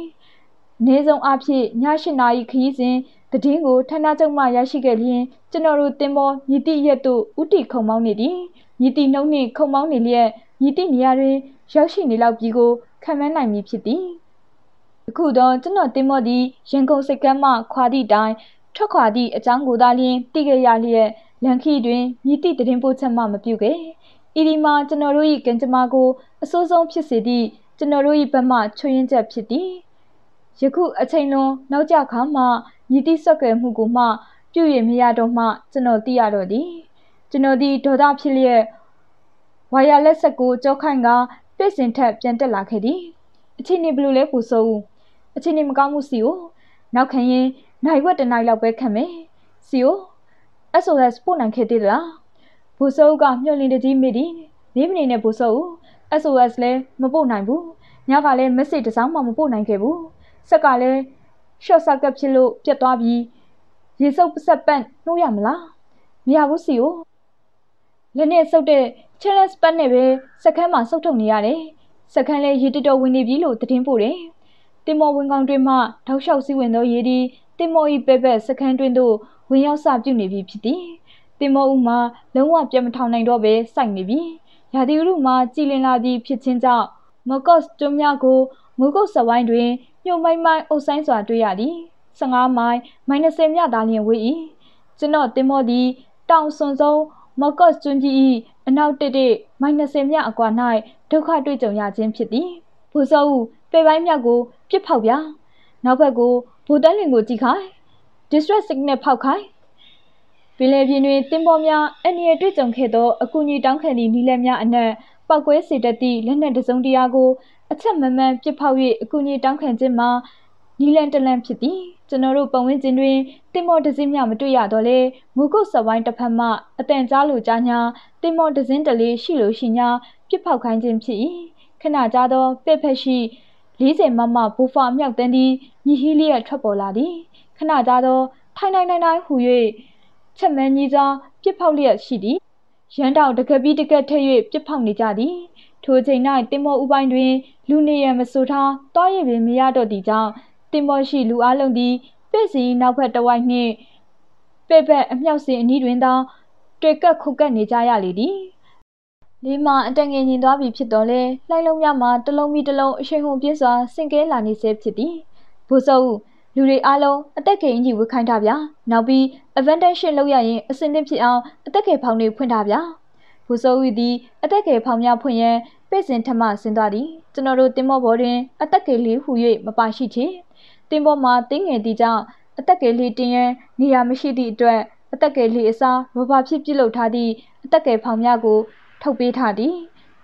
နေဆုံးအဖြစ်ည၈နာရီခရီးစဉ်တည်င်းကိုဌာနချုပ်မှရရှိခဲ့လျင် ကျွန်တော်တို့တင်မောမြတိရက်တို့ဥတီခုံမောင်းနေသည်မြတိနှုံနှင့်ခုံမောင်းနေလျက်မြတိနေရာတွင် ရောက်ရှိနေလောက်ပြီးကိုခံမနိုင်မည်ဖြစ်သည်ယခုတော့ကျွန်တော်တင်မော့သည်ရန်ကုန်စိတ်ကမ်းမှခွာသည့်တိုင်ထွက်ခွာသည့်အကြောင်းကိုသာလျှင်သိခဲ့ရလျက်လန်ခီတွင်မြစ်တိတည်ပို့ချက်မှမပြုခဲ့။ဤဒီမှာကျွန်တော်တို့၏ကံကြမ္မာကိုအဆိုးဆုံးဖြစ်စေသည့်ကျွန်တော်တို့၏ဘက်မှချွေရင်းချက်ဖြစ်သည်။ယခုအချိန်လွန်နောက်ကြခါမှမြစ်တိဆက်ကွယ်မှုကိုမှပြု၍မရတော့မှ ကျွန်တော်သိရတော့သည်။ကျွန်တော်သည်ဒေါသဖြစ်လျက်ဝါယာလက်ဆက်ကိုကြောက်ခိုင်ကပြည့်စင်ထက်ပြန်တက်လာခဲ့သည်။အချိန်နေဘလို့လဲပူဆိုးဦး။အခြေအနေမကောင်းမှုစီကိုနောက်ခံရင်နိုင်ွက်တနိုင်လောက်ပဲခံမယ်စီကို SOS ပို့နိုင်ခဲ့သေးသလားဘူဆိုးကမျောလင်းတကြီးမိသည်နေမနေနဲ့ဘူဆိုး SOS လည်းမပို့နိုင်ဘူးညကလည်း message တစ်စောင်းမှမပို့နိုင်ခဲ့ဘူးဆက်ကလည်း short circuit ဖြစ်လို့ပြတ်သွားပြီးရေစုပ်ပဆက်ပန့်နှိုးရမလားမရဘူးစီကိုလည်းနဲ့စုပ်တဲ့ challenge ပတ်နဲ့ပဲစကမ်းမှာစုပ်ထုတ်နေရတယ်စကမ်းလည်းရေတတော်ဝင်နေပြီလို့သတင်းပို့တယ်တင်မော်ဝင်ကောင်တွင်မှထောက်လျှောက်စည်းဝင်သောရေသည်တင်မော်၏ပဲ့ပဲ့စခန်းတွင်သို့ဝင်ရောက်စပြုနေပြီဖြစ်သည်တင်မော်ဦးမှာလုံးဝပြန်မထောင်နိုင်တော့ဘဲစိုက်နေပြီရာသီဥတုမှာကြည်လင်လာသည့်ဖြစ်ခြင်းကြောင့်မကော့စ်ကျွန်းများကိုမုကုတ်စဝိုင်းတွင်ညှို့မိုင်းမိုင်းအုပ်ဆိုင်စွာတွေ့ရသည်15မိုင်မိုင်20မြသာလျင်ဝေး၏ကျွန်တော်တင်မော်သည်တောင်စွန်ဆုံးမကော့စ်ကျွန်းကြီး၏အနောက်တစ်တစ်မိုင်20မြအကွာ၌ဒုက္ခတွေ့ကြုံရခြင်းဖြစ်သည်ဘူဇောဦးပေပိုင်းမြောက်ကိုပြစ်ဖောက်ဗျာနောက်ဘက်ကိုဘူတန်လင်ကိုကြည့်ခိုင်း distress signal ဖောက်ခိုင်းပင်လယ်ပြင်တွင်တင်ပေါ်များအန္တရာယ်တွေ့ကြုံခဲ့သောအကူအညီတောင်းခံသည့်နီလန်းများအနက်ပောက်ကွဲစေတတ်သည့်လက်နက်တစုံတရာကိုအချက်မမှန်ပြစ်ဖောက်၍အကူအညီတောင်းခံခြင်းမှာနီလန်တလန်ဖြစ်သည်ကျွန်တော်တို့ပတ်ဝန်းကျင်တွင်တင်မော်ဒဇင်းများမတွေ့ရတော့လေမူကုတ်စဝိုင်းတစ်ဖက်မှ အတန်ကြားလိုကြားညာတင်မော်ဒဇင်းတလေးရှိလို့ရှိညာပြစ်ဖောက်ခိုင်းခြင်းဖြစ်၏ခဏကြာသောပဲ့ဖက်ရှိ40မမဘူဖာအမြောက်တန်းသည်မြည်ဟီးလျက်ထွက်ပေါ်လာသည်ခဏကြာသောထိုင်နိုင်နိုင်နိုင်ဟူ၍ချက်မန်းကြီးကြားပြစ်ဖောက်လျက်ရှိသည်ရန်တောင်တကပီးတကက်ထက်၍ပြစ်ဖောက်နေကြသည်ထိုချိန်၌တင်မောဥပိုင်းတွင် လူနေရမဆိုထားတွားရည်ပင်မရတော့သည့်ကြောင့်တင်မောရှိလူအလုံးသည်ပဲ့စီနောက်ဘက်တဝိုက်နှင့်ပဲ့ပဲ့အမြောက်စင်အနီးတွင်သာတွေ့ကက်ခုတ်ကက်နေကြရလေသည်လေမှာအတန်ငယ်ညင်သွားပြီဖြစ်တော်လဲလှိုင်းလုံးများမှာတလုံးမီတလုံးအရှိန်ဟုန်ပြင်းစွာဆင်ကဲလာနေစေဖြစ်သည်ဘိုးစောဦးလူတွေအားလုံးအသက်ကင်ကြီးဝတ်ခိုင်းထားဗျာနောက်ပြီး advantation လောက်ရရင်အစင်းသင့်ဖြစ်အောင်အသက်ကင်ဖောင်တွေဖွင့်ထားဗျာဘိုးစောဦးသည်အသက်ကင်ဖောင်များဖွင့်ရန်ပိတ်စင်ထမဆင်းသွားသည်ကျွန်တော်တို့တင်မော့ဘော်တွင်အသက်ကင်လေးဟူ၍မပါရှိချေတင်မော့မှာတင်းငယ်သည့်ကြောင့်အသက်ကင်လေးတင်ရန်နေရာမရှိသည့်အတွက်အသက်ကယ်လေးအစားရဘာဖြစ်ပြုလုပ်ထားသည့်အသက်ကယ်ဖောင်များကိုထုတ်ပေးထားသည်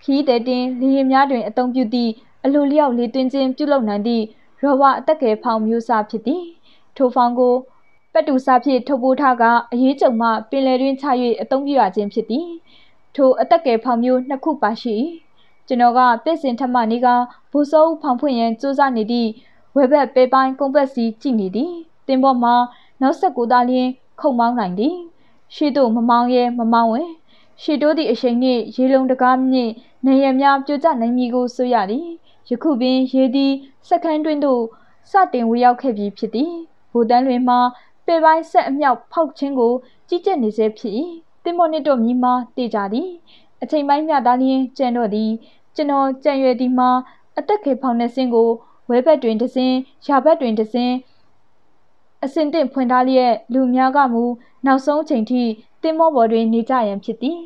ခီးသည်တင်လေယာဉ်များတွင်အသုံးပြုသည့်အလိုလျောက်လေသွင်းခြင်းပြုလုပ်နိုင်သည့်ရောဝအသက်ငယ်ဖောင်မျိုးစားဖြစ်သည်ထိုဖောင်ကိုပက်တူစာဖြင့်ထုတ်ပိုးထားကအရေးကြုံမှပင်လယ်တွင်ချ၍အသုံးပြုရခြင်းဖြစ်သည်ထိုအသက်ငယ်ဖောင်မျိုးနှစ်ခုပါရှိကျွန်တော်ကပြည်စင်ထမနေကဘူစောဦးဖောင်ဖွင့်ရန်စူးစမ်းနေသည့်ဝဲဘက်ပေပိုင်းကုံပက်စီကြည့်နေသည်တင်ပေါ်မှာနောက်ဆက်ကိုသားလျင် ခုံမောင်းနိုင်သည်ရှိသူမမောင်းရဲမမောင်းဝင်ရှီတိုးသည့်အချိန်နှင့်ရေလုံတကားနှင့်နေရများပြိုကျနိုင်မည်ကိုဆိုရသည်ယခုပင်ရေသည်စက္ကန့်တွင်းသို့စတင်ဝေရောက်ခဲ့ပြီဖြစ်သည်ဘူတန်လွင်မှာပေပိုင်းဆက်အမြောက်ဖောက်ခြင်းကိုကြီးကျက်နေစေဖြစ်၏တင်မောနစ်တို့မြည်မာတေကြသည် အချိန်ပိုင်းမျှသားလျင်ကြံတော့သည် ကျွန်တော်ကြံရွယ်သည်မှာအသက်ခေဖောင်နေစင်းကိုဝဲဘက်တွင်တစင်းရာဘက်တွင်တစင်းအစင်တင့်ဖွင့်ထားလျက်လူများကမူနောက်ဆုံးချိန်ထိတင်မောပေါ်တွင် နေကြရန်ဖြစ်သည်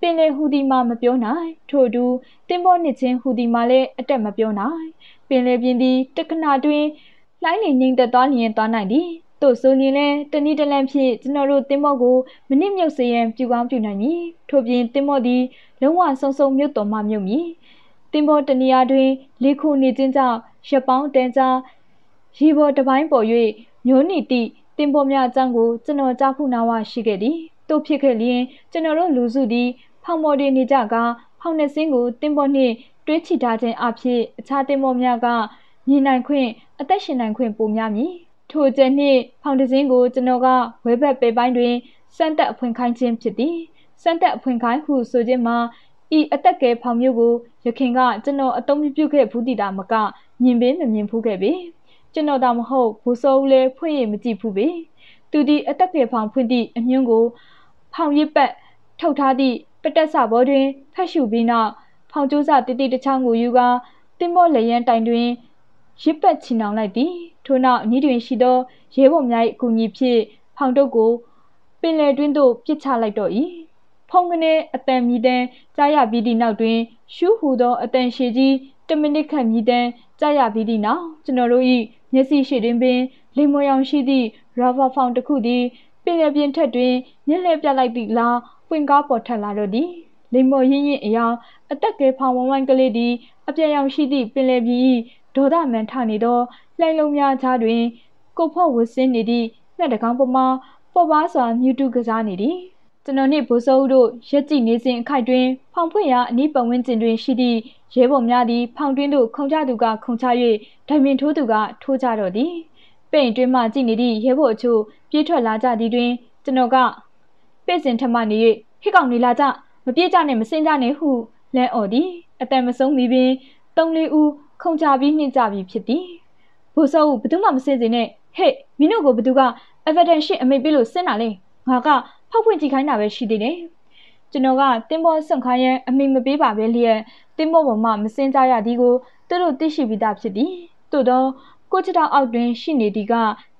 ပင်လေဟူသည်မှာမပြောနိုင်ထို့အတူတင်ပေါ်နှစ်ချင်းဟူသည်မှာလည်းအတက်မပြောနိုင်ပင်လေပြင်းသည်တခဏတွင်လှိုင်းနေငိမ့်သက်သွားလျင်သွားနိုင်သည်တို့ဆိုရင်လည်းတနည်းတလန့်ဖြင့်ကျွန်တော်တို့တင်မော့ကိုမနစ်မြုပ်စေရန်ပြုကောင်းပြုနိုင်မည်ထို့ပြင်တင်မော့သည်လုံးဝဆုံဆုံမြုပ်တော်မှမြုပ်မည်တင်မော့တနေရာတွင်လေခုနေခြင်းကြောင့်ရပောင်းတန်းကြားရေပေါ်တစ်ပိုင်းပေါ်၍မျိုးနီတိတင်ပေါ်များအကြောင်းကိုကျွန်တော်ကြားခုနာဝရှိခဲ့သည်တို့ဖြစ်ခဲ့လျင် ကျွန်တော်တို့လူစုသည်ဖောင်မော်တွေနေကြကဖောင်နှစ်စင်းကိုတင်ပေါ်နှင့်တွဲချထားခြင်းအဖြစ်အခြားတင်ပေါ်များကမြင်နိုင်ခွင့်အသက်ရှင်နိုင်ခွင့်ပိုများမည်ထိုအကျဉ်းနှင့်ဖောင်တစ်စင်းကိုကျွန်တော်ကဝဲဘက်ပေပိုင်းတွင်စံတက်အဖွင့်ခိုင်းခြင်းဖြစ်သည်စံတက်အဖွင့်ခိုင်းဟုဆိုခြင်းမှာဤအသက်ကဲဖောင်မျိုးကိုရခင်ကကျွန်တော်အသုံးပြုခဲ့ဘူးတီတာမကမြင်ပင်မမြင်ဘူးခဲ့ပေကျွန်တော်တောင်မဟုတ်ဘူစောဦးလဲဖွင့်ရမကြည့်ဘူးပေသူဒီအသက်ကဲဖောင်ဖွင့်သည့်အညွန်းကိုဖောင်ရစ်ပတ်ထုတ်ထားသည့်ပတက်စဘောတွင်ဖတ်ရှုပြီးနောက်ဖောင်ကျိုးစတိတိတချောင်းကိုယူကာတင်မော့လျံတိုင်တွင်ရစ်ပတ်ချီနှောင်လိုက်သည်ထို့နောက်အနီးတွင်ရှိသောရဲဘော်များ၏အကူအညီဖြင့်ဖောင်တုပ်ကိုပင်လယ်တွင်းသို့ပစ်ချလိုက်တော့၏ဖုန်ကနေအတန်မြည်တမ်းကြားရပြီးသည့်နောက်တွင်ရှူးဟူသော အတန်ရှည်ကြီးတမိနစ်ခန့်မြည်တမ်းကြားရပြီးသည့်နောက်ကျွန်တော်တို့၏မျက်စိရှိတွင်ပင် လေမော်ရောင်ရှိသည့် rubber ဖောင်တစ်ခုသည်ပင်လယ်ပြင်ထက်တွင်မျက်လှည့်ပြလိုက်သည့်လားပွင့်ကားပေါ်ထွက်လာတော့သည်လိမ္မော်ရင်းရင်အယောင်အသက်ကလေးဖောင်ဝိုင်းဝိုင်းကလေးသည်အပြည့်ရောင်ရှိသည့်ပင်လယ်ပြင်ဒေါသမန်ထနေသောလှိုင်လုံးများကြားတွင် ကိုဖော့ဝဆင်းနေသည့်နှက်တကောင်ပေါ်မှာပေါ်ပါစွာမြူတူကစားနေသည်ကျွန်တော်နှင့်ဘိုးစိုးတို့ရက်ကြည့်နေစဉ်အခိုက်တွင်ဖောင်ဖွင့်ရာအနီးပတ်ဝန်းကျင်တွင်ရှိသည့်ရဲဘော်များသည်ဖောင်တွင်းသို့ခုန်ချသူကခုန်ချ၍ဒိုင်မင်ထိုးသူကထိုးကြတော့သည်ပိန်တွင်းမှကြည့်နေသည့်ရဲဘော်အချို့ပြေးထွက်လာကြသည်တွင်ကျွန်တော်ကပဲ့စင်ထမနေ၍ဟစ်ကောင်နေလာကြမပြေကြနဲ့မစင်ကြနဲ့ဟုလန်အော်သည်အတန်မဆုံးမီပင်သုံးလေးဦးခုန်ချပြီးနှင့်ကြပြီးဖြစ်သည်ဘိုးစောဘသူမှမစင်စင်နဲ့ဟဲ့မင်းတို့ကိုဘသူက evidence ရှိအမိတ်ပေးလို့စင်တာလဲငါကဖောက်ဖွင့်ကြည့်ခိုင်းတာပဲရှိသေးတယ်ကျွန်တော်ကတင်းဘောဆွန်ခိုင်းရဲ့အမိမပေးပါပဲလျက်တင်းဘောပေါ်မှာမစင်ကြရသည်ကိုသူတို့သိရှိပြီးသားဖြစ်သည်သို့တော့ကိုချတောင်အောက်တွင်ရှိနေသည်က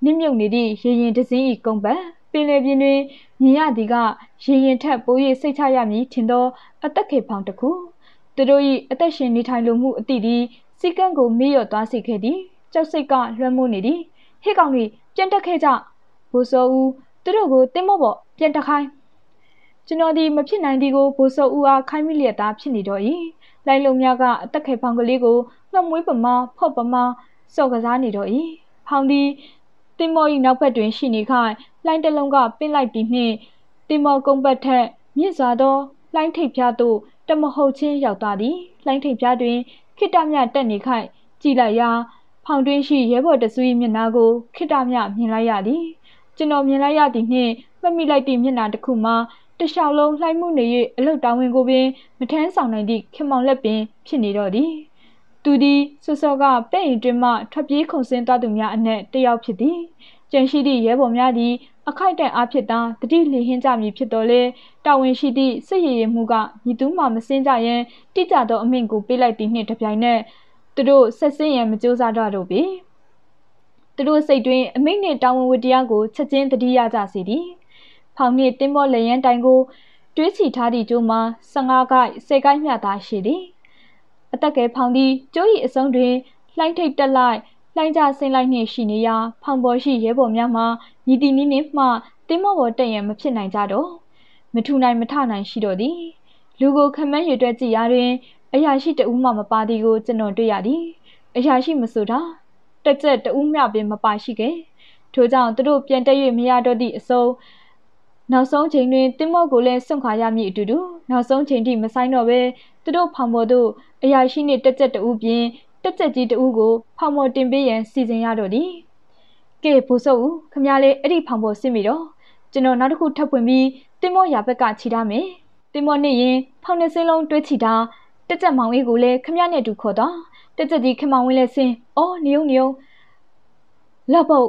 နစ်မြုပ်နေသည့်ရေရင်တစင်း၏ကုန်းပတ်ပင်လယ်ပြင်တွင်ညီရသည်ကရေရင်ထက်ပို၍စိတ်ချရမည်ထင်သောအသက်ခေဖောင်တစ်ခုသူတို့၏အသက်ရှင်နေထိုင်လိုမှုအသည့်သည်စီကံကိုမေ့လျော့သွားစေခဲ့သည်ကြောက်စိတ်ကလွှမ်းမိုးနေသည်ဟစ်ကောင်တွေပြန်တက်ခဲ့ကြဘိုးစောဦးသူတို့ကိုတင်းမော့ပေါ်ပြန်တခိုင်းကျွန်တော်ဒီမဖြစ်နိုင်ဒီကိုဘိုးစောဦးအားခိုင်းမိလျက်သားဖြစ်နေတော့၏လိုင်းလုံးများကအသက်ခေဖောင်ကလေးကိုမှမွေးပမာ ဖော့ပမာစော့ကစားနေတော့၏ဖောင်သည်တင်မော်၏နောက်ဘက်တွင်ရှိနေခိုင်လှိုင်းတစ်လုံးကပင့်လိုက်ပြီးနှင့်တင်မော်ကုန်းဘက်ထက်မြင့်စွာသောလှိုင်းထိပ်ဖျားသို့တမဟုတ်ချင်းရောက်သွားသည်လှိုင်းထိပ်ဖျားတွင်ခိတ္တမြတက်နေခိုက်ကြည်လိုက်ရာဖောင်တွင်းရှိရဲဘော်တစု၏မျက်နှာကိုခိတ္တမြမြင်လိုက်ရသည်ကျွန်တော်မြင်လိုက်ရသည်နှင့်မှတ်မိလိုက်သည့်မျက်နှာတစ်ခုမှာတလျှောက်လုံးလှိုင်းမှုနေ၍အလုတ်တောင်းဝင်ကိုပင်မထမ်းဆောင်နိုင်သည့်ခင်မောင်လက်ပင်ဖြစ်နေတော့သည်သူသည်စောစောကပဲ့ရင်တွင်မှထွက်ပြေးခုန်ဆင်းသွားသူများအနက်တယောက်ဖြစ်သည်ကျန်ရှိသည့်ရဲဘော်များသည်အခိုက်အတန့်အားဖြစ်တာတတိလင်ဟင်းကြမည်ဖြစ်တော်လဲတာဝန်ရှိသည့်စစ်ရည်မှုကမြည်သူမှမစင်းကြရန်တိကျသောအမိန့်ကိုပေးလိုက်သည်နှင့်တပြိုင်နက်သူတို့ဆက်စင်းရန်မကြိုးစားကြတော့ပေသူတို့စိတ်တွင်အမိန့်နှင့်တာဝန်ဝတ္တရားကိုချက်ချင်းတတိရကြစေသည်ဖောင်နှင့်တင်းမောလျံတိုင်ကိုတွေးချီထားသည့်ကျိုးမှာ15ကိုက်10ကိုက်မျှသာရှိသည်အသက်ကဲဖောင်သည်ကျိုး၏အဆုံးတွင်လှိုင်းထိတ်တက်လိုက်လှိုင်းကြဆင်းလိုက်နှင့်ရှိနေရာဖောင်ပေါ်ရှိရဲဘော်များမှညီတီနီးနှင့်မှတင်းမော်ပေါ်တက်ရန်မဖြစ်နိုင်ကြတော့မထူနိုင်မထနိုင်ရှိတော့သည်လူကိုခမန်းရွတ်တွက်ကြည့်ရာတွင်အရာရှိတဦးမှမပါသည်ကိုကျွန်တော်တွေ့ရသည်အရာရှိမဆိုတာတက်ကြက်တဦးမျှပင်မပါရှိခဲ့ထို့ကြောင့်သူတို့ပြန်တက်၍မရတော့သည့်အဆုံးနောက်ဆုံးချိန်တွင်တင်းမော့ကိုလည်းစွန့်ခွာရမည်အတူတူနောက်ဆုံးချိန်ထိမဆိုင်တော့ဘဲသူတို့ဖောင်ပေါ်သို့အရာရှိနှင့်တက်ကြက်တဦးပြင်တက်တက်ကြီးတူကိုဖောင်မော်တင်ပေးရန်စီစဉ်ရတော့သည်ကဲဘိုးစုပ်ဦးခမရလေးအဲ့ဒီဖောင်ပေါ်စစ်မိတော့ကျွန်တော်နောက်တစ်ခုထပ်ဖွင့်ပြီးတင်မော့ရာဘက်ကခြိထားမယ်တင်မော့နေရင်ဖောင်နှစ်စင်းလုံးတွဲချီတာတက်တက်မောင်အေးကိုလည်းခမရနဲ့အတူခေါ်တော့တက်တက်ကြီးခမောင်ဝင်းလဲဆင်းအော်နေုံနေုံလောက်ပုတ်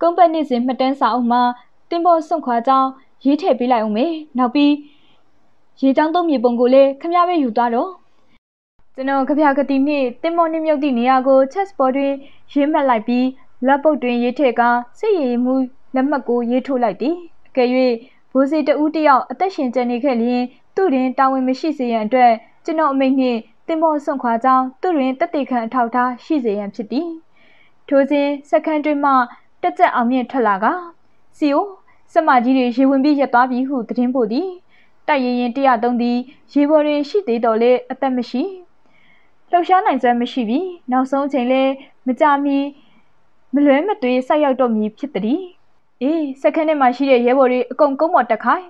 ကုမ္ပဏီစဉ်မှတ်တမ်းစာအုပ်မှာတင်ပေါ်စွန့်ခွာကြောင်းရေးထည့်ပေးလိုက်အောင်မယ်နောက်ပြီးရေချောင်းသုံးမြေပုံကိုလည်းခမရပဲယူသွားတော့ကျွန်တော်ကဗျာကတိနှင့်တင်မောနှင့်မြုပ်သည့်နေရာကို chessboard တွင်ရေးမှတ်လိုက်ပြီးလက်ပုတ်တွင်ရေးထည့်ကစိတ်ရည်မှုလက်မှတ်ကိုရေးထိုးလိုက်သည်အကယ်၍ဘိုးစီတဦးတယောက်အသက်ရှင်ကျန်နေခဲ့လျင်သူ့တွင်တာဝန်မရှိစေရန်အတွက်ကျွန်တော်အမိန့်နှင့်တင်မောဆွန့်ခွာကြောင်းသူ့တွင်တက်တေခံအထောက်ထားရှိစေရန်ဖြစ်သည်ထိုစဉ်စက္ကန့်တွင်မှ တက်ကြအောင်မြင့်ထွက်လာကစီအိုစမကြီးတွေရေဝင်ပြီးရက်သွားပြီဟုသတင်းပို့သည်တိုက်ရင်ရင်103သည်ရေပေါ်တွင်ရှိသေးတော်လဲအသက်မရှိလှုပ်ရှားနိုင်စွမ်းမရှိပြီးနောက်ဆုံးချိန်လဲမကြမီမလွဲမသွေးဆိုက်ရောက်တော့မည်ဖြစ်သည်အေးစက္ကန့်နဲ့မှရှိတဲ့ရဲဘော်တွေအကုန်ကုန်းပေါ်တက်ခိုင်း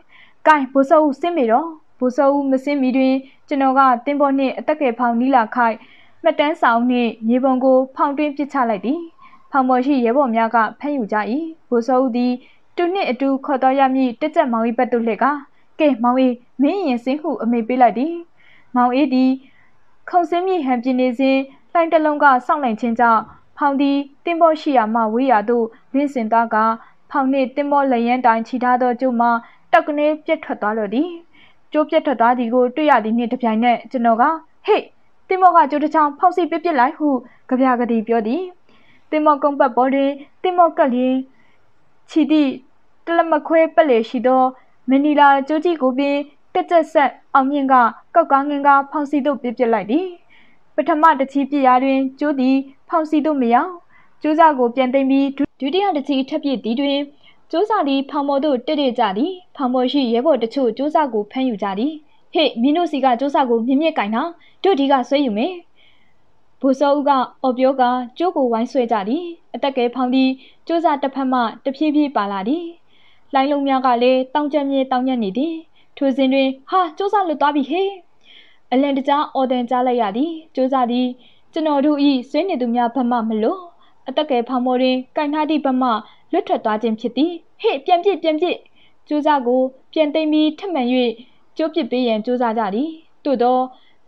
ကိုင်ဘိုးစောဦးဆင်းမေတော့ဘိုးစောဦးမဆင်းမီတွင်ကျွန်တော်ကတင်ပေါ်နှင့်အသက်ငယ်ဖောင်နီလာခိုက်မှတ်တမ်းဆောင်နှင့်မြေပုံကို ဖောင်တွင်းပစ်ချလိုက်သည်ဖောင်ပေါ်ရှိရဲဘော်များကဖမ်းယူကြ၏ဘိုးစောဦးသည်သူနှင့်အတူခေါ်တော်ရမည်တက်ကြက်မောင်၏ဘက်သို့လှည့်ကကဲမောင်အေးမင်းရင်စင်းဟုအမိပေးလိုက်သည် မောင်အေးသည်ခုံစင်းမြေဟန်ပြင်းနေစဉ်တိုင်တလုံးကစောင့်နိုင်ခြင်းကြောင့်ဖောင်သည်တင်ပေါ်ရှိရာမှဝေးရာသို့လင်းစင်သားကဖောင်နှင့်တင်ပေါ်လျင်တိုင်ချီထားသောကျို့မှတောက်ကနေပြက်ထွက်သွားလို့သည်ကျိုးပြက်ထွက်သွားသည်ကိုတွေ့ရသည်နှင့်တပြိုင်နက်ကျွန်တော်ကဟေ့တင်မော့ကကျိုးတစ်ချောင်းဖောက်စီပြစ်ပြစ်လိုက်ဟုကြပြကတိပြောသည်တင်မော့ကုံပတ်ပေါ်တွင်တင်မော့ကလျင်ချီသည့်တလမခွဲပက်လေရှိသောမနီလာကျိုးကြီးကိုပင်ကကြက်ဆက်အောင်မြင့်ကကောက်ကားငင်ကဖောင်စီတို့ပြစ်ပစ်လိုက်သည်ပထမတချီပြရာတွင် ကျိုးသည်ဖောင်စီတို့မရောက်ကျိုးစာကိုပြန်သိမ့်ပြီးဒုတိယတချီထပ်ပြစ်သည်တွင် ကျိုးစာသည်ဖောင်မော်တို့တက်တက်ကြသည်ဖောင်မော်ရှိရဲဘော်တချို့ကျိုးစာကိုဖမ်းယူကြသည်ဟေ့မင်းတို့စီကကျိုးစာကိုမြင့်မြင့်ကင်တာတို့ဒီကဆွဲယူမယ်ဘူစောဦးကအော်ပြောကကျိုးကိုဝိုင်းဆွဲကြသည်အသက်ကဲဖောင်သည်ကျိုးစာတစ်ဖက်မှတဖြည်းဖြည်းပါလာသည်လိုင်းလုံးများကလည်းတောင်ကျက်မြေတောင်ညက်နေသည်ထိုစဉ်တွင်ဟာစူးစမ်းလွတ်သွားပြီဟေ့အလန်တကြားအော်တန်ကြားလိုက်ရသည်စူးစမ်းသည် ကျွန်တော်တို့ဤဆွေးနေသူများဘမမလို့အတက်ကယ်ဖောင်မော်တွင်ကင်ထားသည့်ဘမလွတ်ထွက်သွားခြင်းဖြစ်သည်ဟေ့ပြန်ပြစ်ပြန်ပြစ်စူးစမ်းကိုပြန်သိမ့်ပြီးထမှန်၍ကျိုးပစ်ပေးရန်စူးစမ်းကြသည်သို့သော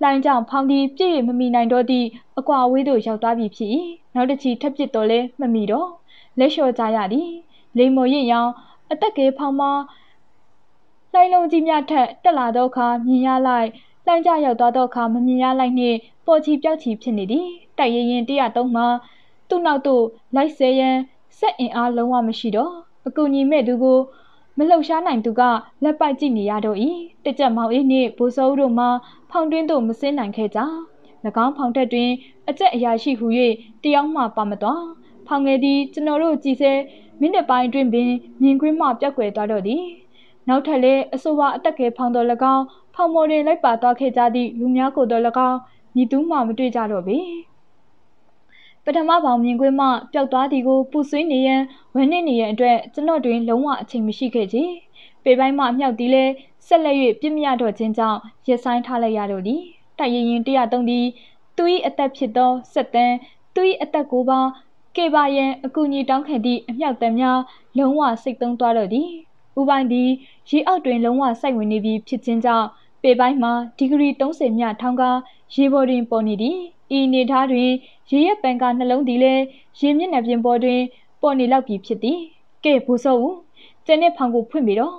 လိုင်းကြောင့်ဖောင်းသည်ပြည့်၍မမီနိုင်တော့သည့်အကွာဝေးသို့ရောက်သွားပြီဖြစ်၏နောက်တစ်ချီထပ်ပစ်တော့လဲမမီတော့လက်လျှော်ကြရသည်လိန်မော်ရင်ရောင်အတက်ကဲဖောင်းမှာလှိုင်းလုံးကြီးများထက်တက်လာသောအခါမြင်ရလိုက်လှိုင်းကျရောက်သွားသောအခါမမြင်ရလိုက်နှင့်ပေါ်ချီပြောက်ချီဖြစ်နေသည်တိုက်ရင်ရင်103မှာသူ့နောက်သို့လိုက်ဆဲရန်စက်အင်အားလုံးဝမရှိတော့အကူညီမဲ့သူကိုမလှုပ်ရှားနိုင်သူက လက်ပိုက်ကြည့်နေရတော့၏တကြက်မောင်အေးနှင့်ဘိုးစောဦးတို့မှဖောင်တွင်းသို့မဆင်းနိုင်ခဲ့ကြ၎င်းဖောင်တက်တွင် အကြက်အရာရှိဟု၍တယောက်မှပါမသွားဖောင်ငယ်သည်ကျွန်တော်တို့ကြည်စဲမိနစ်ပိုင်းတွင်ပင်မြင်ကွင်းမှပြက်ကွယ်သွားတော့သည်နောက်ထပ်လည်းအဆိုပါအတက်ကယ်ဖောင်တော်၎င်းဖောင်မော်တွင်လိုက်ပါသွားခဲ့ကြသည့်လူများကိုယ်တော်၎င်းမည်သူမှမတွေ့ကြတော့ပေပထမပေါင်မြင်ကွင်းမှပျောက်သွားသည်ကိုပူဆွေးနေရန်ဝန်းနေနေရန်အတွက်ကျွန်တော်တွင် လုံးဝအချိန်မရှိခဲ့ကြ။ပေပိုင်းမှအမြောက်သည်လဲဆက်လက်၍ပြင်းမြတော့ခြင်းကြောင့်ရက်ဆိုင်ထားလိုက်ရတော့သည်။တိုက်ရင်ရင်103သည် သူ၏အသက်ဖြစ်သောဆက်တန်းသူ၏အသက်ကိုပါကေပါရန်အကူအညီတောင်းခံသည့်အမြောက်တမ်းများလုံးဝစိတ်သုံးသွားတော့သည်။ဥပိုင်းသည်ရေအောက်တွင်လုံးဝစိုက်ဝင်နေပြီဖြစ်ခြင်းကြောင့်ပေပိုင်းမှာဒီဂရီ30မြထောင်ကရေပေါ်တွင်ပေါ်နေသည်ဤနေသားတွင်ရေရဲ့ပန်ကနှလုံးသည်လည်းရေမျက်နှာပြင်ပေါ်တွင်ပေါ်နေလောက်ပြီဖြစ်သည်ကဲဘိုးစောဦးကျန်တဲ့ဖောင်ကိုဖွင့်ပြီးတော့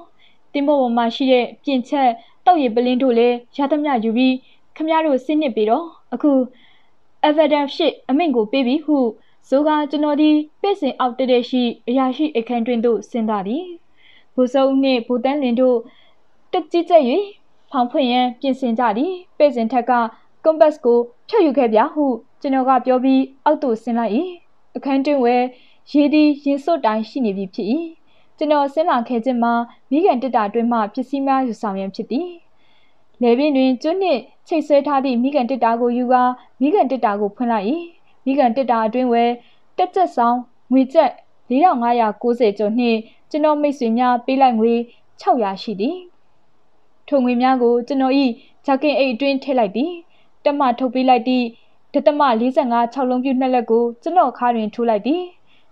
တင်းပေါ်ပေါ်မှာရှိတဲ့ပြင်ချက်တောက်ရည်ပလင်းတို့လည်းရသမျှယူပြီးခမရတို့ဆင်းနစ်ပြီးတော့အခု evidence ရှိအမိန့်ကိုပေးပြီးဟုဇိုးကကျွန်တော်ဒီပြည့်စင်အောက်တတဲ့ရှိအရာရှိ အခန်းတွင်သို့ဆင်းသွားသည်ဘူစုံနှင့်ဘူတန်းလင်တို့တက်ကြီးကျက်၍ဖောင်ဖွင့်ရန်ပြင်ဆင်ကြသည်ပဲ့စင်ထက်ကကွန်ပတ်ကိုဖြတ်ယူခဲ့ပြဟုကျွန်တော်ကပြောပြီးအောက်သို့ဆင်းလိုက်၏အခန်းတွင်ဝယ်ရေသည်ရင်စွတ်တိုင်းရှိနေပြီဖြစ်၏ကျွန်တော်ဆင်းလာခဲ့ခြင်းမှာ မိခင်တက်တာတွင်မှပစ္စည်းများယူဆောင်ရန်ဖြစ်သည်လေပင်တွင်ကျွန်းနှင့်ချိတ်ဆွဲထားသည့်မိခင်တက်တာကိုယူကာမိခင်တက်တာကိုဖွင့်လိုက်၏မိခင်တက်တာအတွင်ဝယ်တက်ကျက်ဆောင်ငွေကျပ်4590ကျော်နှင့်ကျွန်တော်မိတ်ဆွေများပေးလိုက်ငွေ600ရှိသည်ထုံငွေများကိုကျွန်တော်၏ဂျက်ကင်အိတ်အတွင်းထည့်လိုက်သည်တမထုတ်ပေးလိုက်သည့်ဒသမ45 6လုံးပြည့်နှစ်လက်ကိုကျွန်တော်ခါတွင်ထိုးလိုက်သည်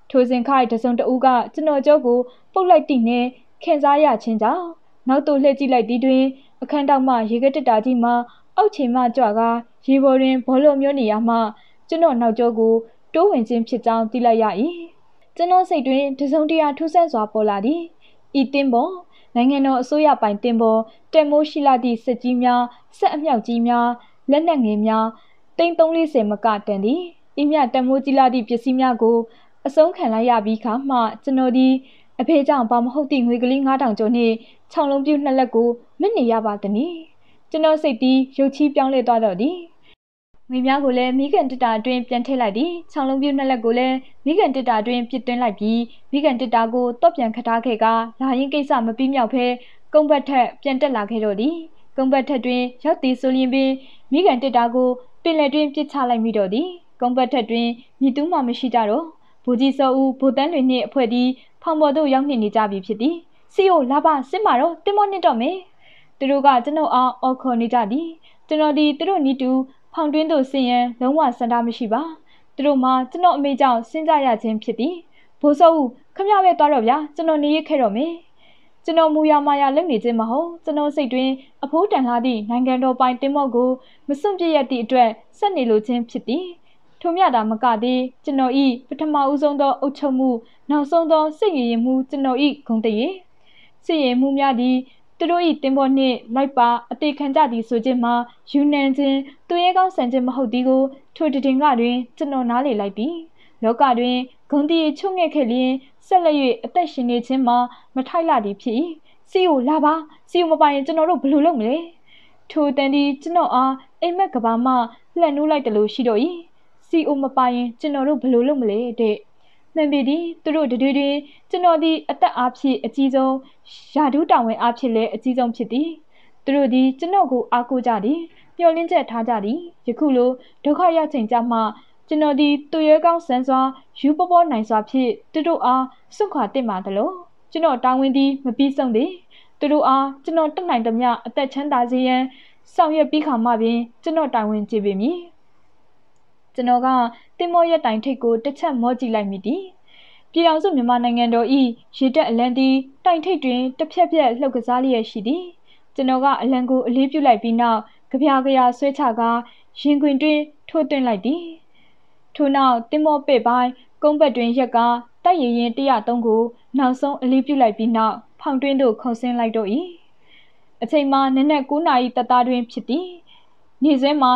ထိုစဉ်ခိုင်တစုံတဦးကကျွန်တော်ကြောကိုပုတ်လိုက်သည့်နှင့်ခင်စားရခြင်းကြောင့်နောက်သို့လှည့်ကြည့်လိုက်သည်တွင်အခန်းတောက်မှ ရေကတက်တာကြီးမှအောက်ခြေမှကြွကားရေပေါ်တွင်ဘောလုံးမျိုးနေရာမှကျွန်တော်နောက်ကြောကိုတိုးဝင်ခြင်းဖြစ်ကြောင်းသိလိုက်ရ၏ကျွန်တော်စိတ်တွင်တစုံတရာထူးဆန်းစွာပေါ်လာသည်ဤတင်ပေါ်နိုင်ငံတော်အစိုးရပိုင်တင်ပေါ်တက်မိုးရှိလာသည့်စစ်ကြီးများဆက်အမြောက်ကြီးများလက်နက်ငယ်များတိန်340မကတန်သည်ဤမြတက်မိုးကြီးလာသည့်ပစ္စည်းများကိုအဆုံးခံလိုက်ရပြီးခါမှကျွန်တော်သည်အဖေကြောင့်ဘာမဟုတ်သည့်ငွေကလေး9000ကျော်နှင့်6လုံးပြည့်2လက်ကိုမနစ်ရပါသည်။ကျွန်တော်စိတ်သည်ရုတ်ချီးပြောင်းလဲသွားတော့သည်။ငွေများကိုလည်းမိခင်တစ်တာအတွင်းပြန်ထည့်လိုက်ပြီးခြောင်လုံးပြူးနှစ်လက်ကိုလည်းမိခင်တစ်တာအတွင်းပြစ်သွင်းလိုက်ပြီးမိခင်တစ်တာကိုတော့ပြန်ခထားခဲ့ကလာရင်ကိစ္စမပြီးမြောက်ဖဲကုံဘတ်ထက်ပြန်တက်လာခဲ့တော့သည်ကုံဘတ်ထက်တွင်ရောက်သည်ဆိုလျင်ပင်မိခင်တစ်တာကိုပင်လက်တွင်ပြစ်ချလိုက်မိတော့သည်ကုံဘတ်ထက်တွင်မြည်သူမှမရှိကြတော့ဘူကြီးစောဦးဘူတန်းလွင်နှင့်အဖွဲ့သည်ဖောင်ပေါ်သို့ရောက်နေနေကြပြီဖြစ်သည်စီယိုလာပါစစ်မာတော့တင်မောနစ်တော့မယ်သူတို့ကကျွန်ုပ်အောင်အော်ခေါ်နေကြသည်ကျွန်တော်ဒီသူတို့နီးတူဖောင်တွင်းသို့ဆင်းရန်လုံးဝစန္ဒမရှိပါသူတို့မှာကျွန်တော်အမေကြောင့်စဉ်းစားရခြင်းဖြစ်သည်ဘိုးစောဦးခမရပဲသွားတော့ဗျာကျွန်တော်နေရခဲ့တော့မယ်ကျွန်တော်မူရမာယာလုပ်နေခြင်းမဟုတ်ကျွန်တော်စိတ်တွင်အဖိုးတန်လာသည့်နိုင်ငံတော်ပိုင်တင်မော့ကိုမစွန့်ပြည့်ရသည့်အတွက်ဆက်နေလိုခြင်းဖြစ်သည်ထိုမြတာမကသည်ကျွန်တော်ဤပထမဦးဆုံးသောအုတ်ချုပ်မှုနောက်ဆုံးသောစိတ်ရည်ရည်မှုကျွန်တော်ဤဂုံတရေစိတ်ရည်မှုများသည်သူတို့၏တင်ပေါ်နှင့်လိုက်ပါအသေးခံကြသည်ဆိုခြင်းမှာယူနန်ခြင်းသူရဲကောင်းဆန်ခြင်းမဟုတ်သည်ကိုထိုတည်တင်ကတွင်ကျွန်တော်နားလေလိုက်ပြီလောကတွင်ဂုံတီချုပ်ငဲ့ခဲ့လျင်ဆက်လက်၍အသက်ရှင်နေခြင်းမှာမထိုက်လာသည်ဖြစ်၏စီကိုလာပါ စီကိုမပိုင်ရင် ကျွန်တော်တို့ဘယ်လိုလုပ်မလဲထိုတန်ဒီကျွန်တော်အားအိမ်မက်ကဘာမှလှန်နှိုးလိုက်တယ်လို့ရှိတော့၏စီအိုမပါရင်ကျွန်တော်တို့ဘယ်လိုလုပ်မလဲတဲ့မှန်ပေသည်သူတို့တတွေတွင် ကျွန်တော်သည်အသက်အားဖြင့်အကြီးဆုံးယာဒူးတာဝန်အဖြစ်လဲအကြီးဆုံးဖြစ်သည် သူတို့သည်ကျွန်ုပ်ကိုအားကိုးကြသည်မျှော်လင့်ချက်ထားကြသည်ယခုလိုဒုက္ခရောက်ချိန်ကြမှာကျွန်တော်သည်သူရဲကောင်းစံစွာယူပပေါ်နိုင်စွာဖြင့်သူတို့အားစွန့်ခွာတင့်ပါသလိုကျွန်တော်တာဝန်သည်မပြီးဆုံးသည်သူတို့အားကျွန်တော်တက်နိုင်သမျှအသက်ချမ်းသာစေရန် ဆောင်ရွက်ပြီးခါမှပင်ကျွန်တော်တာဝန်ကျေပေမည်ကျွန်တော်ကတင်မောရက်တိုင်ထိတ်ကိုတစ်ချက်မော့ကြည့်လိုက်မိသည်ပြည်ထောင်စုမြန်မာနိုင်ငံတော်၏ရေတပ်အလံသည်တိုင်ထိပ်တွင်တစ်ဖြက်ဖြက်လှုပ်ကစားလျက်ရှိသည်ကျွန်တော်ကအလံကိုအလေးပြုလိုက်ပြီးနောက်ကြပြာကြရာဆွဲချကာရင်ခွင်တွင်ထိုးသွင်းလိုက်သည်ထို့နောက်တင်မောပဲ့ပိုင်းကုန်းဘက်တွင်ရက်ကတိုက်ရရင်103ကိုနောက်ဆုံးအလေးပြုလိုက်ပြီးနောက်ဖောင်တွင်းသို့ခုန်ဆင်းလိုက်တော့၏အချိန်မှာနနက်9နာရီတသားတွင်ဖြစ်သည် နေ့စွဲမှာ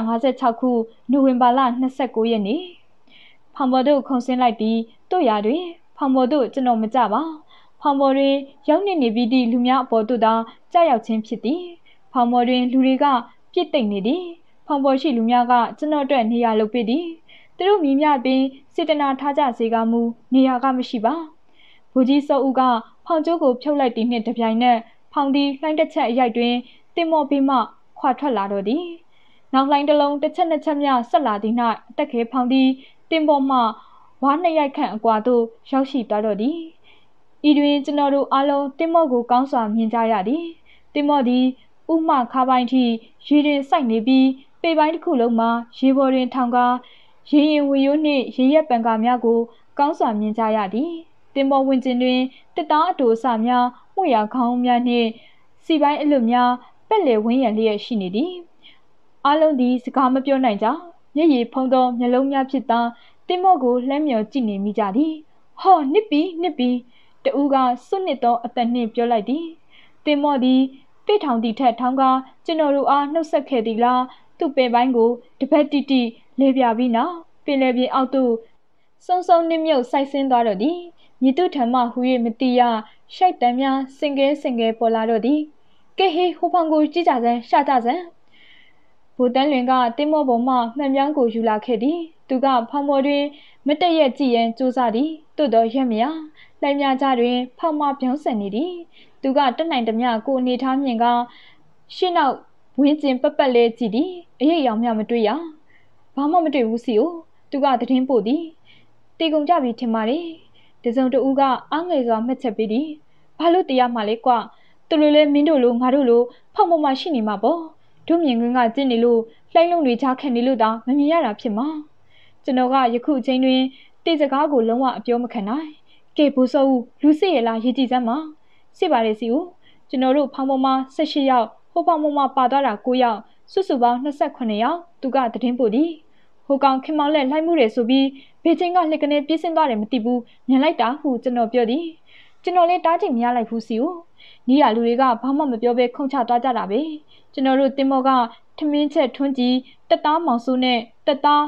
1956ခုနိုဝင်ဘာလ29ရက်နေ့ဖောင်ပေါ်သို့ခုန်ဆင်းလိုက်ပြီးတို့ရာတွင်ဖောင်ပေါ်သို့ကျွန်တော်မကြပါဖောင်ပေါ်တွင်ရောက်နေနေပြီးသည့်လူများအပေါ်သို့သာကြောက်ရောက်ခြင်းဖြစ်သည် ဖောင်ပေါ်တွင်လူတွေကပြစ်တိတ်နေသည်ဖောင်ပေါ်ရှိလူများကကျွန်တော်အတွက်နေရာလုပ်ပေးသည် သူတို့မိမြပင်စေတနာထားကြစေကမူနေရာကမရှိပါဘူကြီးစောဦးကဖောင်ကျိုးကိုဖြုတ်လိုက်သည်နှင့်တပြိုင်နက်ဖောင်သည်လှိုင်းတစ်ချက်အရိုက်တွင်တင်မော်ပေးမှခွာထွက်လာတော့သည် နောက်လှိုင်းတစ်လုံးတစ်ချက်နှစ်ချက်များဆက်လာသည့်၌အတက်ခဲဖောင်သည်တင်ပေါ်မှဝါနှစ်ရိုက်ခန့်အကွာသို့ရောက်ရှိသွားတော့သည်ဤတွင်ကျွန်တော်တို့အားလုံးတင်မော့ကိုကောင်းစွာမြင်ကြရသည်တင်မော့သည်ဥမခါပိုင်းထိရေတွင်စိုက်နေပြီးပေပိုင်းတစ်ခုလုံးမှာရေပေါ်တွင်ထောင်ကားရေရင်ဝီရိုးနှင့်ရေရက်ပံကာများကိုကောင်းစွာမြင်ကြရသည်တင်မော့ဝင်ကျင်တွင်တစ်သားအတူအစများမှုရခေါင်းများနှင့်စီပိုင်းအလွတ်များပက်လေဝင်းရံလျက်ရှိနေသည်အားလုံးသည်စကားမပြောနိုင်ကြမျက်ရည်ဖုံးသောမျက်လုံးများဖြစ်သောတင်မော့ကိုလှမ်းမြော်ကြည့်နေမိကြသည်ဟောနစ်ပီနစ်ပီတူကစွနစ်သောအသက်နှင့်ပြောလိုက်သည်တင်မော့သည်ပိထောင်တီထက်ထောင်းကကျွန်တော်တို့အားနှုတ်ဆက်ခဲ့သည်လားသူ့ပင်ပိုင်းကိုတပတ်တိတိလေပြပြီးနောက်ပင်လယ်ပြင်အောက်သို့ဆုံဆုံနစ်မြုပ်စိုက်ဆင်းသွားတော့သည်မြစ်သူထမဟူ၍မတိရရှိုက်တမ်းများစင်ကဲစင်ကဲပေါ်လာတော့သည်ကဲဟေးဟိုဖောင်ကိုကြည့်ကြစမ်းရှာကြစမ်းဘူတန်းလွင်ကတင်းမော့ပေါ်မှမှန်ပြောင်းကိုယူလာခဲ့သည်သူကဖောင်မော်တွင် မတည့်ရက်ကြည်ရန်ကြိုးစားသည်သို့တော့ရက်မရလှိုင်းများကြားတွင်ဖောင်မပြောင်းဆန်နေသည် သူကတက်နိုင်သမျှကိုအနေထားမြင်က ရှင်းနောက်ဝင်းကျင်ပပလဲကြည့်သည်အရေးရောင်မြမတွေ့ရဘာမှမတွေ့ဘူးစီကိုသူကသတင်းပို့သည်တေကုံကြပြီထင်ပါတယ်တစုံတူကအားငယ်စွာမှတ်ချက်ပေးသည်ဘာလို့တရားမှလဲကွာသူတို့လဲမင်းတို့လိုငါတို့လိုဖောက်မမရှိနေမှာပေါ့တို့မြင်ကွင်းကကြည့်နေလို့လှိုင်းလုံးတွေချခက်နေလို့တောင်မမြင်ရတာဖြစ်မှာကျွန်တော်ကယခုအချိန်တွင်တေစကားကိုလုံးဝအပြောမခံနိုင်။ကဲဘူဆောဦးလူစစ်ရလားရည်ကြည်စမ်းပါ။စစ်ပါလေစီဦးကျွန်တော်တို့ဖောင်ပေါ်မှာ18ယောက်ဟိုဖောင်ပေါ်မှာပါသွားတာ9ယောက်စုစုပေါင်း28ယောက်သူကတည်င်းပို့သည်။ဟိုကောင်ခင်မောင်လက်လိုက်မှုတယ်ဆိုပြီးဘေချင်းကလက်ကနေပြေးဆင်းသွားတယ်မသိဘူးမြန်လိုက်တာဟုကျွန်တော်ပြောသည်။ကျွန်တော်လည်းတားကြည့်မရလိုက်ဘူးစီဦး။နီးရလူတွေကဘာမှမပြောဘဲခုန်ချသွားကြတာပဲ။ကျွန်တော်တို့တင်မောကထမင်းချက်ထွန်းကြီးတက်သားမောင်စိုးနဲ့တက်သား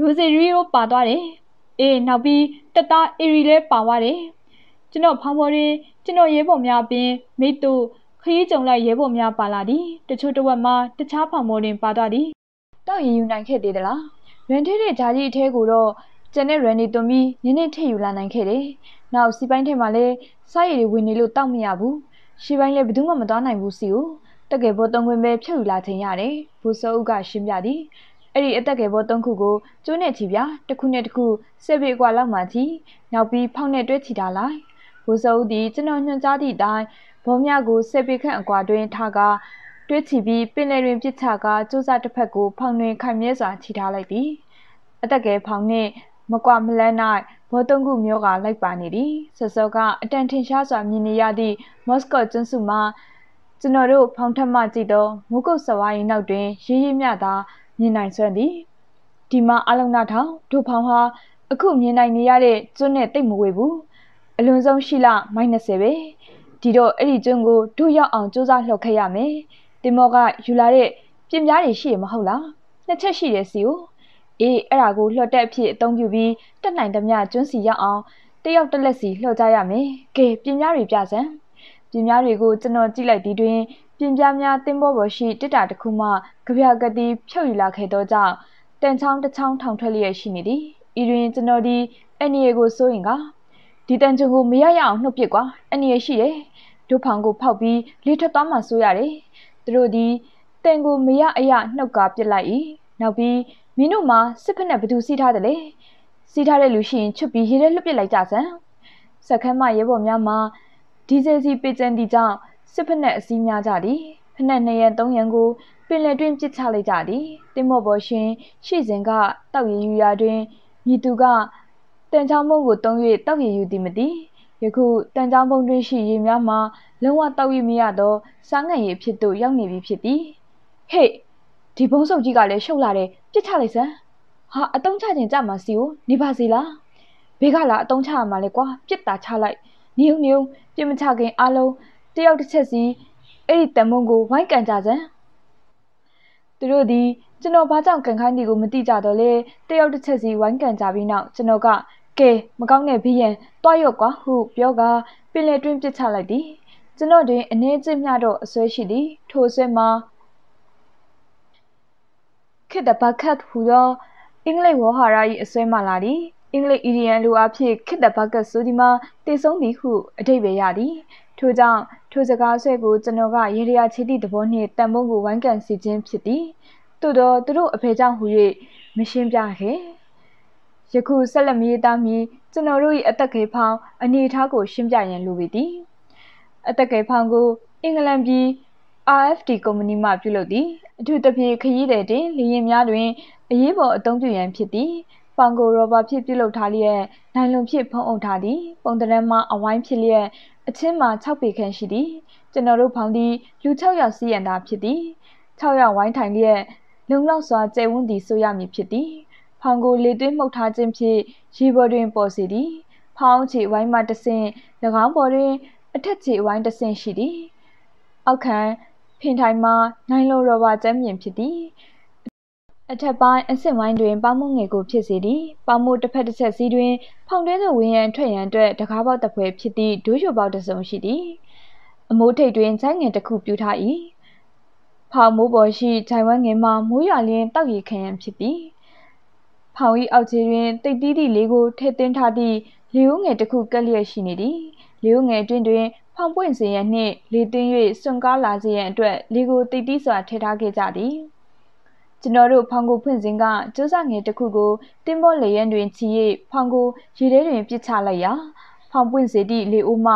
ရိုစီရီရိုပါသွားတယ်။အေးနောက်ပြီးတသားအီရီလည်းပါသွားတယ်။ကျွန်တော်ဖောင်ပေါ်တွင်ကျွန်တော်ရဲဘော်များအပြင်မိသူခရီးကြုံလိုက်ရဲဘော်များပါလာသည်။တချို့တဝက်မှာတခြားဖောင်ပေါ်တွင်ပါသွားသည်။တောက်ရည်ယူနိုင်ခဲ့သေးသလား။ရန်ထဲတဲ့ဂျာကြီးအထဲကိုတော့ကျန်တဲ့ရန်နီသွန်ပြီးနင်းနစ်ထိယူလာနိုင်ခဲ့တယ်။နောက်စီပိုင်းထဲမှာလည်းစားရည်တွေဝင်နေလို့တောက်မရဘူး။ရှေ့ပိုင်းလည်းဘယ်သူမှမသွားနိုင်ဘူးစီကိုတကယ်ဘောတုံးခွင်ပဲဖြုတ်ယူလာခြင်းရတယ်။ဘူစောဥကရှင်းပြသည်အဲ့ဒီအသက်ငယ်ဘောသုံးခုကိုကျိုးနဲ့ချီပြတစ်ခုနဲ့တစ်ခုဆယ်ပေกว่าလောက်မှချီနောက်ပြီးဖောက်နဲ့တွဲချီတာလိုက်ဘိုးစိုးသည်ကျွန်တော်ညွှန်ကြားသည့်အတိုင်းဘောမြကိုဆယ်ပေခန့်အကွာတွင်ထားကာတွဲချီပြီးပင်လယ်တွင်ပြစ်ချကာကျိုးစားတစ်ဖက်ကိုဖောင်တွင်ခိုင်မြဲစွာချီထားလိုက်သည်အသက်ငယ်ဖောင်နှင့်မကွာမလန်း၌ဘောတုံခုမျိုးကလိုက်ပါနေသည်ဆဆောကအတန်ထင်ရှားစွာမြင်နေရသည့်မော့စကော့ကျွန်းစုမှာကျွန်တော်တို့ဖောင်ထက်မှကြည့်သောမုကုတ်စဝိုင်းနောက်တွင်ရေးရည်မြသာမြင်နိုင်စွမ်းသည်ဒီမှာအလုံးနာထောင်ဒုဖောင်ဟာအခုမြင်နိုင်နေရတဲ့ကျွန်းနဲ့တိတ်မဝေဘူးအလွန်ဆုံးရှိလမိုင်20ပဲဒီတော့အဲ့ဒီကျွန်းကိုတို့ရောက်အောင်စူးစမ်းလှုပ်ခတ်ရမယ်တင်မောကယူလာတဲ့ပြင်ပြားတွေရှိရမဟုတ်လားနှစ်ချက်ရှိတယ်စီကိုအေးအဲ့ဒါကိုလှော့တက်အဖြစ်အသုံးပြုပြီးတက်နိုင်သမျှကျွန်းစီရောက်အောင်တယောက်တက်လက်စီလှော့ကြရမယ်ကဲပြင်ပြားတွေပြစမ်းပြင်ပြားတွေကိုကျွန်တော်ကြည့်လိုက်ပြီးတွင်ပြင်ပြားများသင်္ဘောပေါ်ရှိတစ်တာတစ်ခုမှကြပြကတိဖြုတ်ယူလာခဲ့သောကြောင့်တန်ချောင်းတစ်ချောင်းထောင်ထွက်လျက်ရှိနေသည်ဤတွင်ကျွန်တော်ဒီအနီရေကိုစိုးရင်ကဒီတန်ချုံကိုမရရအောင်နှုတ်ပစ်ကွာအနီရေရှိတယ်တို့ဖောင်ကိုဖောက်ပြီးလေထွက်သွားမှစိုးရတယ်သူတို့ဒီတန်ကိုမရအရနှုတ်ကာပစ်လိုက်၏နောက်ပြီးမင်းတို့မှာစစ်ဖက်နဲ့ဘသူစီးထားတယ်လဲစီးထားတဲ့လူရှိရင်ချွတ်ပြီးရေထဲလွတ်ပစ်လိုက်ကြစမ်းစက္ကန့်မရဲဘော်များမှာဒီဇယ်စီပေးကျန်းသည့်ကြောင့်စစ်ဖက်နှက်အစည်းများကြသည်ဖက်နှက်နှစ်ရန်သုံးရန်ကိုပင်လယ်တွင်ပစ်ချလိုက်ကြသည်တင်မော့ပေါ်ရှင်ရှေ့စဉ်ကတောက်ရည်ယူရာတွင်မြည်သူကတန်ချောင်းမုံကိုတုံး၍တောက်ရည်ယူသည်မသည်ယခုတန်ချောင်းဘုံတွင်ရှိရေများမှာလုံးဝတောက်ရည်မရသောစားငံ့ရည်ဖြစ်သို့ရောက်နေပြီဖြစ်သည်ဟေ့ဒီဘုံစုပ်ကြီးကလည်းရှုပ်လာတယ်ပြစ်ချလိုက်စမ်းဟာအတုံးချခြင်းကြမှာစီကိုနေပါစီလားဘေးကလာအတုံးချရမှာလေကွာပြစ်တာချလိုက်နေုံနေုံပြစ်မချခင်အားလုံးတယောက်တစ်ချက်စီအဲ့ဒီတမုံကိုဝိုင်းကန်ကြစမ်းသူတို့ဒီကျွန်တော်ဘာကြောင့်ကန်ခိုင်းဒီကိုမသိကြတော့လေတယောက်တစ်ချက်စီဝိုင်းကန်ကြပြီးနောက်ကျွန်တော်ကကဲမကောင်းတဲ့ဘေးရန်တွားရော့ကွာဟု ပြောကပင်လယ်တွင်းပစ်ချလိုက်သည်ကျွန်တော်တွင်အနည်းချင်းမျှတော့အဆွဲရှိသည်ထိုဆွဲမှာခေတ်တဘာခတ်ဟူသောအင်္ဂလိပ်ဝေါ်ဟာရ၏အစွဲမှလာသည်အင်္ဂလိပ်အီဒီယန်လိုအဖြစ်ခေတ်တဘာကတ်ဆိုဒီမှာတည်ဆုံးသည်ဟုအဓိပ္ပာယ်ရသည်ထို့ကြောင့်ထိုစကားဆွဲကိုကျွန်တော်ကရေရရာချီတိသဘောနှင့်တန်ဖိုးကိုဝိုင်းကန်စီခြင်းဖြစ်သည်သို့တော့သူတို့အဖေကြောင့်ဟူ၍မရှင်းပြခဲ့ယခုဆက်လက်မေးသားမည်ကျွန်တော်တို့၏အသက်ငယ်ဖောင်အနေထားကို ရှင်းပြရန်လိုပေသည်အသက်ငယ်ဖောင်ကိုအင်္ဂလန်ပြည် RFD ကုမ္ပဏီမှပြုလုပ်သည်အထူးသဖြင့်ခရီးသည်တင်လေယာဉ်များတွင်အရေးပေါ်အသုံးပြုရန်ဖြစ်သည်ပေါင်ကိုရောဘာဖြစ်ပြုလုပ်ထားလျက်နိုင်လွန်ဖြစ်ဖုံးအုပ်ထားသည်ပုံတရမ်းမှအဝိုင်းဖြစ်လျက်အချင်းမှာ6ပေခန့်ရှိသည်ကျွန်တော်တို့ဖောင်သည်လူ6ယောက်စီးရန်သာဖြစ်သည်6ယောက်ဝိုင်းထိုင်လျက် လုံလောက်စွာကျဲဝန်းသည်ဆိုရမည်ဖြစ်သည်ဖောင်ကိုလေသွင်းမှုတ်ထားခြင်းဖြင့်ရေပေါ်တွင်ပေါ်စေသည် ဖောင်ခြေဝိုင်းမှတဆင့်၎င်းပေါ်တွင်အထက်ခြေဝိုင်းတဆင့်ရှိသည်အောက်ခံဖင်ထိုင်မှာနိုင်လိုရောဘာကျမ်းမြင်ဖြစ်သည်အထက်ပိုင်းအဆင့်ဝိုင်းတွင်ပေါင်းမငယ်ကိုဖြစ်စေသည်ပေါင်းမှုတစ်ဖက်တစ်ချက်စီးတွင် ဖောင်တွဲသို့ဝင်ရန်ထွက်ရန်အတွက်တကားပေါက်တစ်ဖွဲ ဖြစ်သည့်ဒွိရပေါက်တစ်စုံရှိသည်အမိုးထိပ်တွင်ခြိုင်းငယ်တစ်ခုပြူထား၏ဖောင်မိုးပေါ်ရှိခြိုင်ဝမ်းငယ်မှာမိုးရွာလျင်းတောက်ရီခံရန်ဖြစ်သည်ဖောင်၏အောက်ခြေတွင်တိတ်တီးသည့်လေကိုထည့်သွင်းထားသည့်လေဦးငယ်တစ်ခုကပ်လျက်ရှိနေသည်လေဦးငယ်တွင်တွင် ဖောင်ပွင့်စေရန်နှင့်လေသွင်း၍စွန့်ကားလာစေရန်အတွက်လေကိုတိတ်တီးစွာထည့်ထားခဲ့ကြသည်။ကျွန်တော်တို့ဖောင်ကိုဖွင့်စဉ်ကကျိုးစာငယ်တစ်ခုကိုတင်းမော့လေရန်တွင်ချီ၍ဖောင်ကိုရေထဲတွင်ပစ်ချလိုက်ရာဖောင်ပွင့်စေသည့်လေအိုးမှ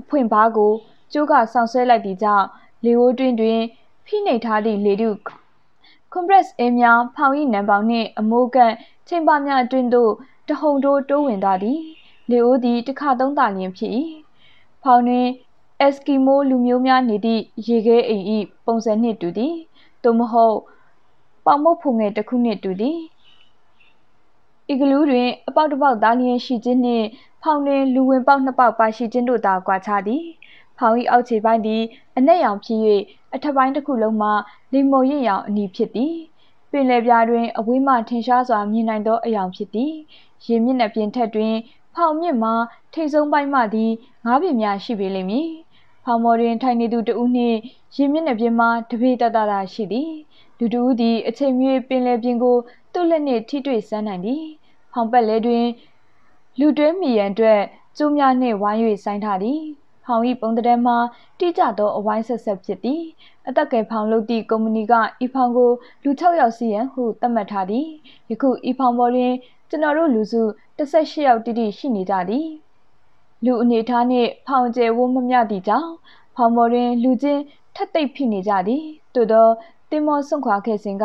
အဖွင့်ဘားကိုကျိုးကဆောင်ဆွဲလိုက်သည့်ကြောင့်လေအိုးတွင်တွင်ဖိနှိပ်ထားသည့်လေတု compress အင်းများဖောင်၏နံပါတ်နှင့်အမိုးကန့်ချိန်ပါများအတွင်းသို့တဟုန်တိုးတိုးဝင်သွားသည်လေအိုးသည်တစ်ခါသုံးသာလျင်ဖြစ်၏ဖောင်တွင်အက်စကီမိုလူမျိုးများနေသည့်ရေခဲအိမ်၏ပုံစံနှင့်တူသည်သို့မဟုတ်ပေါင်မုတ်ဖူငယ်တစ်ခုနှင့်တူသည်ဤကလူးတွင်အပေါက်တစ်ပေါက်သားလျင်ရှိခြင်းနှင့်ဖောင်တွင်လူဝင်ပေါက်နှစ်ပေါက်ပါရှိခြင်းတို့သာကွာခြားသည်ဖောင်၏အောက်ခြေပိုင်းသည်အနက်ရောင်ဖြစ်၍အထက်ပိုင်းတစ်ခုလုံးမှာလိမ္မော်ရင့်ရောင်အနီဖြစ်သည် ပင်လယ်ပြားတွင်အဝေးမှထင်ရှားစွာမြင်နိုင်သောအရောင်ဖြစ်သည် ရေမျက်နှာပြင်ထက်တွင် ဖောင်မြင့်မှာထိတ်ဆုံးပိုင်းမှသည်ငါးပင်များရှိပေလိမ့်မည် ဖောင်မော်တွင် ထိုင်နေသူတဦးနှင့်ရေမျက်နှာပြင်မှာတပေတတတာရှိသည်ဒူဒူသည်အချိန်မြွေပင်လယ်ပြင်ကိုသူ့လက်နှင့်ထိတွေ့ဆန်းနိုင်သည်။ဖောင်ပက်လဲတွင်လူတွဲမီရန်အတွက်ကျိုးများနှင့်ဝိုင်း၍ဆိုင်းထားသည်။ဖောင်၏ပုံတံမှာတိကျသောအဝိုင်းဆက်ဆက်ဖြစ်သည်။အသက်ကယ်ဖောင်လုပ်သည့်ကုမ္ပဏီကဤဖောင်ကို လူ6ယောက်စီရန်ဟုသတ်မှတ်ထားသည်။ယခုဤဖောင်ပေါ်တွင်ကျွန်တော်တို့လူစု18ယောက်တိတိရှိနေကြသည်။လူအနေထားနှင့် ဖောင်ကျဲဝုံးမမျှသည့်ကြောင့်ဖောင်ပေါ်တွင် လူချင်းထက်သိပ်ဖြစ်နေကြသည်။သို့သောတင်မောစွန့်ခွာခဲ့စဉ်က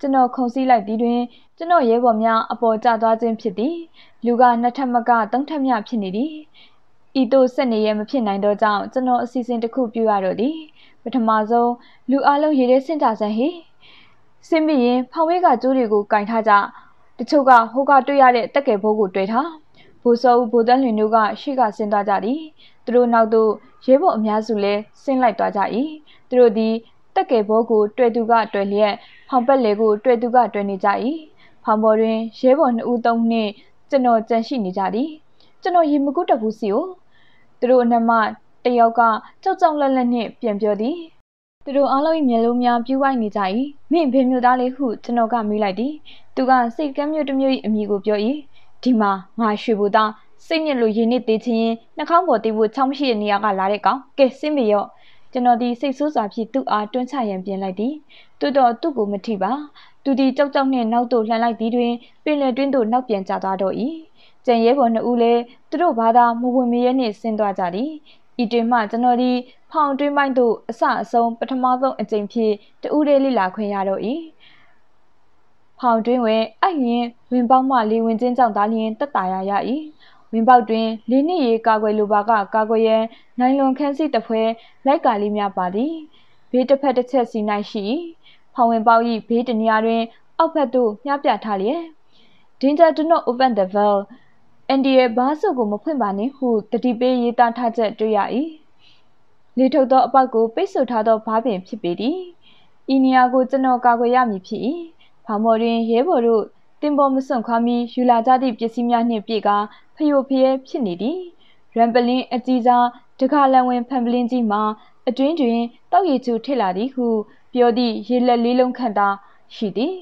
ကျွန်တော်ခုန်စည်းလိုက်ပြီးတွင် ကျွန်တော်ရဲဘော်များအပေါ်ကျသွားခြင်းဖြစ်သည် လူကနှစ်ထပ်မက သုံးထပ်မြဖြစ်နေသည်ဤသို့ဆက်နေရမဖြစ်နိုင်သောကြောင့်ကျွန်တော်အစီအစဉ်တစ်ခုပြုရတော့သည်ပထမဆုံးလူအလုံးရေထဲဆင့်တာစမ်းဟိဆင်းပြီးရင်ဖောင်ဝဲကကျိုးတွေကိုကင်ထားကြတချို့ကဟိုကတွေ့ရတဲ့တက်ကယ်ဘိုးကိုတွေ့ထားဘိုးစောဦးဘိုးတန်းလွင်တို့ကရှေ့ကဆင်းသွားကြသည်သူတို့နောက်သို့ရဲဘော်အများစုလည်းဆင်းလိုက်သွားကြ၏သူတို့သည်တက်ကယ်ဘောကိုတွေ့သူကတွေ့လျက်ဖောင်ပက်လေကိုတွေ့သူကတွေ့နေကြ၏ဖောင်ပေါ်တွင်ရဲဘော်နှစ်ဦးသုံးနှင့်ကျွန်တော်ကြန့်ရှိနေကြသည်ကျွန်တော်ရေမကုတပူစီကိုသူတို့အနက်မှတယောက်ကကြောက်ကြောက်လန့်လန့်နှင့်ပြန်ပြောသည်သူတို့အားလုံးမျက်လုံးများပြူးဝိုက်နေကြ၏မင်းဖေမျိုးသားလေးဟုကျွန်တော်ကမေးလိုက်သည်သူကစိတ်ကမ်းမြို့တစ်မြို့၏အမိကိုပြော၏ဒီမှာငါရွှေဘူသားစိတ်ညစ်လို့ရင်းနှီးသေးခြင်းနှာခေါင်းပေါ်တေးဖို့ချောင်းမရှိတဲ့နေရာကလာတဲ့ကောင်ကဲစင်းမေရော့ကျွန်တော်ဒီစိတ်ဆိုးစွာဖြင့်သူ့အားတွန်းချရန်ပြင်လိုက်သည်တွတ်တော်သူ့ကိုမထိပါသူဒီကြောက်ကြောက်နှင့်နောက်သို့လှန်လိုက်သည်တွင်ပင်လယ်တွင်းသို့နောက်ပြန်ကျသွားတော့၏ကျန်ရဲဘော်နှစ်ဦးလည်းသူတို့ဘာသာမဝင်မရဲနှင့်ဆင်းသွားကြသည်ဤတွင်မှကျွန်တော်ဒီဖောင်တွင်းပိုင်းသို့အဆအဆုံးပထမဆုံးအကြိမ်ဖြစ်တူးရဲလိလာခွင့်ရတော့၏ဖောင်တွင်းဝင်အိုက်ရင်ဝင်ပေါင်းမှလေဝင်ချင်းကြောင့်သာလျင်တက်တာရရ၏ဝင်ပေါက်တွင်လင်းနှစ်ရေကာကွယ်လိုပါကကာကွယ်ရန်နိုင်လွန်ခန်းစီတဖွဲလိုက်ကာလေးများပါသည်ဘေးတစ်ဖက်တစ်ချက်စီ၌ရှိဖောင်ဝင်ပေါက်၏ဘေးတနေရာတွင်အောက်ဘက်သို့မျှပြထားလျက် Danger do not open the valve NDA ဘားစုကိုမဖွင့်ပါနှင့်ဟုတတိပေးရေးသားထားချက်တွေ့ရ၏လေထုတ်သောအပောက်ကိုပိတ်ဆို့ထားသောဘားပင်ဖြစ်ပေသည်ဤနေရာကိုကျွန်တော်ကာကွယ်ရမည်ဖြစ်၏။ဘာမော်တွင်ရဲဘော်တို့တင်ပေါ်မစွန့်ခွာမီယူလာကြသည့်ပစ္စည်းများနှင့်ပြည့်ကာဖျို့ဖျဲဖြစ်နေသည်ရမ်ပလင်းအကြီးစားတခါလန်ဝင်ဖန်ပလင်းကြီးမှာ အတွင်းတွင်တောက်ရည်ချူထစ်လာသည်ဟုပြောသည့်ရေလက်လေးလုံးခန့်သာရှိသည်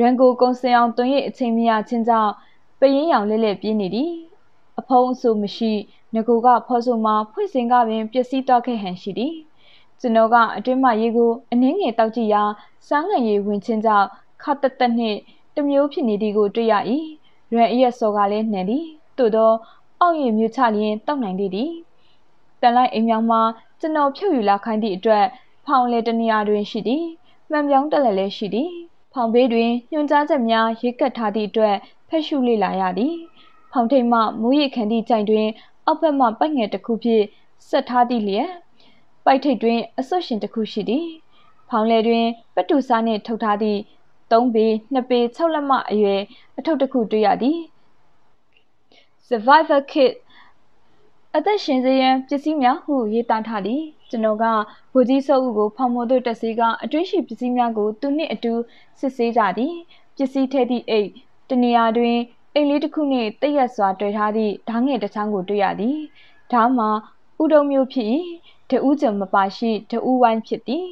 ရန်ကိုကုံစင်အောင်တွင်၏အချိန်မရချင်းကြောင့်ပရင်ရောင်လဲလဲပြင်းနေသည်အဖုံးအဆိုမရှိငကိုကဖောဆိုမှာဖွင့်စင်ကပင်ပျက်စီးသွားခဲ့ဟန်ရှိသည်ကျွန်တော်ကအတွင်းမှရေကို အနှင်းငယ်တောက်ကြည့်ရာစမ်းငံရေဝင်ချင်းကြောင့်ခတ်တက်တက်နှင့်တစ်မျိုးဖြစ်နေသည်ကိုတွေ့ရ၏ရန်အရက်စော်ကလည်းနှံသည်သို့သောအောက်ရည်မြူချလျင်တောက်နိုင်သေးသည်တန်လိုက်အိမ်မြောင်မှာကျွန်တော်ဖြုတ်ယူလာခိုင်းသည့်အတွက်ဖောင်လေတနေရာတွင်ရှိသည်မှန်ပြောင်းတက်လက်လည်းရှိသည်ဖောင်ဘေးတွင်ညွန်ကြားချက်များရေးကပ်ထားသည့်အတွက်ဖက်ရှုလေ့လာရသည်ဖောင်ထိတ်မှမူရည်ခံသည့်ကြိုင်တွင်အောက်ဘက်မှပိုက်ငယ်တစ်ခုဖြင့်ဆက်ထားသည့်လျက်ပိုက်ထိတ်တွင် အဆွတ်ရှင်တစ်ခုရှိသည်ဖောင်လေတွင် ပတုစားနှင့်ထုတ်ထားသည့်3ပေ2ပေ6လက်မအရွယ်အထုပ်တစ်ခုတွေ့ရသည် Survivor Kit အသက်ရှင်စေရန်ပစ္စည်းများဟုရေးသားထားသည် ကျွန်တော်ကဗိုလ်ကြီးစုပ်ဦးကိုဖောင်မို့သို့တက်စီကအတွင်းရှိပစ္စည်းများကိုသူနှင့်အတူစစ်ဆေးကြသည်ပစ္စည်းထဲသည့်အိတ်တနေရာတွင်အိမ်လေးတစ်ခုနှင့်တည့်ရက်စွာ တွေ့ထားသည့်ဓာငယ်တစ်ချောင်းကိုတွေ့ရသည်ဓာမှာဥဒုံမျိုးဖြစ်၏တဦးကြံမပါရှိတဦးဝိုင်းဖြစ်သည်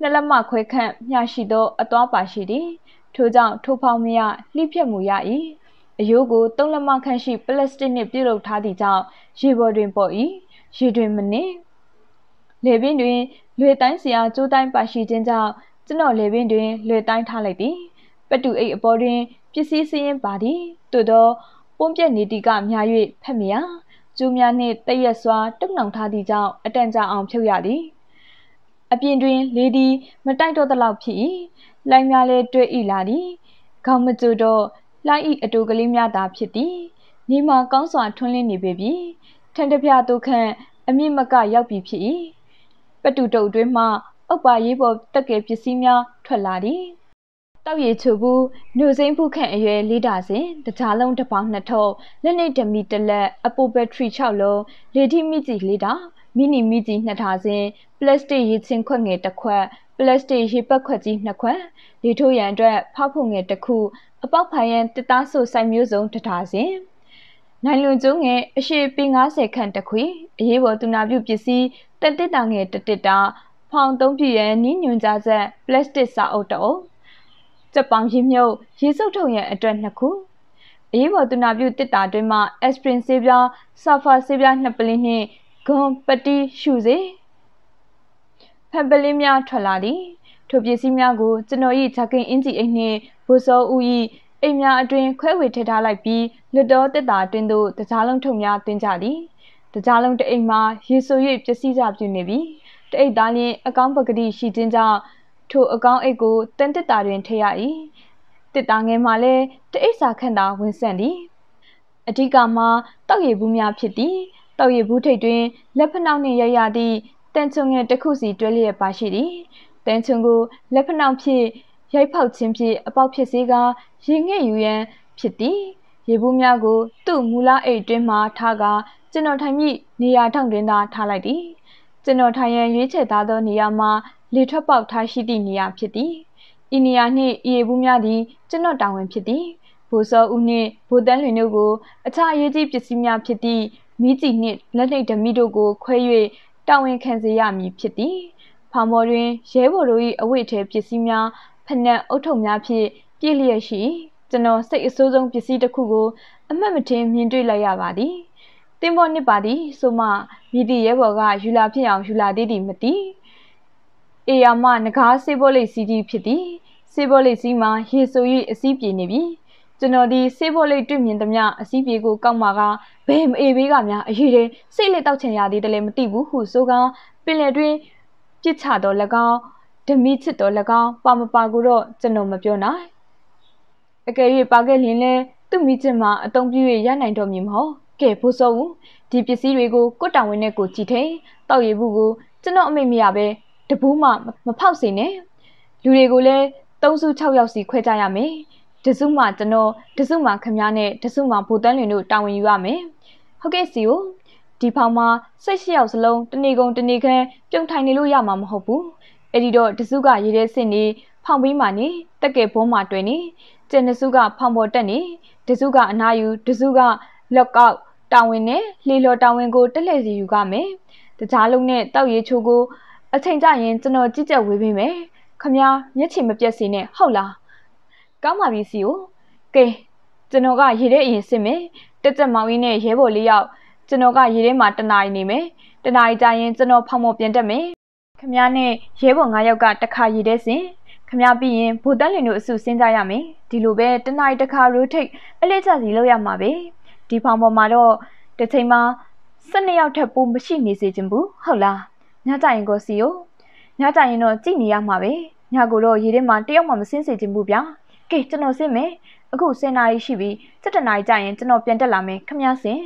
နှစ်လက်မခွဲခန့်မျှရှိသောအသွားပါရှိသည်ထို့ကြောင့်ထိုဖောင်မရလှိပြက်မှုရ၏အယိုးကိုသုံးလက်မခန့်ရှိပလတ်စတစ်နှင့်ပြုလုပ်ထားသည့်ကြောင့်ရေပေါ်တွင်ပေါ်၏ရေတွင်မနှင့်လေပင်တွင်လွေတိုင်းစရာကျိုးတိုင်းပါရှိခြင်းကြောင့်ကျွန်တော်လေပင်တွင်လွေတိုင်းထားလိုက်သည်ပတူအိတ်အပေါ်တွင်ပစ္စည်းစည်းရင်းပါသည်သို့သောပုံပြက်နေတီကများ၍ဖက်မရကျူးများနှင့်တည့်ရက်စွာတုံ့နှောင်ထားသည့်ကြောင့်အတန်ကြာအောင်ဖြုတ်ရသည်အပြင်တွင်လေသည်မတိုက်တော့သလောက်ဖြစ်၏လှိုင်းများလည်းတွဲ၏လာသည်ခေါင်မကျတော့လှိုင်း၏အတူကလေးများသာဖြစ်သည်နေမှာကောင်းစွာထွန်းလင်းနေပေပြီထန်တပြတို့ခန့်အမြင့်မကရောက်ပြီဖြစ်၏ပတုတုတ်တွင်မှအုပ်ပါရေးပေါ်တက်ကယ်ပစ္စည်းများထွက်လာသည်တောက်ရည်ချူဘူးညိုစိမ့်ဖုခန့်အရွယ်လေးတာစဉ်တကြားလုံးတစ်ပေါင်းနှစ်ထုပ်လက်နှိတ်ဓမီတစ်လက်အပိုဘက်ထရီ6လုံးလေတိမိကြည်လေးတာမိနီမိကြီးနှစ်ထားစဉ်ပလတ်စတစ်ရေချင်းခွက်ငယ်တစ်ခွက်ပလတ်စတစ်ရေပတ်ခွက်ကြီးနှစ်ခွက်လေထိုးရန်အတွက်ဖောက်ဖုံငယ်တစ်ခု အပေါက်ဖန်ရန်တစ်သားစုစိုက်မျိုးစုံတစ်ထားစဉ်နိုင်လွန်ကျုံငယ်အရှိပင်90ခန့်တစ်ခွေအရေးပေါ်သူနာပြုပစ္စည်းတက်တစ်တာငယ်တစ်တစ်တာဖောင်သုံးပြည့်ရန်နီးညွန်ကြဆက်ပလတ်စတစ်စာအုပ်တအုပ်ကြပောင်ရင်းမြုပ်ရေစုပ်ထုံရန်အတွက်နှစ်ခုအရေးပေါ်သူနာပြုတစ်တာတွင်မှ aspirin ဆေးပြား sulfur ဆေးပြားနှစ်ပလင်းနှင့်ဂွန်ပတိရှုစေဖန်ပလင်းများထွက်လာသည်ထိုပစ္စည်းများကိုကျွန်တော်၏ဂျာကင် အင်ဂျီအိမ်နှင့်ဘူစောဦး၏အိမ်များအတွင်ခွဲဝေထည့်ထားလိုက်ပြီးလွတ်တော်တက်တာအတွင်သို့တကြားလုံးထုံများတင်ကြသည်တကြားလုံးတအိမ်မှာရေဆို၍ပျက်စီးကြပြုနေပြီတအိတ်သားလျင်အကောင်းပဂတိရှိခြင်းကြောင့်ထိုအကောင်းအိတ်ကိုတန်တက်တာတွင်ထည့်ရ၏တစ်သားငယ်မှလည်းတအိတ်စာခန့်သာဝင်ဆန့်သည်အဓိကမှာတောက်ရည်ဘူးများဖြစ်သည်တောက်ရည်ဘူးထိပ်တွင်လက်ဖနှောင့်နှင့်ရရသည့်တန်ချုံငယ်တစ်ခုစီတွဲလျက်ပါရှိသည်တန်ချုံကိုလက်ဖနှောင့်ဖြင့်ရိုက်ဖောက်ခြင်းဖြင့်အပေါက်ဖြစ်စေကရေငှက်ယူရန်ဖြစ်သည်ရေဘူးများကို သူ့မူလအိတ်တွင်မှထားကကျွန်တော်ထိုင်မိနေရာထောင်တွင်သာထားလိုက်သည် ကျွန်တော်ထိုင်ရန်ရွေးချယ်ထားသောနေရာမှာလေထွက်ပေါက်ထားရှိသည့်နေရာဖြစ်သည်ဤနေရာနှင့်ရေဘူးများသည်ကျွန်တော်တာဝန်ဖြစ်သည်ဘိုးစောဦးနှင့်ဘိုးတန်းလွင်တို့ကို အခြားအရေးကြီးပစ္စည်းများဖြစ်သည့်မီးကြည်နှင့်လက်နှိတ်ဓမီတို့ကိုခွဲ၍တာဝန်ခံစေရမည်ဖြစ်သည်။ဖောင်မော်တွင်ရဲဘော်တို့၏အဝတ်အထည်ပစ္စည်းများဖနက်အုပ်ထုပ်များဖြင့်ပြည့်လျက်ရှိကျွန်တော်စိတ်အဆိုးဆုံးပစ္စည်းတစ်ခုကို အမှတ်မထင်မြင်တွေ့လိုက်ရပါသည်။တင်ပေါ်နှစ်ပါသည် ဆိုမှမိသည့်ရဲဘော်ကယူလာဖြစ်အောင်ယူလာသေးသည်မသိ။အေယာမငကားစေဘောလိတ်စီကြီးဖြစ်သည်။စေဘောလိတ်စီမှာရေဆို၍အစည်းပြေနေပြီ။ကျွန်တော်ဒီဆေးဖို့လေးတွေ့မြင်သမျှအစည်းပြေကိုကောက်မှာကဘယ်မအေးဘေးကများအရေးတယ်စိတ်လေးတောက်ချင်ရသေးတယ်လည်းမသိဘူးဟုဆိုကပင်လယ်တွင်ပြစ်ချတော့၎င်းဓမိချစ်တော့၎င်းပါမပါကိုတော့ကျွန်တော်မပြောနိုင်အကယ်၍ပါခဲ့ရင်လဲသူ့မိချစ်မှာအတုံးပြည့်ရနိုင်တော့မည်မဟုတ်ကဲဘိုးစောဦးဒီပစ္စည်းတွေကိုကိုတောင်ဝင်းနဲ့ကိုကြည်ထိန်တောက်ရည်ဘူးကိုကျွန်တော်အမိတ်မရပဲတဘူးမှမဖောက်စေနဲ့လူတွေကိုလည်း၃စု၆ယောက်စီခွဲကြရမယ်တစုမှကျွန်တော်တစုမှခမည်းနဲ့တစုမှဘူတန်းလွင်တို့တာဝန်ယူရမယ်ဟုတ်ကဲ့စီကိုဒီဖောင်မှာစိတ်ရှိအောင်စလုံးတနေကုန်တနေခန်းပြုံထိုင်နေလို့ရမှာမဟုတ်ဘူးအဲ့ဒီတော့တစုကရေးတဲ့စင်နေဖောင်ပြီးမှနေတက်ကဲဘုံးမှတွေ့နေကျန်တစုကဖောင်ပေါ်တက်နေတစုကအနာယူတစုကလက်ကောက်တာဝန်နဲ့လေလော်တာဝန်ကိုတက်လှည့်စီယူကမယ်တကြားလုံးနဲ့တောက်ရဲချိုးကိုအချိန်ကြရင်ကျွန်တော်ကြည့်ကြဝေးပေးမယ်ခမမျက်ချင်မပြတ်စေနဲ့ဟုတ်လားကောင်းပါပြီစီကိုကဲကျွန်တော်ကရေထဲအရင်စစ်မယ်တက်တက်မောင်ရင်းနဲ့ရဲဘော်လေးယောက်ကျွန်တော်ကရေထဲမှာတနာရီနေမယ်တနာရီကြာရင် ကျွန်တော်ဖောင်မော်ပြန်တက်မယ်ခမည်းနဲ့ရဲဘော်၅ယောက်ကတခါရေထဲစဉ်ခမည်းပြီးရင်ဘူတန်လင်တို့အစုစဉ်းစားရမယ်ဒီလိုပဲတနာရီတခါ rotate အလေးချစီလောက်ရမှာပဲဒီဖောင်ပေါ်မှာတော့တစ်ချိန်မှာ12ယောက်ထက်ပိုမရှိ နေစေချင်ဘူးဟုတ်လားညကြရင်ကိုစီယိုညကြရင်တော့ကြည်နေရမှာပဲညကိုတော့ရေထဲမှာတယောက်မှမစင်းစေချင်ဘူးဗျာကဲကျွန်တော်ဆင်းမယ်အခုစင်နာရီရှိပြီး7နာရီကျရင် ကျွန်တော်ပြန်တက်လာမယ်ခမရဆင်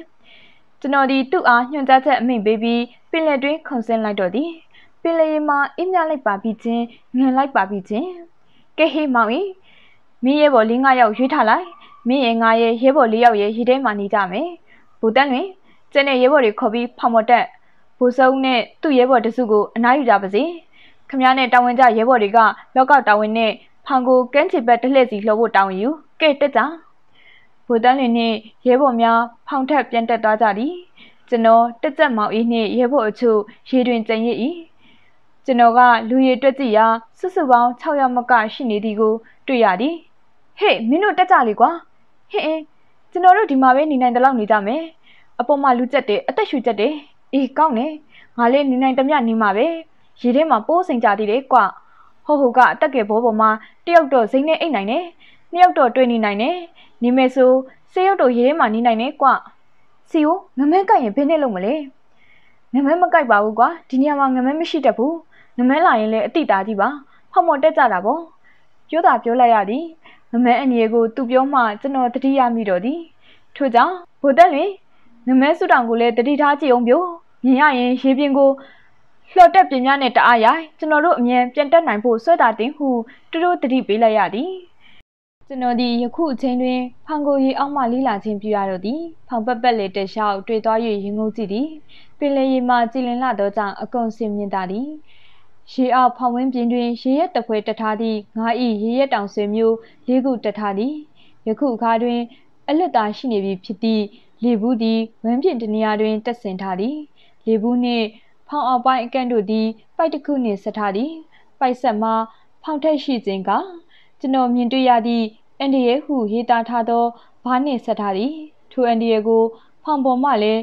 ကျွန်တော်ဒီသူ့အားညွှန်ကြားချက်အမိန့်ပေးပြီးပင်လယ်တွင်ခုန်ဆင်းလိုက်တော့သည်ပင်လယ်မှာအင်းမြလိုက်ပါပြီချင်းငန်လိုက်ပါပြီချင်းကဲဟေးမောင်ဤမင်းရဲ့ဘော်၄၅ယောက်ရွေးထားလိုက်မင်းရဲ့ငါရဲ့ရဲဘော်၄ယောက်ရဲ့ရေထဲမှာနေကြမယ်ဘူတန်တွင်ကျင်းတဲ့ရဲဘော်တွေခေါ်ပြီးဖောင်မတက်ဘူစုံနဲ့သူ့ရဲဘော်တစုကိုအနားယူကြပါစေခမရနဲ့တာဝန်ကျရဲဘော်တွေကလောကောက်တာဝန်နဲ့ဖောင်ကိုကန်းချီဘက်တစ်လှည့်စီလှုပ်ဖို့တောင်းယူကဲတက်ကြဗိုလ်တန်းလင်နှင့်ရဲဘော်များဖောင်ထက်ပြန်တက်သွားကြသည်ကျွန်တော်တက်ကြမောင်အေးနှင့်ရဲဘော်အချို့ရေတွင်ကြင်ရစ်၏ကျွန်တော်ကလူရည်တွက်ကြည့်ရာစုစုပေါင်း6ယောက်မကရှိနေသည်ကိုတွေ့ရသည်ဟေ့မင်းတို့တက်ကြလေကွာဟင်းအင်းကျွန်တော်တို့ဒီမှာပဲနေနိုင်တဲ့လောက်နေကြမယ်အပေါ်မှာလူကျက်တယ်အသက်ရှူကျက်တယ်အေးကောင်းတယ်ငါလည်းနေနိုင်တမျှနေမှာပဲရေထဲမှာပိုးစိန်ကြသေးတယ်ကွာဟိုဟိုကတက်ကယ်ဘောပေါ်မှာတယောက်တော့ဇိမ့်နဲ့အိတ်နိုင်တယ်နှစ်ယောက်တော့တွေ့နေနိုင်တယ်နေမယ်ဆိုဆေးရုပ်တော့ရေးထဲမှာနေနိုင်တယ်ကွစီကိုငမဲကိုက်ရင်ဘယ်နဲ့လုပ်မလဲငမဲမကိုက်ပါဘူးကွာဒီနေရာမှာငမဲမရှိတတ်ဘူးငမဲလာရင်လည်းအတိတားကြီးပါဖောက်မော်တက်ကြတာပေါ့ရိုးတာပြောလိုက်ရသည်ငမဲအညီကိုသူပြောမှကျွန်တော်တတိယမိတော်သည်ထို့ကြောင့်ဘိုတက်လွင်ငမဲစုတောင်ကိုလည်းတတိထားကြည့်အောင်ပြောမြင်ရရင်ရေပြင်ကိုလှော်တက်ပညာနဲ့တအားရိုက်ကျွန်တော်တို့အမြန်ပြန်တက်နိုင်ဖို့ဆွဲတာတင်ဟုတူတူတတိပေးလိုက်ရသည်ကျွန်တော်ဒီယခုအချိန်တွင်ဖန်ကိုရီအောက်မှလေးလာခြင်းပြုရတော့သည်ဖောင်ပတ်ပတ်လေတလျှောက်တွေ့သွား၍ရင်ငုံကြည့်သည်ပင်လေရီမှကြည်လင်လာသောကြောင့်အကုန်စင်မြင်သာသည်ရေအောက်ဖောင်ဝင်းပြင်တွင် ရေရက်တဖွဲတထားသည့်ငါ၏ရေရက်တောင်ဆွေမျိုးလေးခုတထားသည်ယခုအခါတွင် အလွတ်သာရှိနေပြီဖြစ်သည့်လေဘူးသည်ဝမ်းပြင်တနေရာတွင် တက်ဆင်ထားသည် လေဘူးနှင့်ဖောင်အောင်ပိုင်းအကန့်တို့သည်ပိုက်တစ်ခုနှင့်ဆက်ထားသည်ပိုက်ဆက်မှာဖောင်ထက်ရှိခြင်းကကျွန်တော်မြင်တွေ့ရသည့်အန်ဒီရဲဟုရေးသားထားသောဘားနှင့်ဆက်ထားသည်ထိုအန်ဒီရဲကိုဖောင်ပေါ်မှလည်း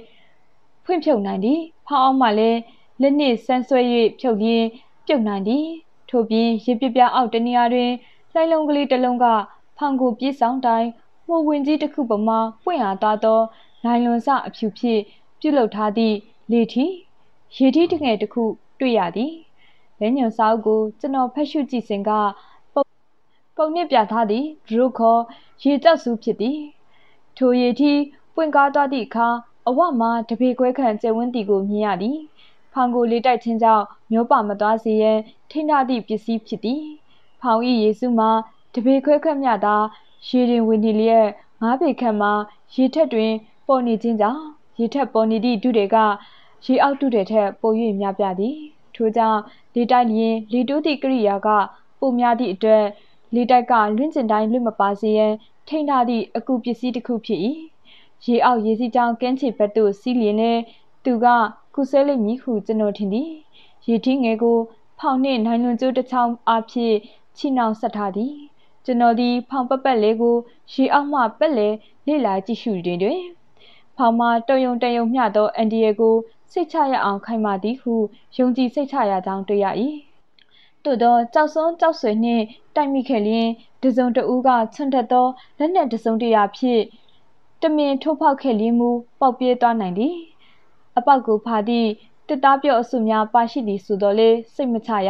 ဖွင့်ဖြုတ်နိုင်သည်ဖောင်အောင်မှလည်းလက်နှင့်ဆန်းဆွဲ၍ဖြုတ်ရင်းပြုတ်နိုင်သည်ထို့ပြင်ရေပြပြအောက်တနေရာတွင်လှိုင်းလုံးကလေးတစ်လုံးကဖောင်ကိုပြေးဆောင်တိုင်းမှုဝင်ကြီးတစ်ခုပမာပွင့်အားသားသောနိုင်လွန်စအဖြူဖြင့်ပြုလုပ်ထားသည့်လေထီရေထီးတငယ်တစ်ခု တွေ့ရသည်လက်ညွန်စာအုပ်ကိုကျွန်တော်ဖတ်ရှုကြည့်စဉ်ကပုံနှစ်ပြထားသည့်ဒရုခေါ်ရေတောက်စုဖြစ်သည်ထိုရေထီးပွင့်ကားသွားသည့်အခါအဝမှာတပေခွဲခန့်ကျဲဝန်းတီကိုမြင်ရသည်ဖောင်ကိုလေးတိုက်ခြင်းကြောင့်မျိုးပါမသွားစေရန်ထိန်းထားသည့်ပစ္စည်းဖြစ်သည်ဖောင်၏ယေစုမှာတပေခွဲခန့်မြသာရေတွင်ဝင်နေလျက်ငါးပေခန့်မှာရေထက်တွင်ပေါ်နေခြင်းကြောင့်ရေထက်ပေါ်နေသည့်ဒုတွေကရေအောက်တုတွေထက်ပို၍များပြားသည်ထို့ကြောင့်လေတိုက်လျင်လေတိုးသည့်ကိရိယာကပိုများသည့်အတွက်လေတိုက်ကလွင့်ကျင်တိုင်းလွင့်မပါစေရန်ထိန်းထားသည့်အကူပစ္စည်းတစ်ခုဖြစ်၏ရေအောက်ရေစီးကြောင်းကင်းချေဘက်သို့စီးလျင်လည်းသူကကုဆဲလိမ့်မည်ဟုကျွန်တော်ထင်သည်ရေထင်းငယ်ကိုဖောင်နှင့်နိုင်လွန်ကျိုးတစ်ချောင်းအဖြစ်ချီနှောင်ဆက်ထားသည်ကျွန်တော်သည်ဖောင်ပပက်လေးကိုရေအောက်မှပက်လေလေ့လာကြည့်ရှုတွင်တွင်ဖောင်မှတုံယုံတယုံမျှသောအန်ဒီယေကိုစိတ်ချရအောင်ခိုင်မာသည်ဟုယုံကြည်စိတ်ချရကြောင်းတွေ့ရ၏သို့သောကြောက်စွန်းကြောက်ဆွေနှင့်တိုက်မိခဲ့လျင်ဒဇုံတဦးကချွန်တက်သောလက်နက်ဒဇုံတရာဖြင့်တမင်ထိုးဖောက်ခဲ့လျင်မူပေါက်ပြေးသွားနိုင်သည်အပေါက်ကိုဖာသည့်တစ်သားပြော့အစုများပါရှိသည်ဆိုတော့လေစိတ်မချရ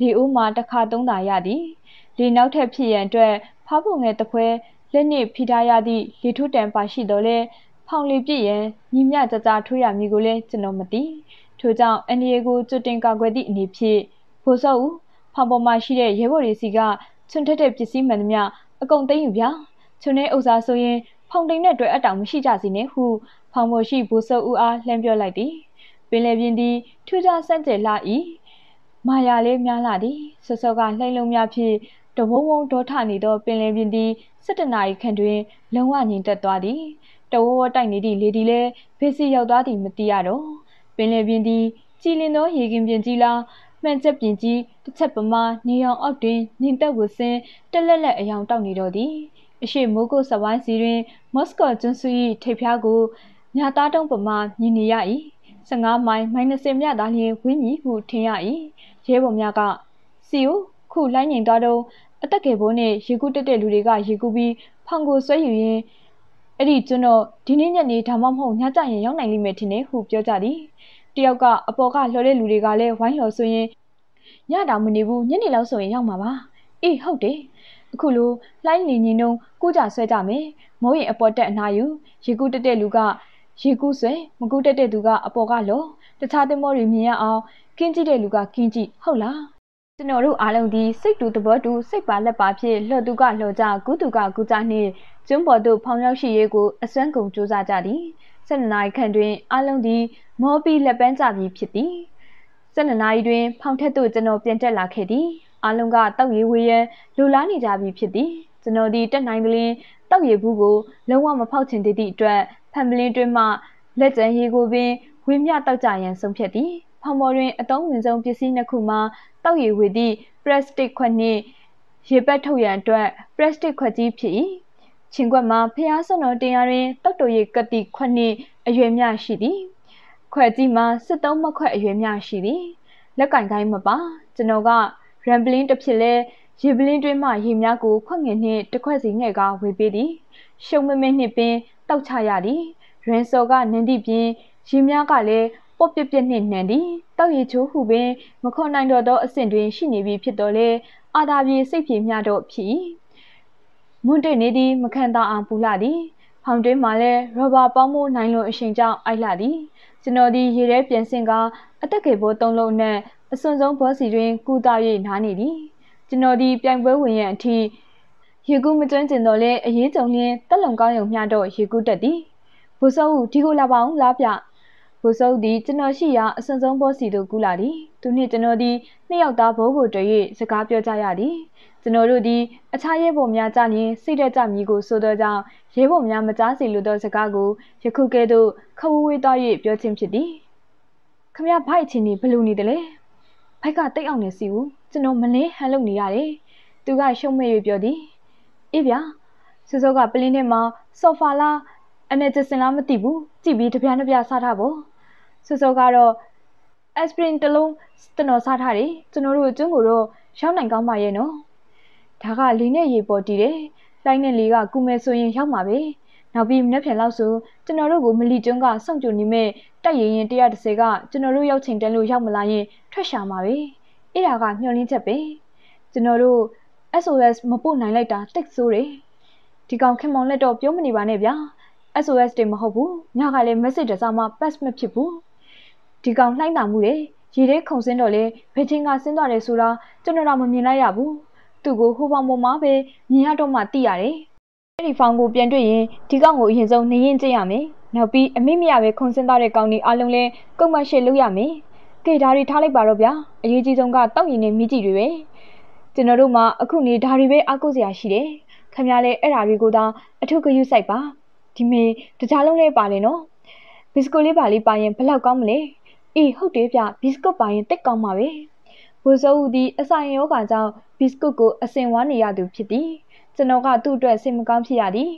လေဦးမှာတစ်ခါသုံးတာရသည်လေနောက်ထပ်ဖြစ်ရန်အတွက် ဖားပုံငယ်တစ်ဖွဲလက်နှင့်ဖိထားရသည့်လေထုတံပါရှိတော့လေဖောင်လေပြစ်ရန်ညီမျှကြကြထိုးရမည်ကိုလည်းကျွန်တော်မသိထို့ကြောင့်အန်ဒီယေကိုကျွတ်တင်ကာကွယ်သည့်အနေဖြင့်ဗိုလ်ချုပ်ဦးဖောင်ပေါ်မှာရှိတဲ့ရဲဘော်တွေစီကချွန်ထက်တဲ့ပစ္စည်းမှန်သမျှအကုန်သိမ်းယူပြချွန်တဲ့ဥစ္စာဆိုရင်ဖောင်တိန်နဲ့တွေ့အပ်တောင်မရှိကြစေနဲ့ဟုဖောင်ပေါ်ရှိဗိုလ်ချုပ်ဦးအားလှမ်းပြောလိုက်သည်ပင်လယ်ပြင်သည်ထူးခြားဆန့်ကျင်လာ၏မာယာလေးများလာသည်ဆော့ဆော့ကလှိမ့်လုံးများဖြင့်တဝုံဝုံဒေါထနေသောပင်လယ်ပြင်သည်၁၇နာရီခန့်တွင်လုံးဝငြိမ်သက်သွားသည်တဝဝတိုက်နေသည့်လေသည်လည်းဘေးစီရောက်သွားသည်မသိရတော့ပင်လယ်ပြင်သည် ကြည်လင်သောရေကင်ပြင်ကြီးလားမှန်ချက်ပြင်ကြီးတစ်ချက်ပမာနေအောင်အောက်တွင်နင်းတက်ကိုဆင်းတက်လက်လက်အယောင်တောက်နေတော့သည်အရှိမိုးကိုစပိုင်းစီတွင်မော့စကိုကျွန်းစု၏ထိပ်ဖျားကိုညာသားတုံးပမာမြင်နေရ၏15မိုင်မိုင်20မြသာလျင်ဝင်းကြီးဟုထင်ရ၏ရဲဘော်များကစီယိုခုလိုင်းငိန်သွားတော့အသက်ငယ်ဘိုးနဲ့ရေကူးတက်တဲ့လူတွေကရေကူးပြီးဖောင်ကိုဆွဲယူရင်းအဲ့ဒီကျွန်းတော့ဒီနေ့ညနေဒါမှမဟုတ်ညကျရင်ရောက်နိုင်လိမ့်မယ်ထင်တယ်ဟုပြောကြသည်တယောက်ကအပေါ်ကလှော်တဲ့လူတွေကလည်းဝိုင်းလှော်ဆိုရင်ညတောင်မနေဘူးညနေလောက်ဆိုရင်ရောက်မှာပါအေးဟုတ်တယ်အခုလိုလှိုင်းနေနေနှုံးကုကြဆွဲကြမယ်မိုးရင်အပေါ်တက်အနာယူရေကူးတက်တဲ့လူကရေကူးဆွဲမကူးတက်တဲ့သူကအပေါ်ကလော်တခြားသင်္ဘောတွေမြင်ရအောင်ကင်းကြည့်တဲ့လူကကင်းကြည့်ဟုတ်လားကျွန်တော်တို့အားလုံးဒီစိတ်တူသဘောတူစိတ်ပါလက်ပါဖြင့်လှော်သူကလှော်ကြကုသူကကုကြနှင့်ကျွန်းပေါ်သို့ဖောင်းရောက်ရှိရေးကိုအစွမ်းကုန်ကြိုးစားကြသည်၁၂နာရီခန့်တွင် အားလုံးဒီမောပြီးလက်ပန်းကြပြီးဖြစ်သည်၁၂နာရီတွင်ဖောင်ထက်သို့ကျွန်တော်ပြန်တက်လာခဲ့သည် အားလုံးကတောက်ရည်ဝေးရန်လိုလားနေကြပြီးဖြစ်သည်ကျွန်တော်ဒီတက်နိုင်သလင်တောက်ရည်ဘူးကိုလုံးဝမဖောက်ချင်သေးသည့်အတွက်ဖန်ပလင်းတွင်မှ လက်ကျန်ရည်ကိုပင်ဝင်းမြတောက်ကြရန်ဆုံးဖြတ်သည်ဖော်မော်တွင်အသုံးဝင်ဆုံးပစ္စည်းနှစ်ခုမှာတောက်ရည်ဝေသည့်ပလတ်စတစ်ခွက်နှင့်ရေပက်ထုတ်ရန်အတွက်ပလတ်စတစ်ခွက်ကြီးဖြစ်၏ချင်းခွက်မှာဖျားစွန်တော်တင်ရာတွင်တောက်တူရည်ကတိခွက်နှင့်အရွယ်များရှိသည်ခွက်ကြီးမှာစစ်သုံးမခွက်အရွယ်များရှိသည်လက်ကင်ကိုင်းမပါကျွန်တော်ကရမ်ဘလင်းတစ်ဖြစ်လဲရေပလင်းတွင်းမှရေများကိုခွက်ငင်နှင့်တစ်ခွက်စီငှဲ့ကားဝေပေးသည်ရှုံမမင်းနှင့်ပင်တောက်ချရသည်ရန်စော်ကနန်းသည့်ပြင်ရေများကလည်းပုတ်ပြပြနှင့်နှံသည်တောက်ရည်ချိုးဟုပင်မခွန်နိုင်တော့သောအဆင့်တွင်ရှိနေပြီဖြစ်တော်လဲအာသာပြေစိတ်ပြေမြတော့ဖြစ်မွန့်တက်နေသည်မခံသာအောင်ပူလာသည်ဖောင်တွင်းမှာလဲရောဘာပေါင်းမိုးနိုင်လွန်အရှင်ကြောင့်အိုက်လာသည်ကျွန်တော်ဒီရေထဲပြင်ဆင်ကအသက်ကေဘိုးသုံးလုံးနဲ့အစွန်ဆုံးဘောစီတွင်ကုသ၍နားနေသည်ကျွန်တော်ဒီပြိုင်ပွဲဝင်ရန်အထိရေကူးမကျွမ်းကျင်တော့လဲအရေးကြုံရင်းတက်လုံကောင်းရုံမျှတော့ရေကူးတက်သည်ဘိုးစောဦးဒီကိုလာပါအောင်လားဗျဘိုလ်စုပ်သည်ကျွန်တော်ရှိရာအစွန်ဆုံးဘောစီသို့ကူးလာသည်သူနှင့်ကျွန်တော်သည်နှစ်ယောက်သားဘိုးကိုတွေ့၍စကားပြောကြရသည်ကျွန်တော်တို့သည်အခြားရဲဘော်များကြလျင်စိတ်တကြမည်ကိုဆိုသောကြောင့်ရဲဘော်များမကြားစီလိုသောစကားကိုယခုကဲ့သို့ခဝဝေးသွား၍ပြောခြင်းဖြစ်သည်ခမရဖိုက်ချင်းနေဘလူနေတယ်လေဖိုက်ကတိတ်အောင်နေစီဘူးကျွန်တော်မလင်းဟန်လုပ်နေရတယ်သူကရှုံ့မဲ့၍ပြောသည်အေးဗျာစစောကပလင်းထဲမှာဆော့ဖာလားအနေဂျစင်လားမသိဘူးကြည့်ပြီးတပြားနှစ်ပြားစားထားပေါ့ဆိုစောကတော့ aspirin တလုံးကျွန်တော်စားထားတယ်ကျွန်တော်တို့ကျွန်းကိုတော့ရောက်နိုင်ကောင်းပါရဲ့နော်ဒါကလေနဲ့ရေပေါ်တည်တယ်လိုင်းနဲ့လေကကုမဲဆိုရင်ရောက်မှာပဲနောက်ပြီးမနေ့ပြန်လောက်ဆိုကျွန်တော်တို့ကိုမလီကျွန်းကစောင့်ကြိုနေမဲ့တက်ရင်ရင်130ကကျွန်တော်တို့ရောက်ချိန်တန်းလို့ရောက်မလာရင်ထွက်ရှာမှာပဲအဲ့ဒါကမျှော်လင့်ချက်ပဲကျွန်တော်တို့ SOS မပို့နိုင်လိုက်တာတိတ်ဆိုးတယ်ဒီကောင်ခင်မောင်လက်တော့ပြောမနေပါနဲ့ဗျာ SOS တွေမဟုတ်ဘူးညကလည်း message တစားမှ pass မဖြစ်ဘူးဒီကောင်နှိုင်းတာမှုတယ်ရေထဲခုန်ဆင်းတော့လေဘယ်ချင်းကဆင်းသွားတယ်ဆိုတာကျွန်တော်တော့မမြင်လိုက်ရဘူးသူ့ကိုဟိုပေါင်ပေါ်မှာပဲမြင်ရတော့မှသိရတယ်အဲ့ဒီဖောင်ကိုပြန်တွေ့ရင်ဒီကောင်ကိုအရင်ဆုံးနေရင်ကြည့်ရမယ်နောက်ပြီးအမိမရပဲခုန်ဆင်းသွားတဲ့ကောင်တွေအားလုံးလဲကုတ်မရှိလုပ်ရမယ်ကဲဒါတွေထားလိုက်ပါတော့ဗျာအရေးကြီးဆုံးကတောက်ရင်နဲ့မိကြည့်တွေပဲကျွန်တော်တို့မှအခုနေဒါတွေပဲအကုတ်စရာရှိတယ်ခင်ဗျားလဲအဲ့ဒါတွေကိုသာအထုကယူဆိုင်ပါဒီမေတခြားလုံးလေးပါလေနော်ဘစ်စကိုလေးပါလေးပါရင်ဘလောက်ကောင်းမလဲအေးဟုတ်တယ်ဗျဘီစကွတ်ပါရင်တိတ်ကောင်းပါပဲဘိုးစိုးဦးသည်အဆိုင်ယောဂါကြောင့်ဘီစကွတ်ကိုအစင်ဝါနေရသူဖြစ်သည်ကျွန်တော်ကသူ့အတွက်စိတ်မကောင်းဖြစ်ရသည်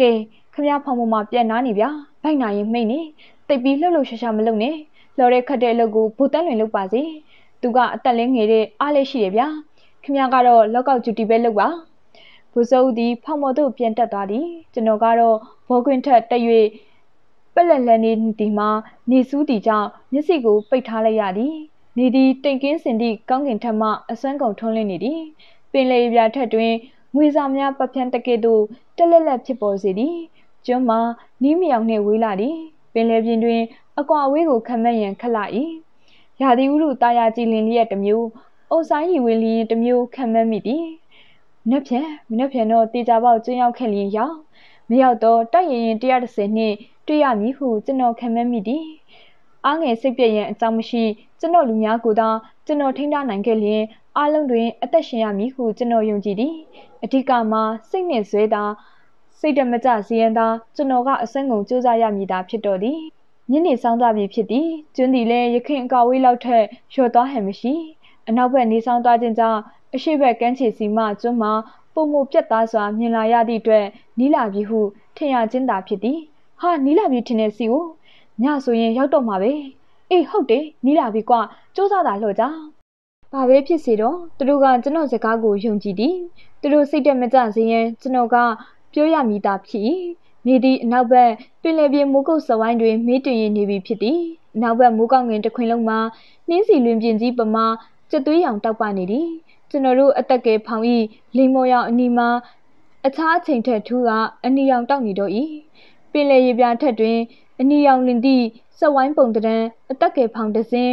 ကဲခမရဖောင်ပေါ်မှာပြန်နာနေဗျာဘိုက်နာရင်မိတ်နေတိတ်ပြီးလှုပ်လှုပ်ရှားရှားမလုပ်နဲ့လော်ရဲခတ်တဲ့အလုပ်ကိုဘိုတန်းလွင်လုပ်ပါစေသူကအသက်လဲငယ်တဲ့အားလေးရှိတယ်ဗျာခမရကတော့လောက်ကောက်ဂျူတီပဲလုပ်ပါဘိုးစိုးဦးသည်ဖောင်ပေါ်သို့ပြန်တက်သွားသည်ကျွန်တော်ကတော့ဘောကွင်းထက်တက်၍ပက်လက်လက်နေဒီမှာနေစူးတီကြောင့်မျက်စိကို ပိတ်ထားလိုက်ရသည် နေသည်တိမ်ကင်းစင်သည့်ကောင်းကင်ထက်မှအစွမ်းကုန်ထွန်းလင်းနေသည်ပင်လေပြာထက်တွင်ငွေစာများပဖြန်းတကဲ့သို့တက်လက်လက်ဖြစ်ပေါ်စေသည် ကျွန်းမှာနီးမြောင်နှင့်ဝေးလာသည်ပင်လေပြင်တွင် အကွာဝေးကိုခမက်ရန်ခက်လာ၏ရာသီဥတုတာယာကြည်လင်လျက်တစ်မျိုးအုတ်ဆိုင်ရီဝေးလျင်တစ်မျိုးခမက်မိသည်နက်ဖြန်မနက်ဖြန်တော့တေချာပေါက်ကျင်းရောက်ခဲ့လျင်ရောက်မရောက်တော့တိုက်ရင်ရင်130နှင့်တွေ့ရမည်ဟုကျွန်တော်ခံမှန်းမိသည်အားငယ်စိတ်ပြည့်ရန်အကြောင်းမရှိကျွန်တော်လူများကိုသာကျွန်တော်ထိန်းထားနိုင်ခဲ့လျင်အားလုံးတွင်အသက်ရှင်ရမည်ဟုကျွန်တော်ယုံကြည်သည်အဓိကမှာစိတ်နှင့်ဆွဲသာစိတ်တမကြဇီယန်သာကျွန်တော်ကအစင်းကုန်ကြိုးစားရမည်သာဖြစ်တော်သည်ညနေဆောင်သွားပြီဖြစ်သည်ကျွန်းဒီလည်းရခင်အကာဝေးလောက်ထက်လျှော်သွားဟန်မရှိအနောက်ဘက်နေဆောင်သွားခြင်းကြောင့်အရှိဘက်ကမ်းခြေစီမှကျွန်းမှာပုံမှုပြတ်သားစွာမြင်လာရသည့်အတွက်နီလာပြီဟုထင်ရခြင်းသာဖြစ်သည်ဟာနီလာပြီထင်တယ်စီကိုညဆိုရင် ရောက်တော့မှာပဲအေးဟုတ်တယ်နီလာပြီကွာစူးစမ်းတာလှော့ကြဘာပဲဖြစ်စေတော့သူတို့ကကျွန်တော်စကားကိုယုံကြည်သည်သူတို့စိတ်တက်မကြစေရန်ကျွန်တော်ကပြောရမိတာဖြစ်နေသည့်အနောက်ဘက်ပင်လယ်ပြင်မိုးကုတ်စဝိုင်းတွင်မေးတွင်ရနေပြီဖြစ်သည်အနောက်ဘက်မိုးကောင်းငင်တစ်ခွင်လုံးမှာနှင်းစီလွင်ပြင်ကြီးပမာကျသွေးရောင်တောက်ပနေသည်ကျွန်တော်တို့အသက်ကယ်ဖောင်ဤလိမ္မော်ရောင်အနီမှာအခြားအချိန်ထက်ထူးကအနီရောင်တောက်နေတော့၏ပင်လယ်ရေပြာထက်တွင်အနီရောင်လင်သည့်စက်ဝိုင်းပုံသဏ္ဍာန်အသက်ကယ်ဖောင်တစ်စင်း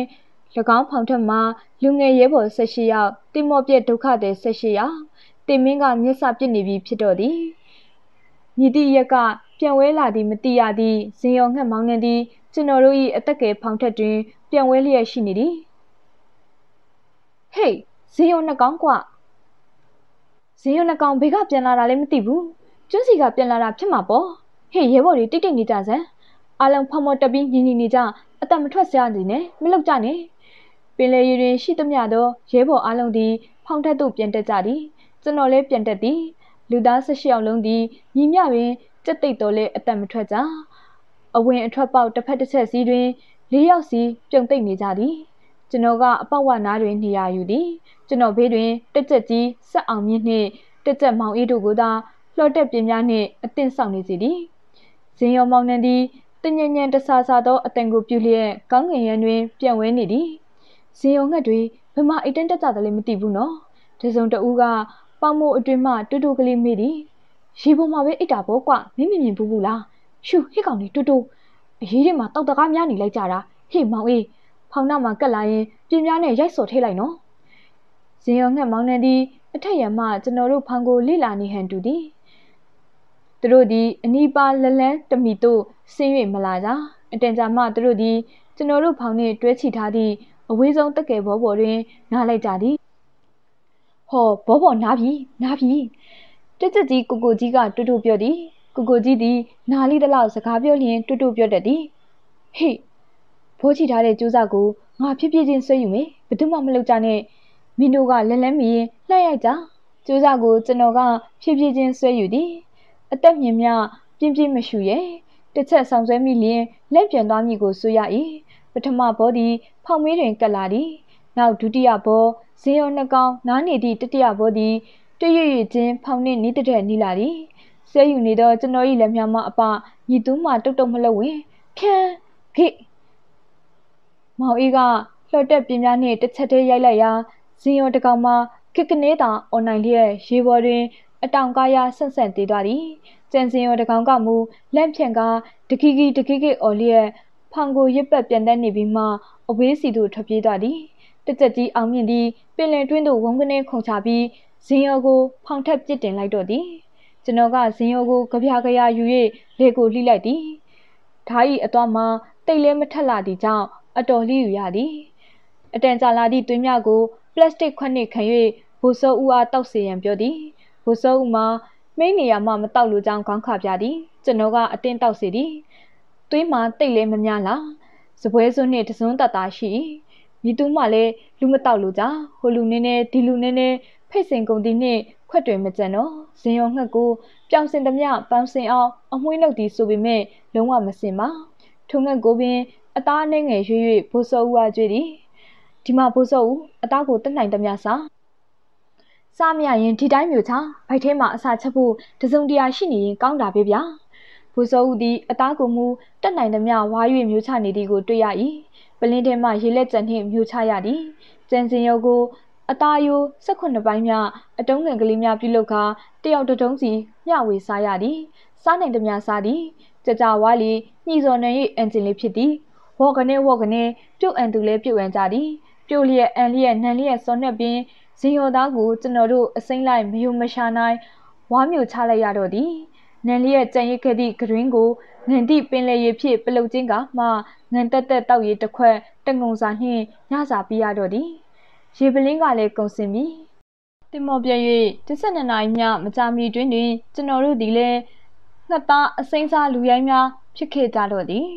၎င်းဖောင်ထက်မှာလူငယ်ရဲဘော်၁၈ယောက်တင်မော့ပြက်ဒုက္ခသည်၁၈ယောက်တင်မင်းကမျက်စပစ်နေပြီဖြစ်တော့သည်မြည်သည့်ရက်ကပြန်ဝဲလာသည် မတိရသည်ဇင်ရောငှက်မောင်းနှံသည်ကျွန်တော်တို့၏အသက်ကယ်ဖောင်ထက်တွင်ပြန်ဝဲလျက်ရှိနေသည်ဟေးဇင်ရောနှကောင်းကွာဇင်ရောနှကောင်ဘေကပြန်လာတာလည်းမသိဘူးကျွန်းစီကပြန်လာတာဖြစ်မှာပေါ့ဟေ့ရဲဘော်တွေတိတ်တိတ်နေကြစမ်းအားလုံးဖော်မော်တက်ပြီးညီညီနေကြအသက်မထွက်စရာနေနဲ့မလောက်ကြနဲ့ပင်လယ်ရေတွင်ရှိသမျှသောရဲဘော်အားလုံးသည်ဖောင်ထက်သို့ပြန်တက်ကြသည်ကျွန်တော်လည်းပြန်တက်သည်လူသား၁၈ယောက်လုံးသည်ညီမျှပင်ကြက်သိပ်တော်လဲအသက်မထွက်ကြအဝင်အထွက်ပေါက်တစ်ဖက်တစ်ချက်စီးတွင်၄ယောက်စီပြုံသိပ်နေကြသည် ကျွန်တော်ကအပေါဝနာတွင်နေရာယူသည်ကျွန်တော်ဘေးတွင် တက်ကြက်ကြီးဆက်အောင်မြင့်နှင့်တက်ကြက်မောင်အေးတို့ကသာလှော်တက်ပြင်းများနှင့်အသင့်ဆောင်နေစီသည်ဇင်ယောမောင်နှံသည်တညဉ့်ညံတဆာဆာသောအတန်ကိုပြူလျက်ကောင်းငင်ရန်တွင် ပြန့်ဝဲနေသည်ဇင်ယောငှက်တွေဘမအိတ်တန်းတက်ကြတယ်လည်းမသိဘူးနော်ဒဇုံတဦးကပေါမို့အတွင်မှတူတူကလေးမေးသည်ရေပေါ်မှာပဲအိတ်တာပေါ့ကွမင်းမမြင်ဘူးဘူးလားရှူဟစ်ကောင်လေးတူတူအရေးတွေမှာတောက်တကားများနေလိုက်ကြတာဟေ့မောင်အေးဖောင်နာမှာကက်လာရင်ပြင်းများနဲ့ရိုက်စော်ထိတ်လိုက်နော်ဇင်ယောငှက်မောင်နှံသည်အထက်ရံမှကျွန်တော်တို့ဖောင်ကိုလိလာနေဟန်တူသည်သူတို့သည်အနီးပါလလန်းတမီတို့ဆင်း၍မလာကြအတန်ကြာမှသူတို့သည်ကျွန်တော်တို့ဘောင်နှင့်တွဲချီထားသည့်အဝေးဆုံးတက်ကယ်ဘောပေါ်တွင်နားလိုက်ကြသည်ဟောဘောပေါ်နားပြီနားပြီတက်တက်ကြီးကိုကိုကြီးကတူတူပြောသည်ကိုကိုကြီးသည်နားလိတလောက်စကားပြောလျင်တူတူပြောတတ်သည်ဟေ့ဖိုးချီထားတဲ့ကျိုးစာကိုငါဖြစ်ဖြစ်ချင်းဆွဲယူမယ်ဘယ်သူမှမလုပ်ကြနဲ့မင်းတို့ကလက်လန်းမီရင်လှည့်ရိုက်ကြကျိုးစာကိုကျွန်တော်ကဖြစ်ဖြစ်ချင်းဆွဲယူသည်အသက်မြင်မြပြင်းပြင်းမရှူရဲ့တစ်ချက်ဆောင်ဆွဲမိလျင်လက်ပြန်သွားမိကိုဆိုရ၏ပထမဘောသည်ဖောင်မေးတွင်ကပ်လာသည်နောက်ဒုတိယဘောဇင်းရောနှကောင်နားနေသည့်တတိယဘောသည်တရွရွချင်းဖောင်နှင့်နီးတဲ့နီးလာသည်ဆဲယူနေသောကျွန်တော်၏လက်များမှအပညီသူမှတုတ်တုတ်မလှုပ်ဝင်ဖြန်းခိမောင်အေးကလှော်တက်ပြင်းများနှင့်တစ်ချက်တည်းရိုက်လိုက်ရာဇင်းရောတကောင်မှခစ်ကနေသာအွန်လိုင်းလျက်ရေပေါ်တွင်အတောင်ကားရဆန့်ဆန့်သေးသွားသည်။ကျန်စင်ရောတကောင်ကမူလက်ဖြန့်ကတခိခိတခိခိအော်လျက်ဖန်ကိုရစ်ပတ်ပြန်တတ်နေပြီးမှအဝေးစီသို့ထွက်ပြေးသွားသည်။တက်တက်ကြီးအောင်မြင်သည် ပင်လယ်တွင်းသို့ဝန်းကနေခုန်ချပြီးဇင်ရောကိုဖောင်ထက်ပစ်တင်လိုက်တော့သည်။ကျွန်တော်ကဇင်ရောကိုကြပြာကြရာယူ၍လေကိုလှိလိုက်သည်။ဓာဤအသွားမှာတိတ်လဲမထက်လာသည့်ကြောင့်အတော်လေးယူရသည်။အတန်ကြာလာသည့်တွင်းမြကိုပလတ်စတစ်ခွက်နှင့်ခံ၍ဘူစောဦးအားတောက်စေရန်ပြောသည်။ဗိုလ်စောဦးမှာမိတ်နေရမှမတောက်လို့ကြောင်းခေါင်းခပြသည်ကျွန်တော်ကအတင်းတောက်စီသည်သွေးမှာတိတ်လဲမများလားစပွဲစွန်းနဲ့တစွန်းတတရှိမိသူမှလည်းလူမတောက်လို့ကြဟိုလူနည်းနည်းဒီလူနည်းနည်းဖိတ်စင်ကုန်သည်နှင့်ခွက်တွင်မကြံတော့ဇင်ရောငှက်ကိုပြောင်စင်သည်မပန်းစင်အောင်အမွှေးလုပ်သည်ဆိုပေမဲ့လုံးဝမစင်ပါထိုငှက်ကိုပင် အသားနှဲငယ်ရွေ့၍ဘိုးစောဦးအားကြွေသည်ဒီမှာဘိုးစောဦးအသားကိုတက်နိုင်သည်မစားစမရရင်ဒီတိုင်းမျိုးချဗိုက်ထဲမှာအစာချက်ဖို့တစုံတရာရှိနေရင်ကောင်းတာပဲဗျာ။ဘူစောဦးသည်အသားကိုမူတက်နိုင်သမျှဝါ၍မျိုးချနေသည်ကိုတွေ့ရ၏။ပလင်းထဲမှရေလက်ကြံနှင့်မျိုးချရသည်။ကြံစင်ရုပ်ကိုအသားယို18ပိုင်းမြအတုံးငယ်ကလေးများပြုလုပ်ကာတယောက်တတုံးစီမျှဝေစားရသည်။စားနိုင်သမျှစားသည်။ကြကြဝါလီညှိစော်နေ၏အန်ဂျင်လေးဖြစ်သည်။ဝေါကနေဝေါကနေပြုတ်အန်သူလဲပြုတ်အန်ကြသည်။ပြိုလျက်အန်လျက်နန်လျက်စောနှက်ပင်ဇင်ယောသားကိုကျွန်တော်တို့အစိမ့်လိုက်မယုံမရှာနိုင်ဝါမျိုးချလိုက်ရတော့သည်နန်လျက်ကြံရစ်ခဲ့သည့်ဂရင်းကိုငန်တိပင်လယ်ရေဖြင့်ပလုတ်ချင်းကမှငန်တက်တက်တောက်ရည်တစ်ခွက်တငုံစာနှင့်ညစာပြရတော့သည် ရေပလင်းကလည်းကုန်စင်ပြီတင်မော်ပြ၍12နာရီမြမကြာမီတွင်တွင်ကျွန်တော်တို့သည်လည်းငှက်သားအစိမ့်စားလူရိုင်းများဖြစ်ခဲ့ကြတော့သည်